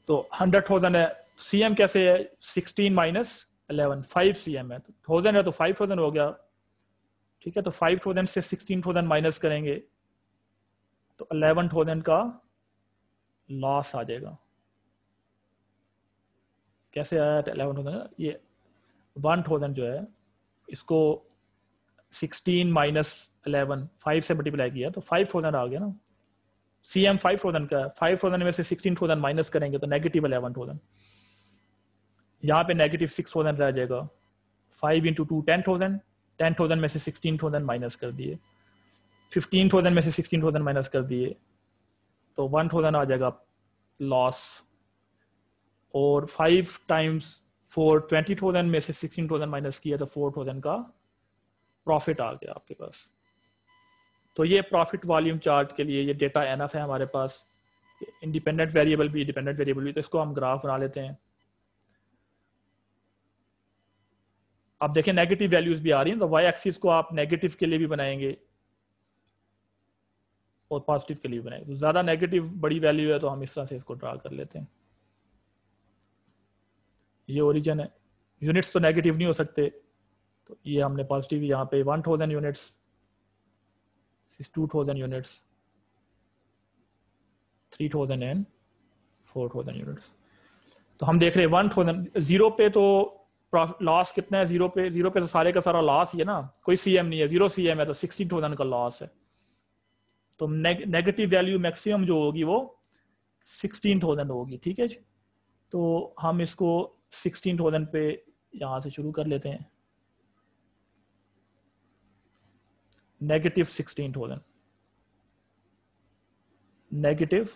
S1: तो हंड्रेड थाउजेंड है सी एम कैसे है sixteen minus eleven five C M है तो थाउजेंड है तो फाइव थाउजेंड हो गया ठीक है तो फाइव थाउजेंड से सिक्सटीन थाउजेंड माइनस करेंगे तो अलेवन थाउजेंड का लॉस आ जाएगा कैसे आया अलेवन थाउजेंड ये वन थाउजेंड जो है इसको सिक्सटीन माइनस अलेवन फाइव से मल्टीप्लाई किया तो फाइव थाउजेंड आ गया ना सी एम फाइव थाउजेंड का फाइव थाउजेंड में से सिक्सटीन थाउजेंड माइनस करेंगे तो नेगेटिव अलेवन थाउजेंड यहाँ पे नेगेटिव सिक्स थाउजेंड रह जाएगा five into two ten thousand ten thousand में से सिक्सटीन थाउजेंड माइनस कर दिए फिफ्टीन थाउजेंड में से सिक्सटीन थाउजेंड माइनस कर दिए तो वन थाउजेंड आ जाएगा लॉस और five times four twenty thousand में से सिक्सटीन थाउजेंड माइनस किया तो फोर थाउजेंड का प्रॉफिट आ गया आपके पास तो ये प्रॉफिट वॉल्यूम चार्ट के लिए ये डेटा एनफ है हमारे पास इंडिपेंडेंट वेरिएबल भी डिपेंडेंट वेरिएबल भी तो इसको हम ग्राफ बना लेते हैं आप देखें नेगेटिव वैल्यूज भी आ रही हैं तो वाई एक्सिस को आप नेगेटिव के लिए भी बनाएंगे और पॉजिटिव के लिए बनाएंगे तो ज्यादा नेगेटिव बड़ी वैल्यू है तो हम इस तरह से इसको ड्रा कर लेते हैं ये ओरिजन है यूनिट्स तो नेगेटिव नहीं हो सकते तो ये हमने पॉजिटिव यहाँ पे one thousand units two thousand units three thousand and four thousand units तो हम देख रहे हैं वन थाउजेंड जीरो पे तो लॉस कितना है जीरो पे जीरो पे तो सारे का सारा लॉस ही है ना कोई सीएम नहीं है जीरो सीएम है तो सिक्सटीन थाउजेंड का लॉस है तो नेगेटिव वैल्यू मैक्सिमम जो होगी वो सिक्सटीन थाउजेंड होगी ठीक है जी तो हम इसको सिक्सटीन थाउजेंड पे यहां से शुरू कर लेते हैं negative sixteen thousand negative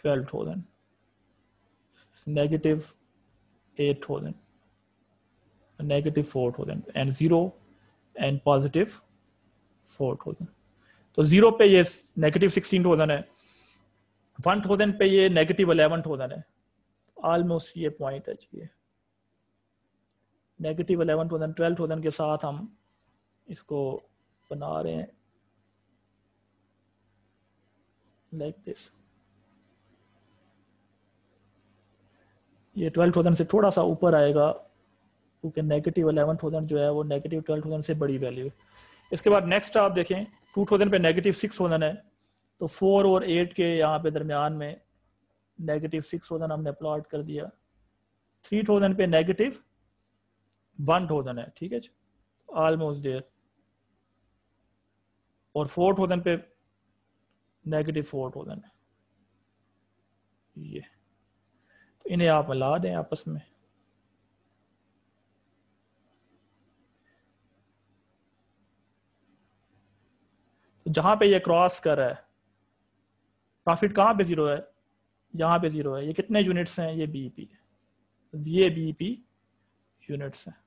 S1: twelve thousand negative 8 thousand negative 4 thousand and 0 and positive 4 thousand तो जीरो पे ये नेगेटिव सिक्सटीन थाउजेंड है वन थाउजेंड पे ये नेगेटिव अलेवन थाउजेंड है ऑलमोस्ट ये पॉइंट है चाहिए negative eleven thousand twelve thousand के साथ हम इसको बना रहे हैं लाइक like दिस ये ट्वेल्व थाउजेंड से थोड़ा सा ऊपर आएगा क्योंकि नेगेटिव अलेवन थाउजेंड जो है वो नेगेटिव ट्वेल्व थाउजेंड से बड़ी वैल्यू है इसके बाद नेक्स्ट आप देखें टू थाउजेंड पे नेगेटिव सिक्स थाउजेंड है तो फोर और एट के यहाँ पे दरमियान में नेगेटिव सिक्स थाउजेंड हमने प्लॉट कर दिया थ्री थाउजेंड पे नेगेटिव वन थाउजेंड है ठीक है ऑलमोस्ट देयर और फोर थाउजेंड पे नेगेटिव फोर थाउजेंड है ये इन्हें आप मिला दें आपस में तो जहां पे ये क्रॉस कर रहा है प्रॉफिट कहां पे जीरो है यहां पे जीरो है ये कितने यूनिट्स हैं ये बीपी e है ये बीपी यूनिट्स e हैं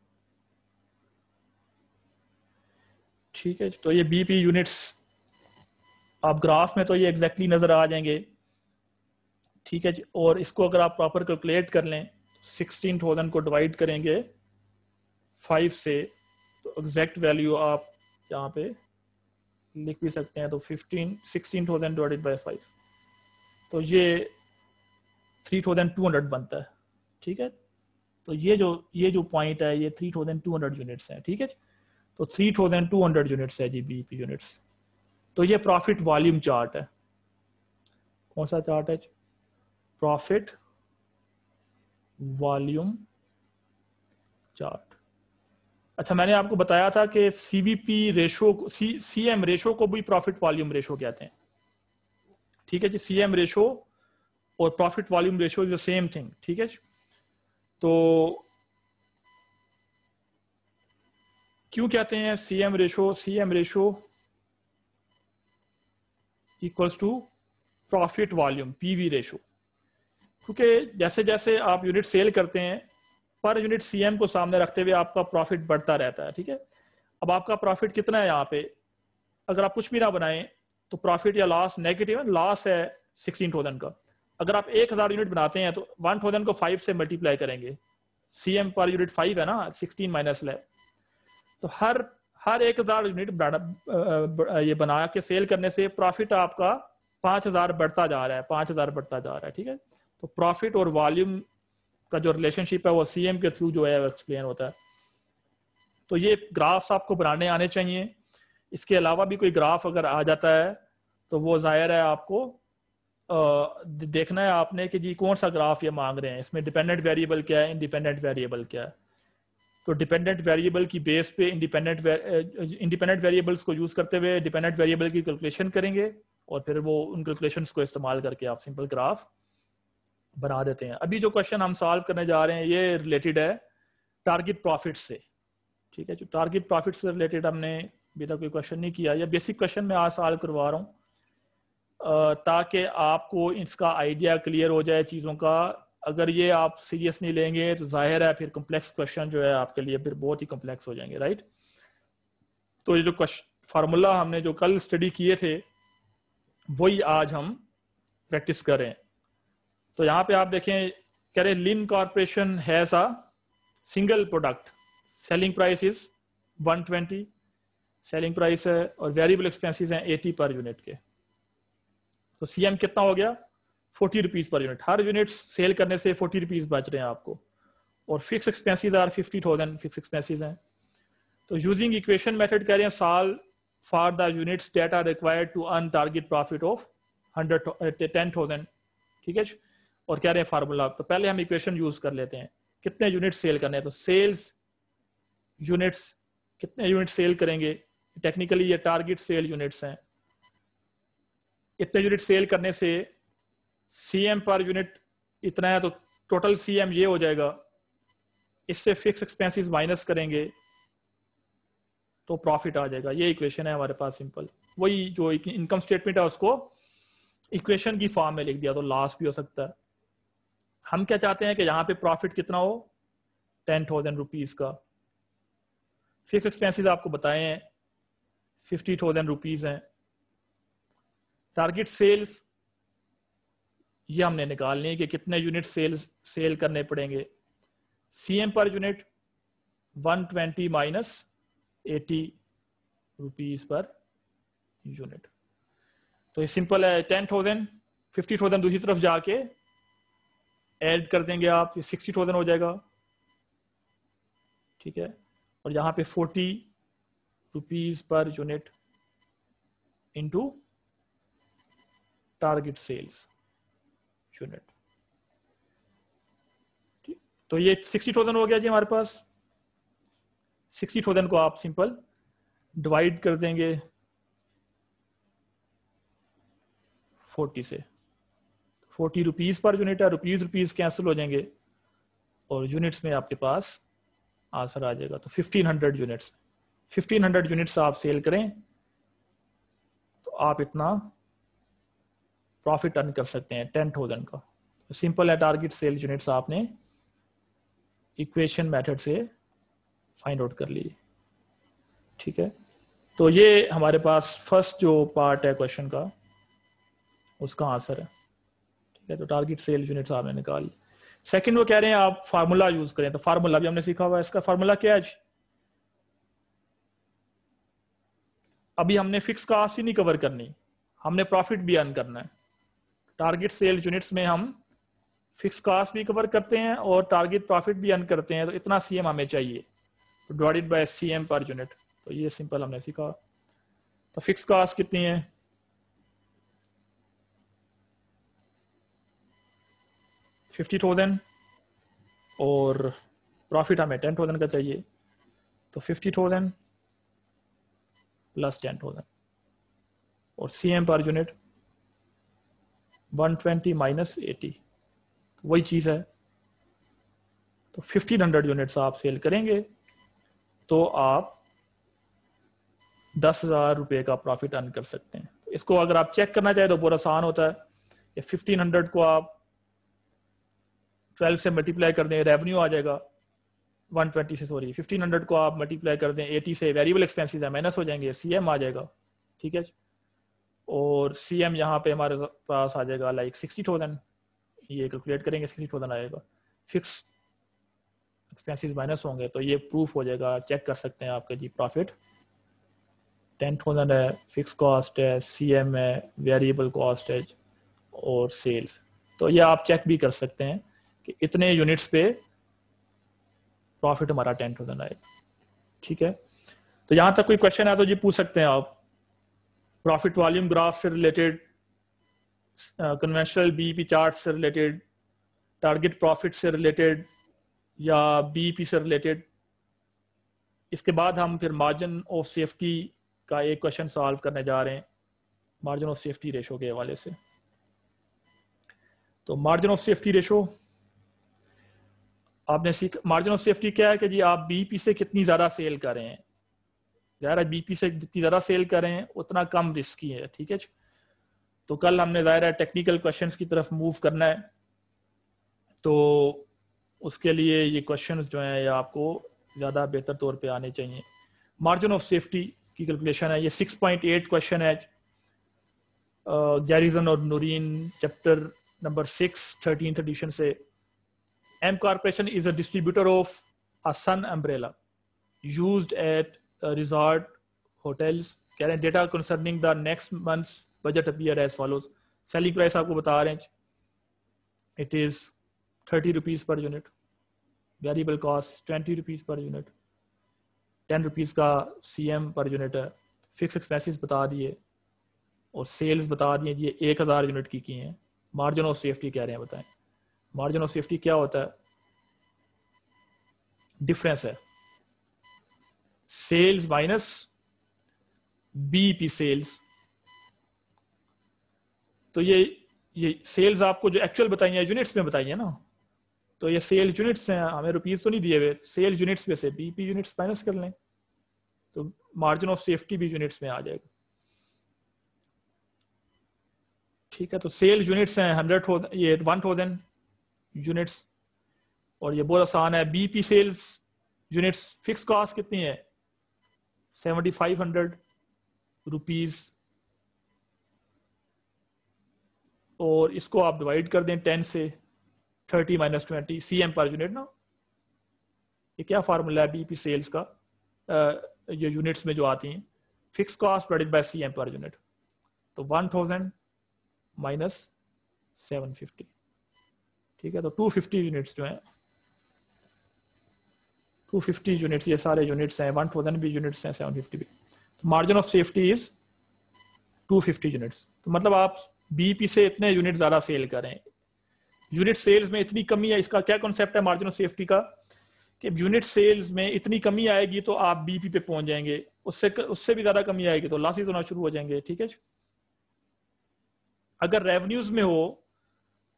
S1: ठीक है तो ये बीपी यूनिट्स e आप ग्राफ में तो ये एग्जैक्टली exactly नजर आ जाएंगे ठीक है जी और इसको अगर आप प्रॉपर कैलकुलेट कर लें सिक्सटीन थाउजेंड को डिवाइड करेंगे फाइव से तो एग्जैक्ट वैल्यू आप यहाँ पे लिख भी सकते हैं तो fifteen sixteen thousand divided by five तो ये थ्री थाउजेंड टू हंड्रेड बनता है ठीक है तो ये जो ये जो पॉइंट है ये three thousand two hundred units हैं ठीक है तो three thousand two hundred units है जी बीपी यूनिट्स तो ये प्रॉफिट वॉल्यूम चार्ट है कौन सा चार्ट है जी? प्रॉफिट वॉल्यूम चार्ट अच्छा मैंने आपको बताया था कि CVP ratio C C M ratio को भी प्रॉफिट वॉल्यूम रेशो कहते हैं ठीक है जी सी एम रेशो और profit volume ratio is the same thing ठीक है तो क्यों कहते हैं C M ratio C M ratio equals to profit volume PV ratio क्योंकि जैसे जैसे आप यूनिट सेल करते हैं पर यूनिट सीएम को सामने रखते हुए आपका प्रॉफिट बढ़ता रहता है ठीक है अब आपका प्रॉफिट कितना है यहाँ पे अगर आप कुछ भी ना बनाएं तो प्रॉफिट या लॉस नेगेटिव है लॉस है सिक्सटीन थाउजेंड का अगर आप एक हजार यूनिट बनाते हैं तो वन थाउजेंड को फाइव से मल्टीप्लाई करेंगे सीएम पर यूनिट फाइव है ना सिक्सटीन माइनस है तो हर हर एक हजार यूनिट ये बना के सेल करने से प्रॉफिट आपका पांच हजार बढ़ता जा रहा है पांच हजार बढ़ता जा रहा है ठीक है तो प्रॉफिट और वॉल्यूम का जो रिलेशनशिप है वो सी के थ्रू जो है एक्सप्लेन होता है तो ये ग्राफ्स आपको बनाने आने चाहिए इसके अलावा भी कोई ग्राफ अगर आ जाता है तो वो जाहिर है आपको देखना है आपने कि जी कौन सा ग्राफ ये मांग रहे हैं इसमें डिपेंडेंट वेरिएबल क्या है इंडिपेंडेंट वेरिएबल क्या है तो डिपेंडेंट वेरिएबल की बेस पे इंडिपेंडेंट इंडिपेंडेंट वेरिएबल्स को यूज करते हुए डिपेंडेंट वेरिएबल की कैलकुलेशन करेंगे और फिर वो उन कैलकुलेशन को इस्तेमाल करके आप सिंपल ग्राफ बना देते हैं अभी जो क्वेश्चन हम सॉल्व करने जा रहे हैं ये रिलेटेड है टारगेट प्रॉफिट से ठीक है जो टारगेट प्रॉफिट से रिलेटेड हमने बेटा कोई क्वेश्चन नहीं किया या बेसिक क्वेश्चन मैं आज सॉल्व करवा रहा हूँ ताकि आपको इसका आइडिया क्लियर हो जाए चीज़ों का अगर ये आप सीरियस नहीं लेंगे तो जाहिर है फिर कम्प्लेक्स क्वेश्चन जो है आपके लिए फिर बहुत ही कम्प्लेक्स हो जाएंगे राइट तो ये जो क्वेश्चन फार्मूला हमने जो कल स्टडी किए थे वही आज हम प्रैक्टिस करें तो यहां पे आप देखें कह रहे लिन कॉरपोरेशन है सा single product selling price is 120 selling price है और वेरिएबल एक्सपेंसेस हैं 80 पर यूनिट के तो सीएम कितना हो गया फोर्टी रुपीज पर यूनिट हर यूनिट सेल करने से फोर्टी रुपीज बच रहे हैं आपको और fix expenses are fifty thousand fix expenses हैं तो यूजिंग इक्वेशन मेथड कह रहे हैं solve for the units that are required to earn target profit of hundred ten thousand ठीक है और क्या रहे फार्मूला तो पहले हम इक्वेशन यूज कर लेते हैं कितने यूनिट सेल करने हैं तो सेल्स यूनिट्स कितने यूनिट सेल करेंगे टेक्निकली ये टारगेट सेल यूनिट्स हैं इतने यूनिट सेल करने से सी एम पर यूनिट इतना है तो टोटल सी एम ये हो जाएगा इससे फिक्स एक्सपेंसेस माइनस करेंगे तो प्रॉफिट आ जाएगा ये इक्वेशन है हमारे पास सिंपल वही जो इनकम स्टेटमेंट है उसको इक्वेशन की फॉर्म में लिख दिया तो लॉस भी हो सकता है हम क्या चाहते हैं कि यहां पे प्रॉफिट कितना हो टेन थाउजेंड रुपीज का फिक्स एक्सपेंसेस आपको बताए हैं फिफ्टी थाउजेंड रुपीज हैं टारगेट सेल्स ये हमने निकालनी है कि कितने यूनिट सेल्स सेल करने पड़ेंगे CM per unit 120 twenty minus eighty rupees per unit तो ये सिंपल है टेन थाउजेंड फिफ्टी थाउजेंड दूसरी तरफ जाके ऐड कर देंगे आप सिक्सटी थाउजेंड हो जाएगा ठीक है और यहाँ पे forty rupees per unit into target sales unit ठीक तो ये सिक्सटी थाउजेंड हो गया जी हमारे पास सिक्सटी थाउजेंड को आप सिंपल डिवाइड कर देंगे फोर्टी से फोर्टी रुपीज पर यूनिट है रुपीज रुपीज कैंसिल हो जाएंगे और यूनिट्स में आपके पास आंसर आ जाएगा तो fifteen hundred units fifteen hundred units आप सेल करें तो आप इतना प्रॉफिट अर्न कर सकते हैं टेन थाउजेंड का सिंपल है टारगेट सेल यूनिट्स आपने इक्वेशन मेथड से फाइंड आउट कर लिए ठीक है तो ये हमारे पास फर्स्ट जो पार्ट है क्वेश्चन का उसका आंसर है ठीक है तो टारगेट सेल यूनिट आपने निकाली सेकेंड वो कह रहे हैं आप फार्मूला यूज करें तो फार्मूला भी हमने सीखा हुआ है इसका फार्मूला क्या है जी अभी हमने फिक्स कास्ट ही नहीं कवर करनी हमने प्रॉफिट भी अर्न करना है टारगेट सेल यूनिट्स में हम फिक्स कास्ट भी कवर करते हैं और टारगेट प्रॉफिट भी अर्न करते हैं तो इतना सीएम हमें चाहिए divided by CM per unit तो ये सिंपल हमने सीखा तो फिक्स कास्ट कितनी है फिफ्टी थाउजेंड और प्रॉफिट हमें टेन थाउजेंड का चाहिए तो fifty thousand plus ten thousand और C M per unit one twenty minus eighty वही चीज़ है तो फिफ्टीन हंड्रेड यूनिट्स आप सेल करेंगे तो आप दस हज़ार रुपये का प्रॉफिट अर्न कर सकते हैं इसको अगर आप चेक करना चाहें तो बहुत आसान होता है ये फिफ्टीन हंड्रेड को आप ट्वेल्व से मल्टीप्लाई कर दें रेवेन्यू आ जाएगा 120 से सॉरी 1500 को आप मल्टीप्लाई कर दें 80 से वेरिएबल एक्सपेंसेस है माइनस हो जाएंगे सीएम आ जाएगा ठीक है और सीएम यहाँ पे हमारे पास आ जाएगा लाइक सिक्सटी थाउजेंड ये कैलकुलेट करेंगे सिक्सटी थाउजेंड आएगा फिक्स एक्सपेंसेस माइनस होंगे तो ये प्रूफ हो जाएगा चेक कर सकते हैं आपका जी प्रॉफिट टेन थाउजेंड है फिक्स कॉस्ट है सीएम है वेरिएबल कॉस्ट है और सेल्स तो ये आप चेक भी कर सकते हैं कि इतने यूनिट्स पे प्रॉफिट हमारा टेन थाउजेंड आए ठीक है तो यहां तक कोई क्वेश्चन है तो जी पूछ सकते हैं आप प्रॉफिट वॉल्यूम ग्राफ से रिलेटेड कन्वेंशनल पी चार्ट से रिलेटेड टारगेट प्रॉफिट से रिलेटेड या पी e से रिलेटेड इसके बाद हम फिर मार्जिन ऑफ सेफ्टी का एक क्वेश्चन सॉल्व करने जा रहे हैं मार्जिन ऑफ सेफ्टी रेशो के हवाले से तो मार्जिन ऑफ सेफ्टी रेशो आपने सीख मार्जिन ऑफ सेफ्टी क्या है कि जी आप बीपी से कितनी ज़्यादा सेल करें ज़ाहिर है बीपी से जितनी ज़्यादा सेल करें उतना कम रिस्की है ठीक है तो कल हमने ज़ाहिर है टेक्निकल क्वेश्चन की तरफ मूव करना है तो उसके लिए ये क्वेश्चन जो है ये आपको ज़्यादा बेहतर तौर पर आने चाहिए मार्जिन ऑफ सेफ्टी की कैलकुलेशन है ये सिक्स पॉइंट एट क्वेश्चन है गैरिजन और Noreen chapter number six thirteen edition से M Corporation is a distributor of a sun umbrella used at resort hotels. Current data concerning the next month's budget appear as follows. Selling price आपको बता रहे हैं. It is 30 rupees per unit. Variable cost 20 rupees per unit. 10 rupees का CM per unit है. Fixed expenses बता दिए और sales बता दिए ये 1000 यूनिट की की हैं. Margin of safety कह रहे हैं बताएं. मार्जिन ऑफ सेफ्टी क्या होता है डिफरेंस है सेल्स माइनस बीपी सेल्स तो ये ये सेल्स आपको जो एक्चुअल बताई है यूनिट्स में बताइए ना तो ये सेल्स यूनिट्स हैं हमें रुपीज तो नहीं दिए हुए सेल्स यूनिट्स में से बीपी यूनिट्स माइनस कर लें तो मार्जिन ऑफ सेफ्टी भी यूनिट्स में आ जाएगा ठीक है तो सेल्स यूनिट्स हैं हंड्रेड ये वन थाउजेंड यूनिट्स और ये बहुत आसान है BP sales units fix cost कितनी है सेवेंटी फाइव हंड्रेड रुपीज और इसको आप डिवाइड कर दें टेन से thirty minus twenty C M per unit ना ये क्या फार्मूला है बीपी सेल्स का ये यूनिट्स में जो आती हैं fix cost divided by C M per unit तो one thousand minus seven fifty ठीक है तो 250 यूनिट्स जो हैं 250 यूनिट्स ये सारे यूनिट्स हैं वन थाउजेंड भी यूनिट्स हैं 750 भी तो margin of safety is 250 units तो मतलब आप बीपी से इतने यूनिट ज्यादा सेल करें यूनिट सेल्स में इतनी कमी है इसका क्या कॉन्सेप्ट है मार्जिन ऑफ सेफ्टी का कि यूनिट सेल्स में इतनी कमी आएगी तो आप बीपी पे पहुंच जाएंगे उससे उससे भी ज्यादा कमी आएगी तो लॉसिस होना शुरू हो जाएंगे ठीक है अगर रेवन्यूज में हो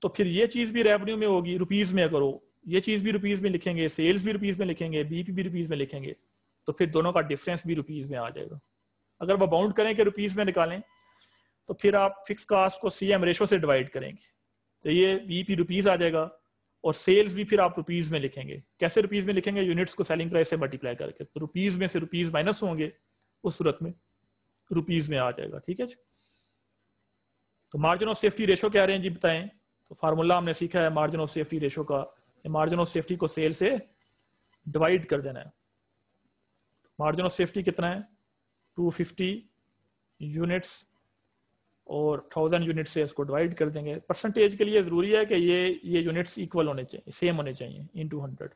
S1: तो फिर ये चीज भी रेवेन्यू में होगी रुपीज में अगर हो ये चीज भी रुपीज में लिखेंगे सेल्स भी रुपीज में लिखेंगे बीपी भी रुपीज में लिखेंगे तो फिर दोनों का डिफरेंस भी रुपीज में आ जाएगा अगर वो बाउंड करें कि रुपीज में निकालें तो फिर आप फिक्स कास्ट को सी एम रेशो से डिवाइड करेंगे तो ये बीपी रुपीज आ जाएगा और सेल्स भी फिर आप रुपीज में लिखेंगे कैसे रुपीज में लिखेंगे यूनिट्स को सेलिंग प्राइस से मल्टीप्लाई करके तो रुपीज में से रुपीज माइनस होंगे उस सूरत में रुपीज में आ जाएगा ठीक है जी तो मार्जिन ऑफ सेफ्टी रेशो क्या रहे हैं जी बताएं तो फार्मूला हमने सीखा है मार्जिन ऑफ सेफ्टी रेशो का मार्जिन ऑफ सेफ्टी को सेल से डिवाइड कर देना है मार्जिन ऑफ सेफ्टी कितना है 250 यूनिट्स और थाउजेंड यूनिट से इसको डिवाइड कर देंगे परसेंटेज के लिए ज़रूरी है कि ये ये यूनिट्स इक्वल होने चाहिए सेम होने चाहिए इन टू हंड्रेड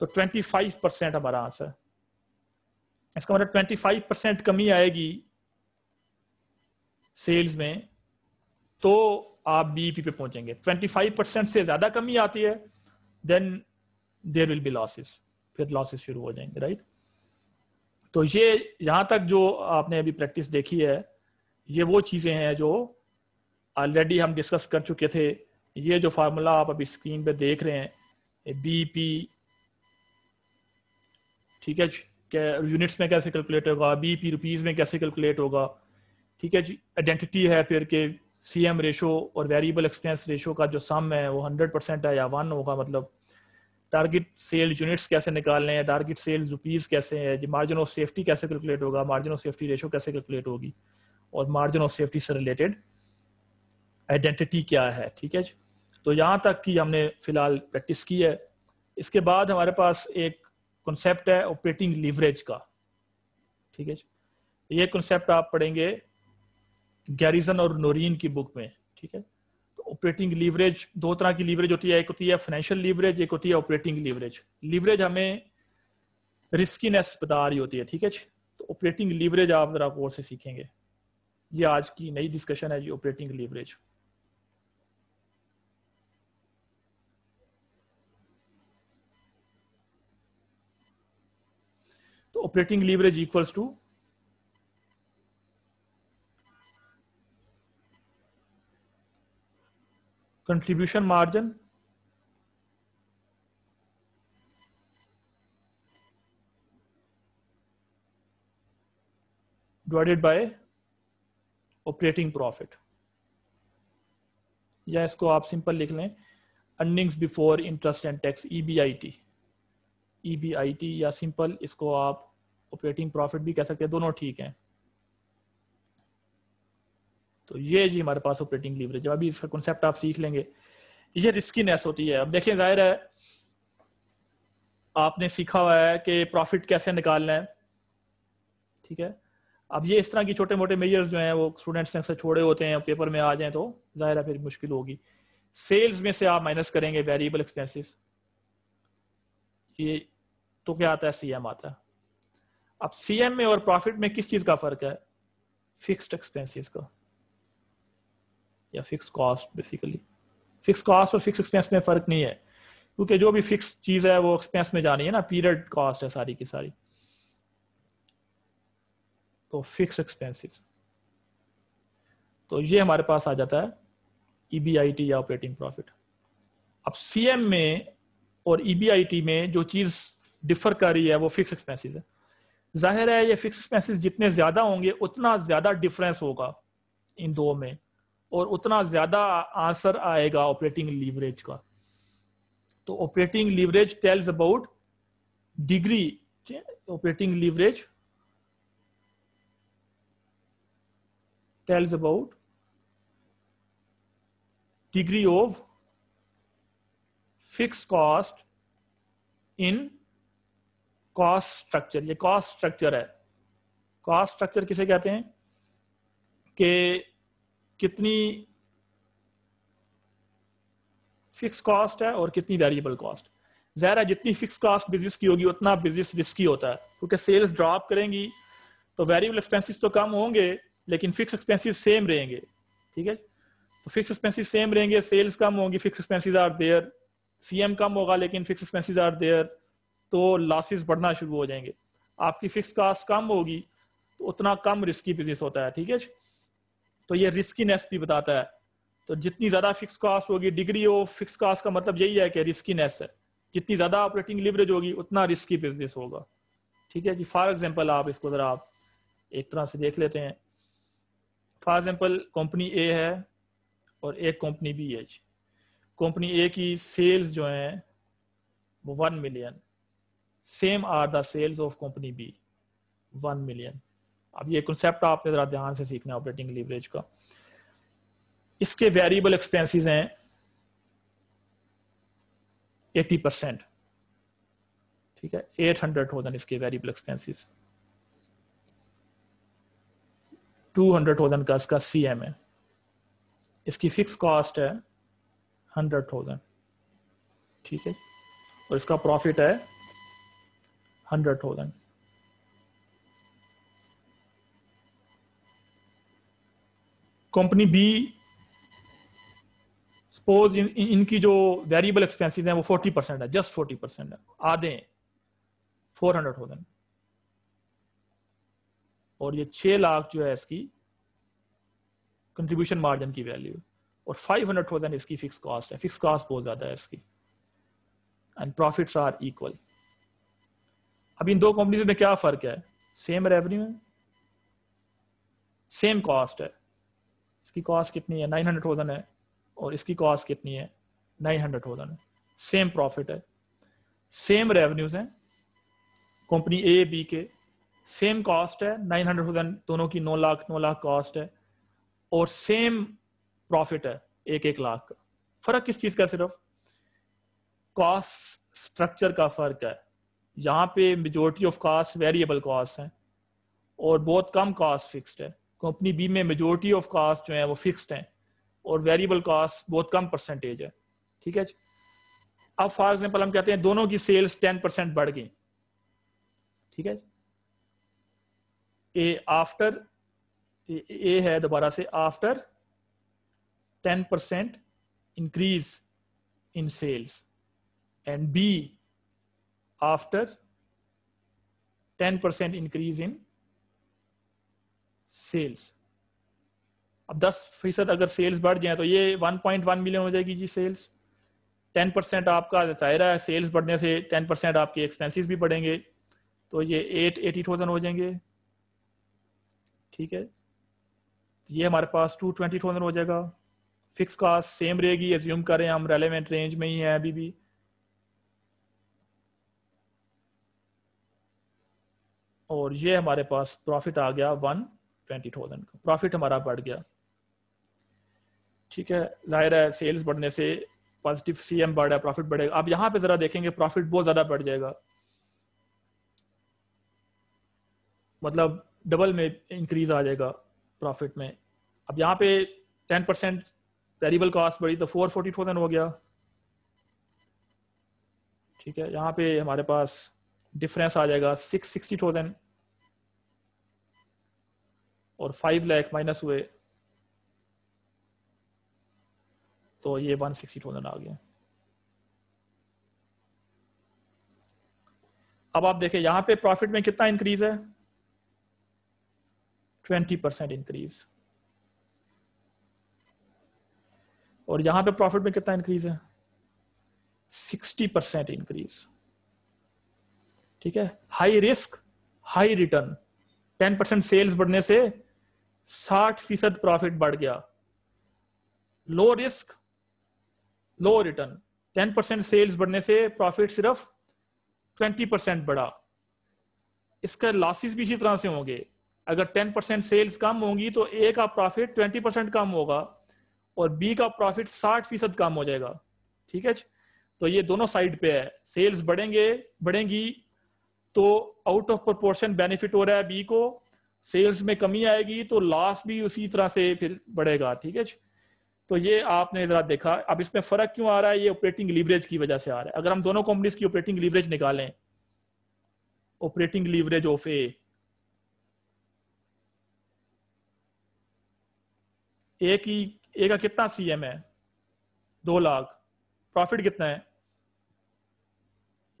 S1: तो ट्वेंटी फाइव परसेंट हमारा आंसर इसका मतलब ट्वेंटी फाइव परसेंट कमी आएगी सेल्स में तो आप बीपी e पे पहुंचेंगे 25 परसेंट से ज्यादा कमी आती है then there will be losses फिर लॉसेस शुरू हो जाएंगे राइट तो ये यहां तक जो आपने अभी प्रैक्टिस देखी है ये वो चीजें हैं जो ऑलरेडी हम डिस्कस कर चुके थे ये जो फार्मूला आप अभी स्क्रीन पे देख रहे हैं बीपी e ठीक है यूनिट्स में कैसे कैलकुलेट होगा बीपी रुपीस e में कैसे कैलकुलेट होगा ठीक है जी आइडेंटिटी है फिर के सी एम रेशो और वेरिएबल एक्सपेंस रेशो का जो सम है वो हंड्रेड परसेंट है या वन होगा मतलब टारगेट सेल यूनिट्स कैसे निकालने हैं टारगेट सेल रुपीज़ कैसे है जी मार्जिन ऑफ सेफ्टी कैसे कैलकुलेट होगा मार्जिन ऑफ सेफ्टी रेशो कैसे कैलकुलेट होगी और मार्जिन ऑफ सेफ्टी से रिलेटेड आइडेंटिटी क्या है ठीक है जी तो यहाँ तक की हमने फिलहाल प्रैक्टिस की है इसके बाद हमारे पास एक कॉन्सेप्ट है ऑपरेटिंग लीवरेज का ठीक है जी ये कॉन्सेप्ट आप पढ़ेंगे गैरिजन और नोरिन की बुक में ठीक है तो ऑपरेटिंग लीवरेज दो तरह की लीवरेज होती है एक होती है फाइनेंशियल लीवरेज एक होती है ऑपरेटिंग लीवरेज लीवरेज हमें रिस्कीनेस बता रही होती है ठीक है तो ऑपरेटिंग लीवरेज आप जरा गौर से सीखेंगे ये आज की नई डिस्कशन है जी ऑपरेटिंग लीवरेज तो operating leverage equals to contribution margin divided by operating profit या इसको आप सिंपल लिख लें earnings before interest and tax E B I T या सिंपल इसको आप ऑपरेटिंग प्रॉफिट भी कह सकते हैं दोनों ठीक हैं तो ये जी हमारे पास ऑपरेटिंग लीवरेज अभी इसका कॉन्सेप्ट आप सीख लेंगे ये रिस्कीनेस होती है अब देखें जाहिर है आपने सीखा हुआ है कि प्रॉफिट कैसे निकालना है ठीक है अब ये इस तरह की छोटे मोटे मेजर्स जो हैं वो स्टूडेंट्स ने अक्सर छोड़े होते हैं पेपर में आ जाए तो जाहिर है फिर मुश्किल होगी सेल्स में से आप माइनस करेंगे वेरिएबल एक्सपेंसेस ये तो क्या आता है सीएम आता है अब सीएम में और प्रॉफिट में किस चीज़ का फ़र्क है फिक्स्ड एक्सपेंसिस का या fix cost basically fix cost और फिक्स एक्सपेंस में फ़र्क नहीं है क्योंकि जो भी फिक्स चीज़ है वो एक्सपेंस में जानी है ना पीरियड कॉस्ट है सारी की सारी तो फिक्स एक्सपेंसेस तो ये हमारे पास आ जाता है ई e या ऑपरेटिंग प्रॉफिट अब सी में और ई e में जो चीज़ डिफर कर रही है वो फिक्स एक्सपेंसेस है जाहिर है ये फिक्स एक्सपेंसेस जितने ज़्यादा होंगे उतना ज़्यादा डिफरेंस होगा इन दो में और उतना ज्यादा आंसर आएगा ऑपरेटिंग लीवरेज का तो operating leverage tells about degree operating leverage tells about degree of fix cost in cost structure ये कॉस्ट स्ट्रक्चर है कॉस्ट स्ट्रक्चर किसे कहते हैं कि कितनी फिक्स कॉस्ट है और कितनी वेरिएबल कॉस्ट जहरा है जितनी फिक्स कॉस्ट बिजनेस की होगी उतना बिजनेस रिस्की होता है क्योंकि सेल्स ड्रॉप करेंगी तो वेरिएबल एक्सपेंसेस तो कम होंगे लेकिन फिक्स एक्सपेंसेस सेम रहेंगे ठीक है तो फिक्स एक्सपेंसेस सेम रहेंगे सेल्स कम होंगी fix expenses are there C कम होगा लेकिन फिक्स एक्सपेंसिस आर देयर तो लॉसेज बढ़ना शुरू हो जाएंगे आपकी फिक्स कॉस्ट कम होगी तो उतना कम रिस्की बिजनेस होता है ठीक है तो ये रिस्कीनेस भी बताता है तो जितनी ज़्यादा फिक्स कास्ट होगी डिग्री ऑफ फिक्स कास्ट का मतलब यही है कि रिस्कीनेस है जितनी ज़्यादा ऑपरेटिंग लिवरेज होगी उतना रिस्की बिजनेस होगा ठीक है जी फॉर एग्जाम्पल आप इसको ज़रा आप एक तरह से देख लेते हैं फॉर एग्जाम्पल कंपनी ए है और एक कंपनी बी है कंपनी ए की सेल्स जो है वो one million same are the sales of company B one million अब ये कंसेप्ट आपने जरा ध्यान से सीखना है ऑपरेटिंग लीवरेज का इसके वेरिएबल एक्सपेंसेस हैं 80 परसेंट ठीक है 800 थाउजेंड इसके वेरिएबल एक्सपेंसेस 200 थाउजेंड का इसका सी है इसकी फिक्स कॉस्ट है 100 थाउजेंड ठीक है और इसका प्रॉफिट है 100 थाउजेंड कंपनी बी सपोज इनकी जो वेरिएबल एक्सपेंसेस हैं वो 40 परसेंट है जस्ट 40 परसेंट है आधे 400 थाउजेंड और ये 6 लाख जो है इसकी कंट्रीब्यूशन मार्जिन की वैल्यू और 500 थाउजेंड इसकी फिक्स कॉस्ट है फिक्स कॉस्ट बहुत ज्यादा है इसकी एंड प्रॉफिट्स आर इक्वल अब इन दो कंपनीज में क्या फर्क है सेम रेवेन्यू है सेम कॉस्ट है इसकी कॉस्ट कितनी है नाइन हंड्रेड थाउजेंड है और इसकी कॉस्ट कितनी है नाइन हंड्रेड थाउजेंड है सेम प्रॉफिट है सेम रेवेन्यूज हैं कंपनी ए बी के सेम कॉस्ट है नाइन हंड्रेड थाउजेंड दोनों की नौ लाख नौ लाख कॉस्ट है और सेम प्रॉफिट है एक एक लाख का फर्क किस चीज का सिर्फ कॉस्ट स्ट्रक्चर का फर्क है यहाँ पे majority of cost variable cost है और बहुत कम कॉस्ट फिक्स्ड है कंपनी तो बी में मेजोरिटी ऑफ कास्ट जो है वो फिक्सड हैं और वेरिएबल कास्ट बहुत कम परसेंटेज है ठीक है जी अब फॉर एग्जाम्पल हम कहते हैं दोनों की सेल्स टेन परसेंट बढ़ गई ठीक है ए आफ्टर ए है दोबारा से after ten percent increase in sales and B after ten percent increase in sales अब 10 फीसद अगर सेल्स बढ़ जाए तो ये 1.1 मिलियन हो जाएगी जी सेल्स 10 परसेंट आपका दायरा है सेल्स बढ़ने से 10 परसेंट आपके एक्सपेंसिस भी बढ़ेंगे तो ये एट एटी थाउजेंड हो जाएंगे ठीक है ये हमारे पास टू ट्वेंटी थाउजेंड हो जाएगा फिक्स कास्ट सेम रहेगी एज्यूम करें हम रेलिवेंट रेंज में ही हैं अभी भी और ये हमारे पास प्रॉफिट आ गया वन ट्वेंटी थाउजेंड का प्रॉफिट हमारा बढ़ गया ठीक है जाहिर है सेल्स बढ़ने से पॉजिटिव एम बढ़ रहा है प्रॉफिट बढ़ेगा आप यहाँ पे जरा देखेंगे प्रॉफिट बहुत ज्यादा बढ़ जाएगा मतलब डबल में इंक्रीज आ जाएगा प्रॉफिट में अब यहाँ पे टेन परसेंट वेरिएबल कॉस्ट बढ़ी तो फोर फोर्टी थाउजेंड हो गया ठीक है यहाँ पे हमारे पास डिफरेंस आ जाएगा सिक्स सिक्सटी थाउजेंड और फाइव लैख माइनस हुए तो ये वन सिक्सटी थाउजेंड आ गया अब आप देखें यहां पे प्रॉफिट में कितना इंक्रीज है ट्वेंटी परसेंट इंक्रीज और यहां पे प्रॉफिट में कितना इंक्रीज है सिक्सटी परसेंट इंक्रीज ठीक है high risk high return ten percent sales बढ़ने से साठ फीसद प्रॉफिट बढ़ गया low risk low return ten percent sales बढ़ने से प्रॉफिट सिर्फ ट्वेंटी परसेंट बढ़ा इसका लॉसेस भी इसी तरह से होंगे अगर टेन परसेंट सेल्स कम होंगी तो ए का प्रॉफिट ट्वेंटी परसेंट कम होगा और बी का प्रॉफिट साठ फीसद कम हो जाएगा ठीक है तो ये दोनों साइड पे है सेल्स बढ़ेंगे बढ़ेंगी तो आउट ऑफ प्रोपोर्शन बेनिफिट हो रहा है बी को सेल्स में कमी आएगी तो लॉस भी उसी तरह से फिर बढ़ेगा ठीक है तो ये आपने जरा देखा अब इसमें फर्क क्यों आ रहा है ये ऑपरेटिंग लीवरेज की वजह से आ रहा है अगर हम दोनों कंपनीज की ऑपरेटिंग लीवरेज निकालें ऑपरेटिंग लीवरेज ऑफ ए की ए का कितना सीएम है दो लाख प्रॉफिट कितना है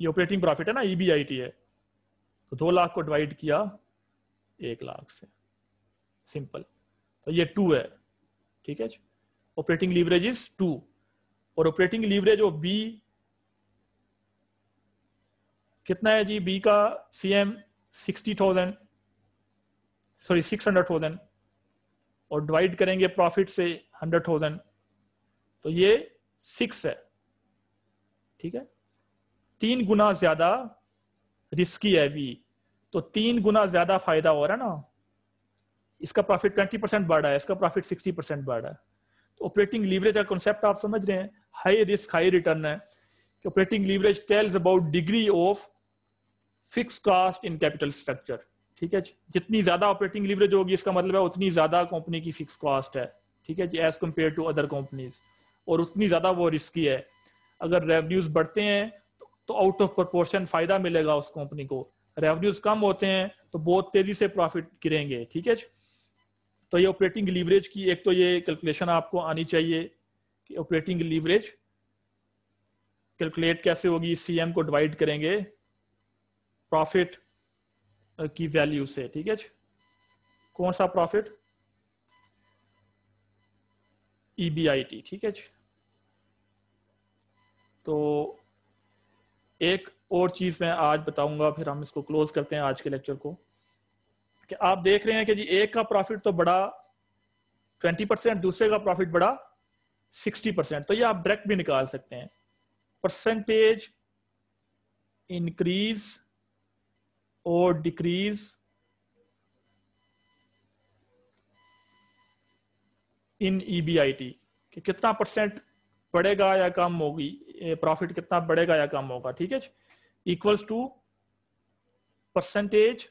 S1: ये ऑपरेटिंग प्रॉफिट है ना ईबीआईटी e है तो दो लाख को डिवाइड किया एक लाख से सिंपल तो ये टू है ठीक है ऑपरेटिंग लीवरेज इज टू और ऑपरेटिंग लीवरेज ऑफ बी कितना है जी बी का C M sixty thousand sorry six hundred thousand और डिवाइड करेंगे प्रॉफिट से हंड्रेड थाउजेंड तो ये सिक्स है ठीक है तीन गुना ज्यादा रिस्की है बी तो तीन गुना ज्यादा फायदा हो रहा है ना इसका प्रॉफिट ट्वेंटी परसेंट बढ़ रहा है इसका प्रॉफिट सिक्सटी परसेंट बढ़ रहा है तो ऑपरेटिंग लीवरेज का कॉन्सेप्ट आप समझ रहे हैं हाई रिस्क हाई रिटर्न है कि operating leverage tells about degree of fix cost in capital structure ठीक है जी जितनी ज्यादा ऑपरेटिंग लीवरेज होगी इसका मतलब है उतनी ज्यादा कंपनी की फिक्स कॉस्ट है ठीक है जी as compare to other companies और उतनी ज्यादा वो रिस्की है अगर रेवन्यूज बढ़ते हैं तो आउट ऑफ प्रपोर्शन फायदा मिलेगा उस कंपनी को रेवन्यूज कम होते हैं तो बहुत तेजी से प्रॉफिट गिरेंगे ठीक है तो ये ऑपरेटिंग लीवरेज की एक तो ये कैलकुलेशन आपको आनी चाहिए कि ऑपरेटिंग लीवरेज कैलकुलेट कैसे होगी सीएम को डिवाइड करेंगे प्रॉफिट की वैल्यू से ठीक है कौन सा प्रॉफिट ईबीआईटी e ठीक है तो एक और चीज़ मैं आज बताऊंगा फिर हम इसको क्लोज करते हैं आज के लेक्चर को कि आप देख रहे हैं कि जी एक का प्रॉफिट तो बड़ा 20 परसेंट दूसरे का प्रॉफिट बड़ा 60 परसेंट तो ये आप डायरेक्ट भी निकाल सकते हैं परसेंटेज इंक्रीज और डिक्रीज इन ईबीआईटी कि कितना परसेंट बढ़ेगा या कम होगी प्रॉफिट कितना बढ़ेगा या कम होगा ठीक है equals to percentage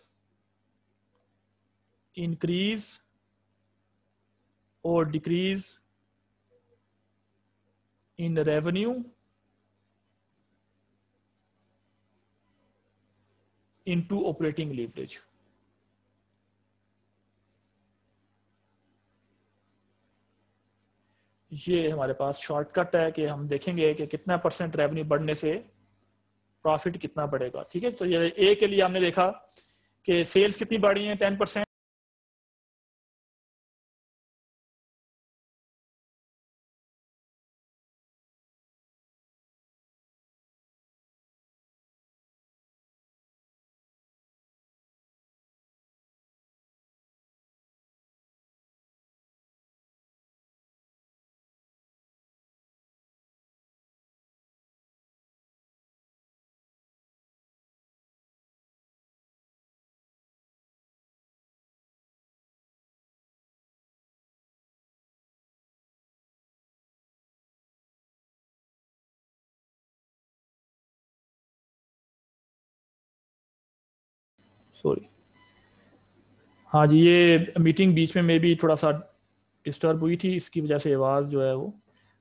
S1: increase or decrease in the revenue into operating leverage. ये हमारे पास शॉर्टकट है कि हम देखेंगे कि कितना परसेंट रेवेन्यू बढ़ने से प्रॉफिट कितना बढ़ेगा ठीक है तो ये ए के लिए हमने देखा कि सेल्स कितनी बढ़ी है टेन सॉरी हाँ जी ये मीटिंग बीच में मे भी थोड़ा सा डिस्टर्ब हुई थी इसकी वजह से आवाज़ जो है वो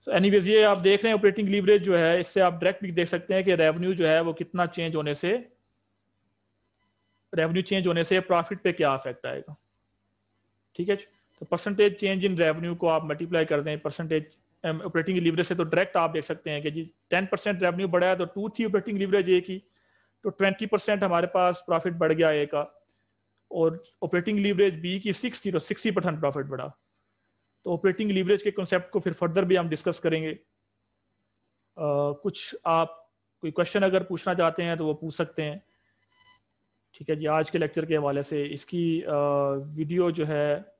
S1: सो एनी ये आप देख रहे हैं ऑपरेटिंग लीवरेज जो है इससे आप डायरेक्ट भी देख सकते हैं कि रेवेन्यू जो है वो कितना चेंज होने से रेवेन्यू चेंज होने से प्रॉफिट पे क्या अफेक्ट आएगा ठीक है तो परसेंटेज चेंज इन रेवेन्यू को आप मल्टीप्लाई कर दें परसेंटेज ऑपरेटिंग लीवरेज से तो डायरेक्ट आप देख सकते हैं कि जी टेन परसेंट रेवेन्यू बढ़ाया तो टू थी ऑपरेटिंग लीवरेज एक ही तो 20 परसेंट हमारे पास प्रॉफिट बढ़ गया ए का और ऑपरेटिंग लीवरेज बी की सिक्स तो सिक्सटी परसेंट प्रॉफिट बढ़ा तो ऑपरेटिंग लीवरेज के कॉन्सेप्ट को फिर फर्दर भी हम डिस्कस करेंगे आ, कुछ आप कोई क्वेश्चन अगर पूछना चाहते हैं तो वो पूछ सकते हैं ठीक है जी आज के लेक्चर के हवाले से इसकी आ, वीडियो जो है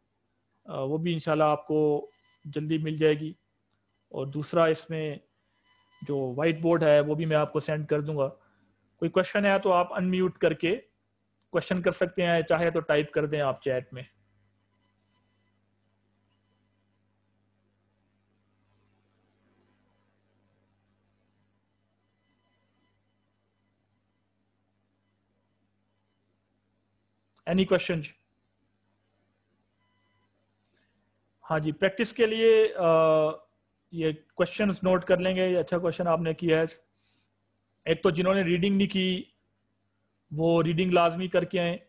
S1: आ, वो भी इनशाला आपको जल्दी मिल जाएगी और दूसरा इसमें जो वाइट बोर्ड है वो भी मैं आपको सेंड कर दूंगा कोई क्वेश्चन है तो आप अनम्यूट करके क्वेश्चन कर सकते हैं चाहे तो टाइप कर दें आप चैट में एनी क्वेश्चन हाँ जी प्रैक्टिस के लिए आ, uh, ये क्वेश्चंस नोट कर लेंगे अच्छा क्वेश्चन आपने किया है एक तो जिन्होंने रीडिंग नहीं की वो रीडिंग लाजमी करके आए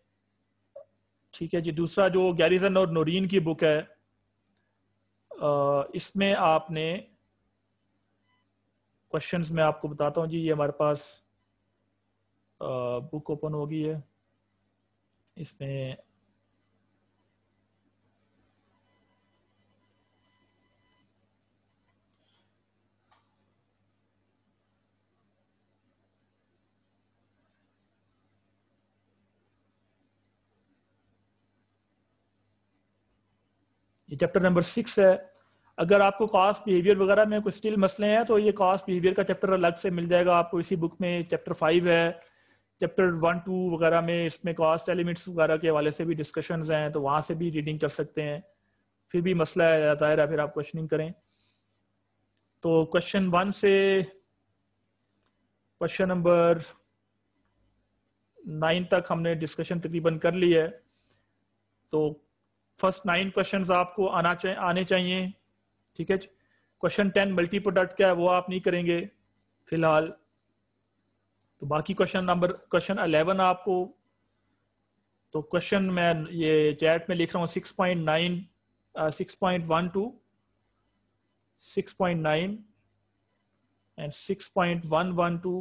S1: ठीक है जी दूसरा जो गैरिजन और नोरिन की बुक है इसमें आपने क्वेश्चंस में आपको बताता हूँ जी ये हमारे पास बुक ओपन होगी है इसमें ये चैप्टर नंबर सिक्स है अगर आपको कास्ट बिहेवियर वगैरह में कुछ स्टिल मसले हैं तो ये कास्ट बिहेवियर का चैप्टर अलग से मिल जाएगा आपको इसी बुक में चैप्टर फाइव है चैप्टर वन टू वगैरह में इसमें कास्ट एलिमेंट्स वगैरह के हवाले से भी डिस्कशन हैं तो वहाँ से भी रीडिंग कर सकते हैं फिर भी मसला है जाहिर है फिर आप क्वेश्चनिंग करें तो क्वेश्चन वन से क्वेश्चन नंबर नाइन तक हमने डिस्कशन तकरीबन कर ली है तो फर्स्ट नाइन क्वेश्चंस आपको आना चाहिए आने चाहिए ठीक है क्वेश्चन टेन मल्टी प्रोडक्ट क्या है वो आप नहीं करेंगे फिलहाल तो बाकी क्वेश्चन नंबर क्वेश्चन अलेवन आपको तो क्वेश्चन मैं ये चैट में लिख रहा हूँ six point nine six point one two six point nine and six point one one two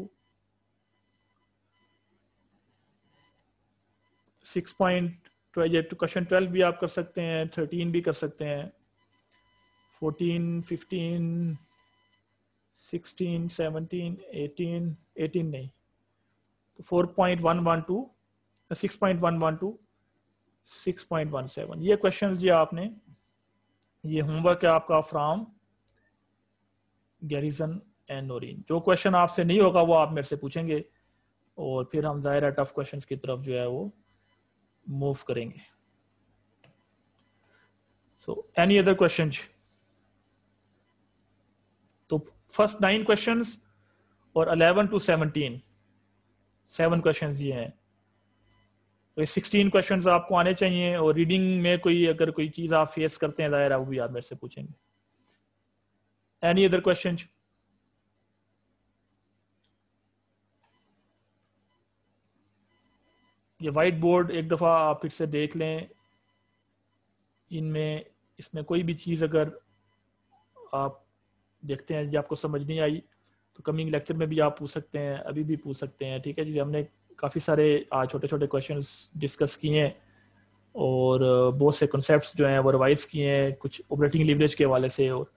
S1: six point question twelve भी आप कर सकते हैं थर्टीन भी कर सकते हैं fourteen fifteen sixteen seventeen eighteen eighteen नहीं तो four point one one two six point one one two six point one seven ये क्वेश्चन दिया आपने ये होमवर्क है आपका फ्राम गैरिजन एंड नोरिन जो क्वेश्चन आपसे नहीं होगा वो आप मेरे से पूछेंगे और फिर हम ज़ाहिर है टफ क्वेश्चंस की तरफ जो है वो मूव करेंगे सो एनी अदर क्वेश्चन तो फर्स्ट नाइन क्वेश्चन और eleven two seventeen seven question ये हैं तो ये सिक्सटीन क्वेश्चन आपको आने चाहिए और रीडिंग में कोई अगर कोई चीज आप फेस करते हैं जाहिर है वो भी आप मेरे से पूछेंगे एनी अदर क्वेश्चन ये वाइट बोर्ड एक दफ़ा आप फिर से देख लें इनमें इसमें कोई भी चीज़ अगर आप देखते हैं जी आपको समझ नहीं आई तो कमिंग लेक्चर में भी आप पूछ सकते हैं अभी भी पूछ सकते हैं ठीक है जी हमने काफ़ी सारे आज छोटे छोटे क्वेश्चन डिस्कस किए हैं और बहुत से कॉन्सेप्ट्स जो हैं वो रिवाइज किए हैं कुछ ऑपरेटिंग लिवरेज के हवाले से और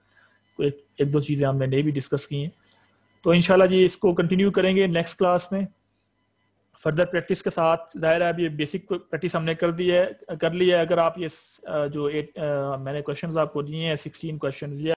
S1: एक, दो चीज़ें हमने नई भी डिस्कस की हैं तो इन जी इसको कंटिन्यू करेंगे नेक्स्ट क्लास में फर्दर प्रैक्टिस के साथ जाहिर है अब ये बेसिक प्रैक्टिस हमने कर दी है कर ली है अगर आप ये जो एट, मैंने क्वेश्चंस आपको दिए हैं सिक्सटीन क्वेश्चंस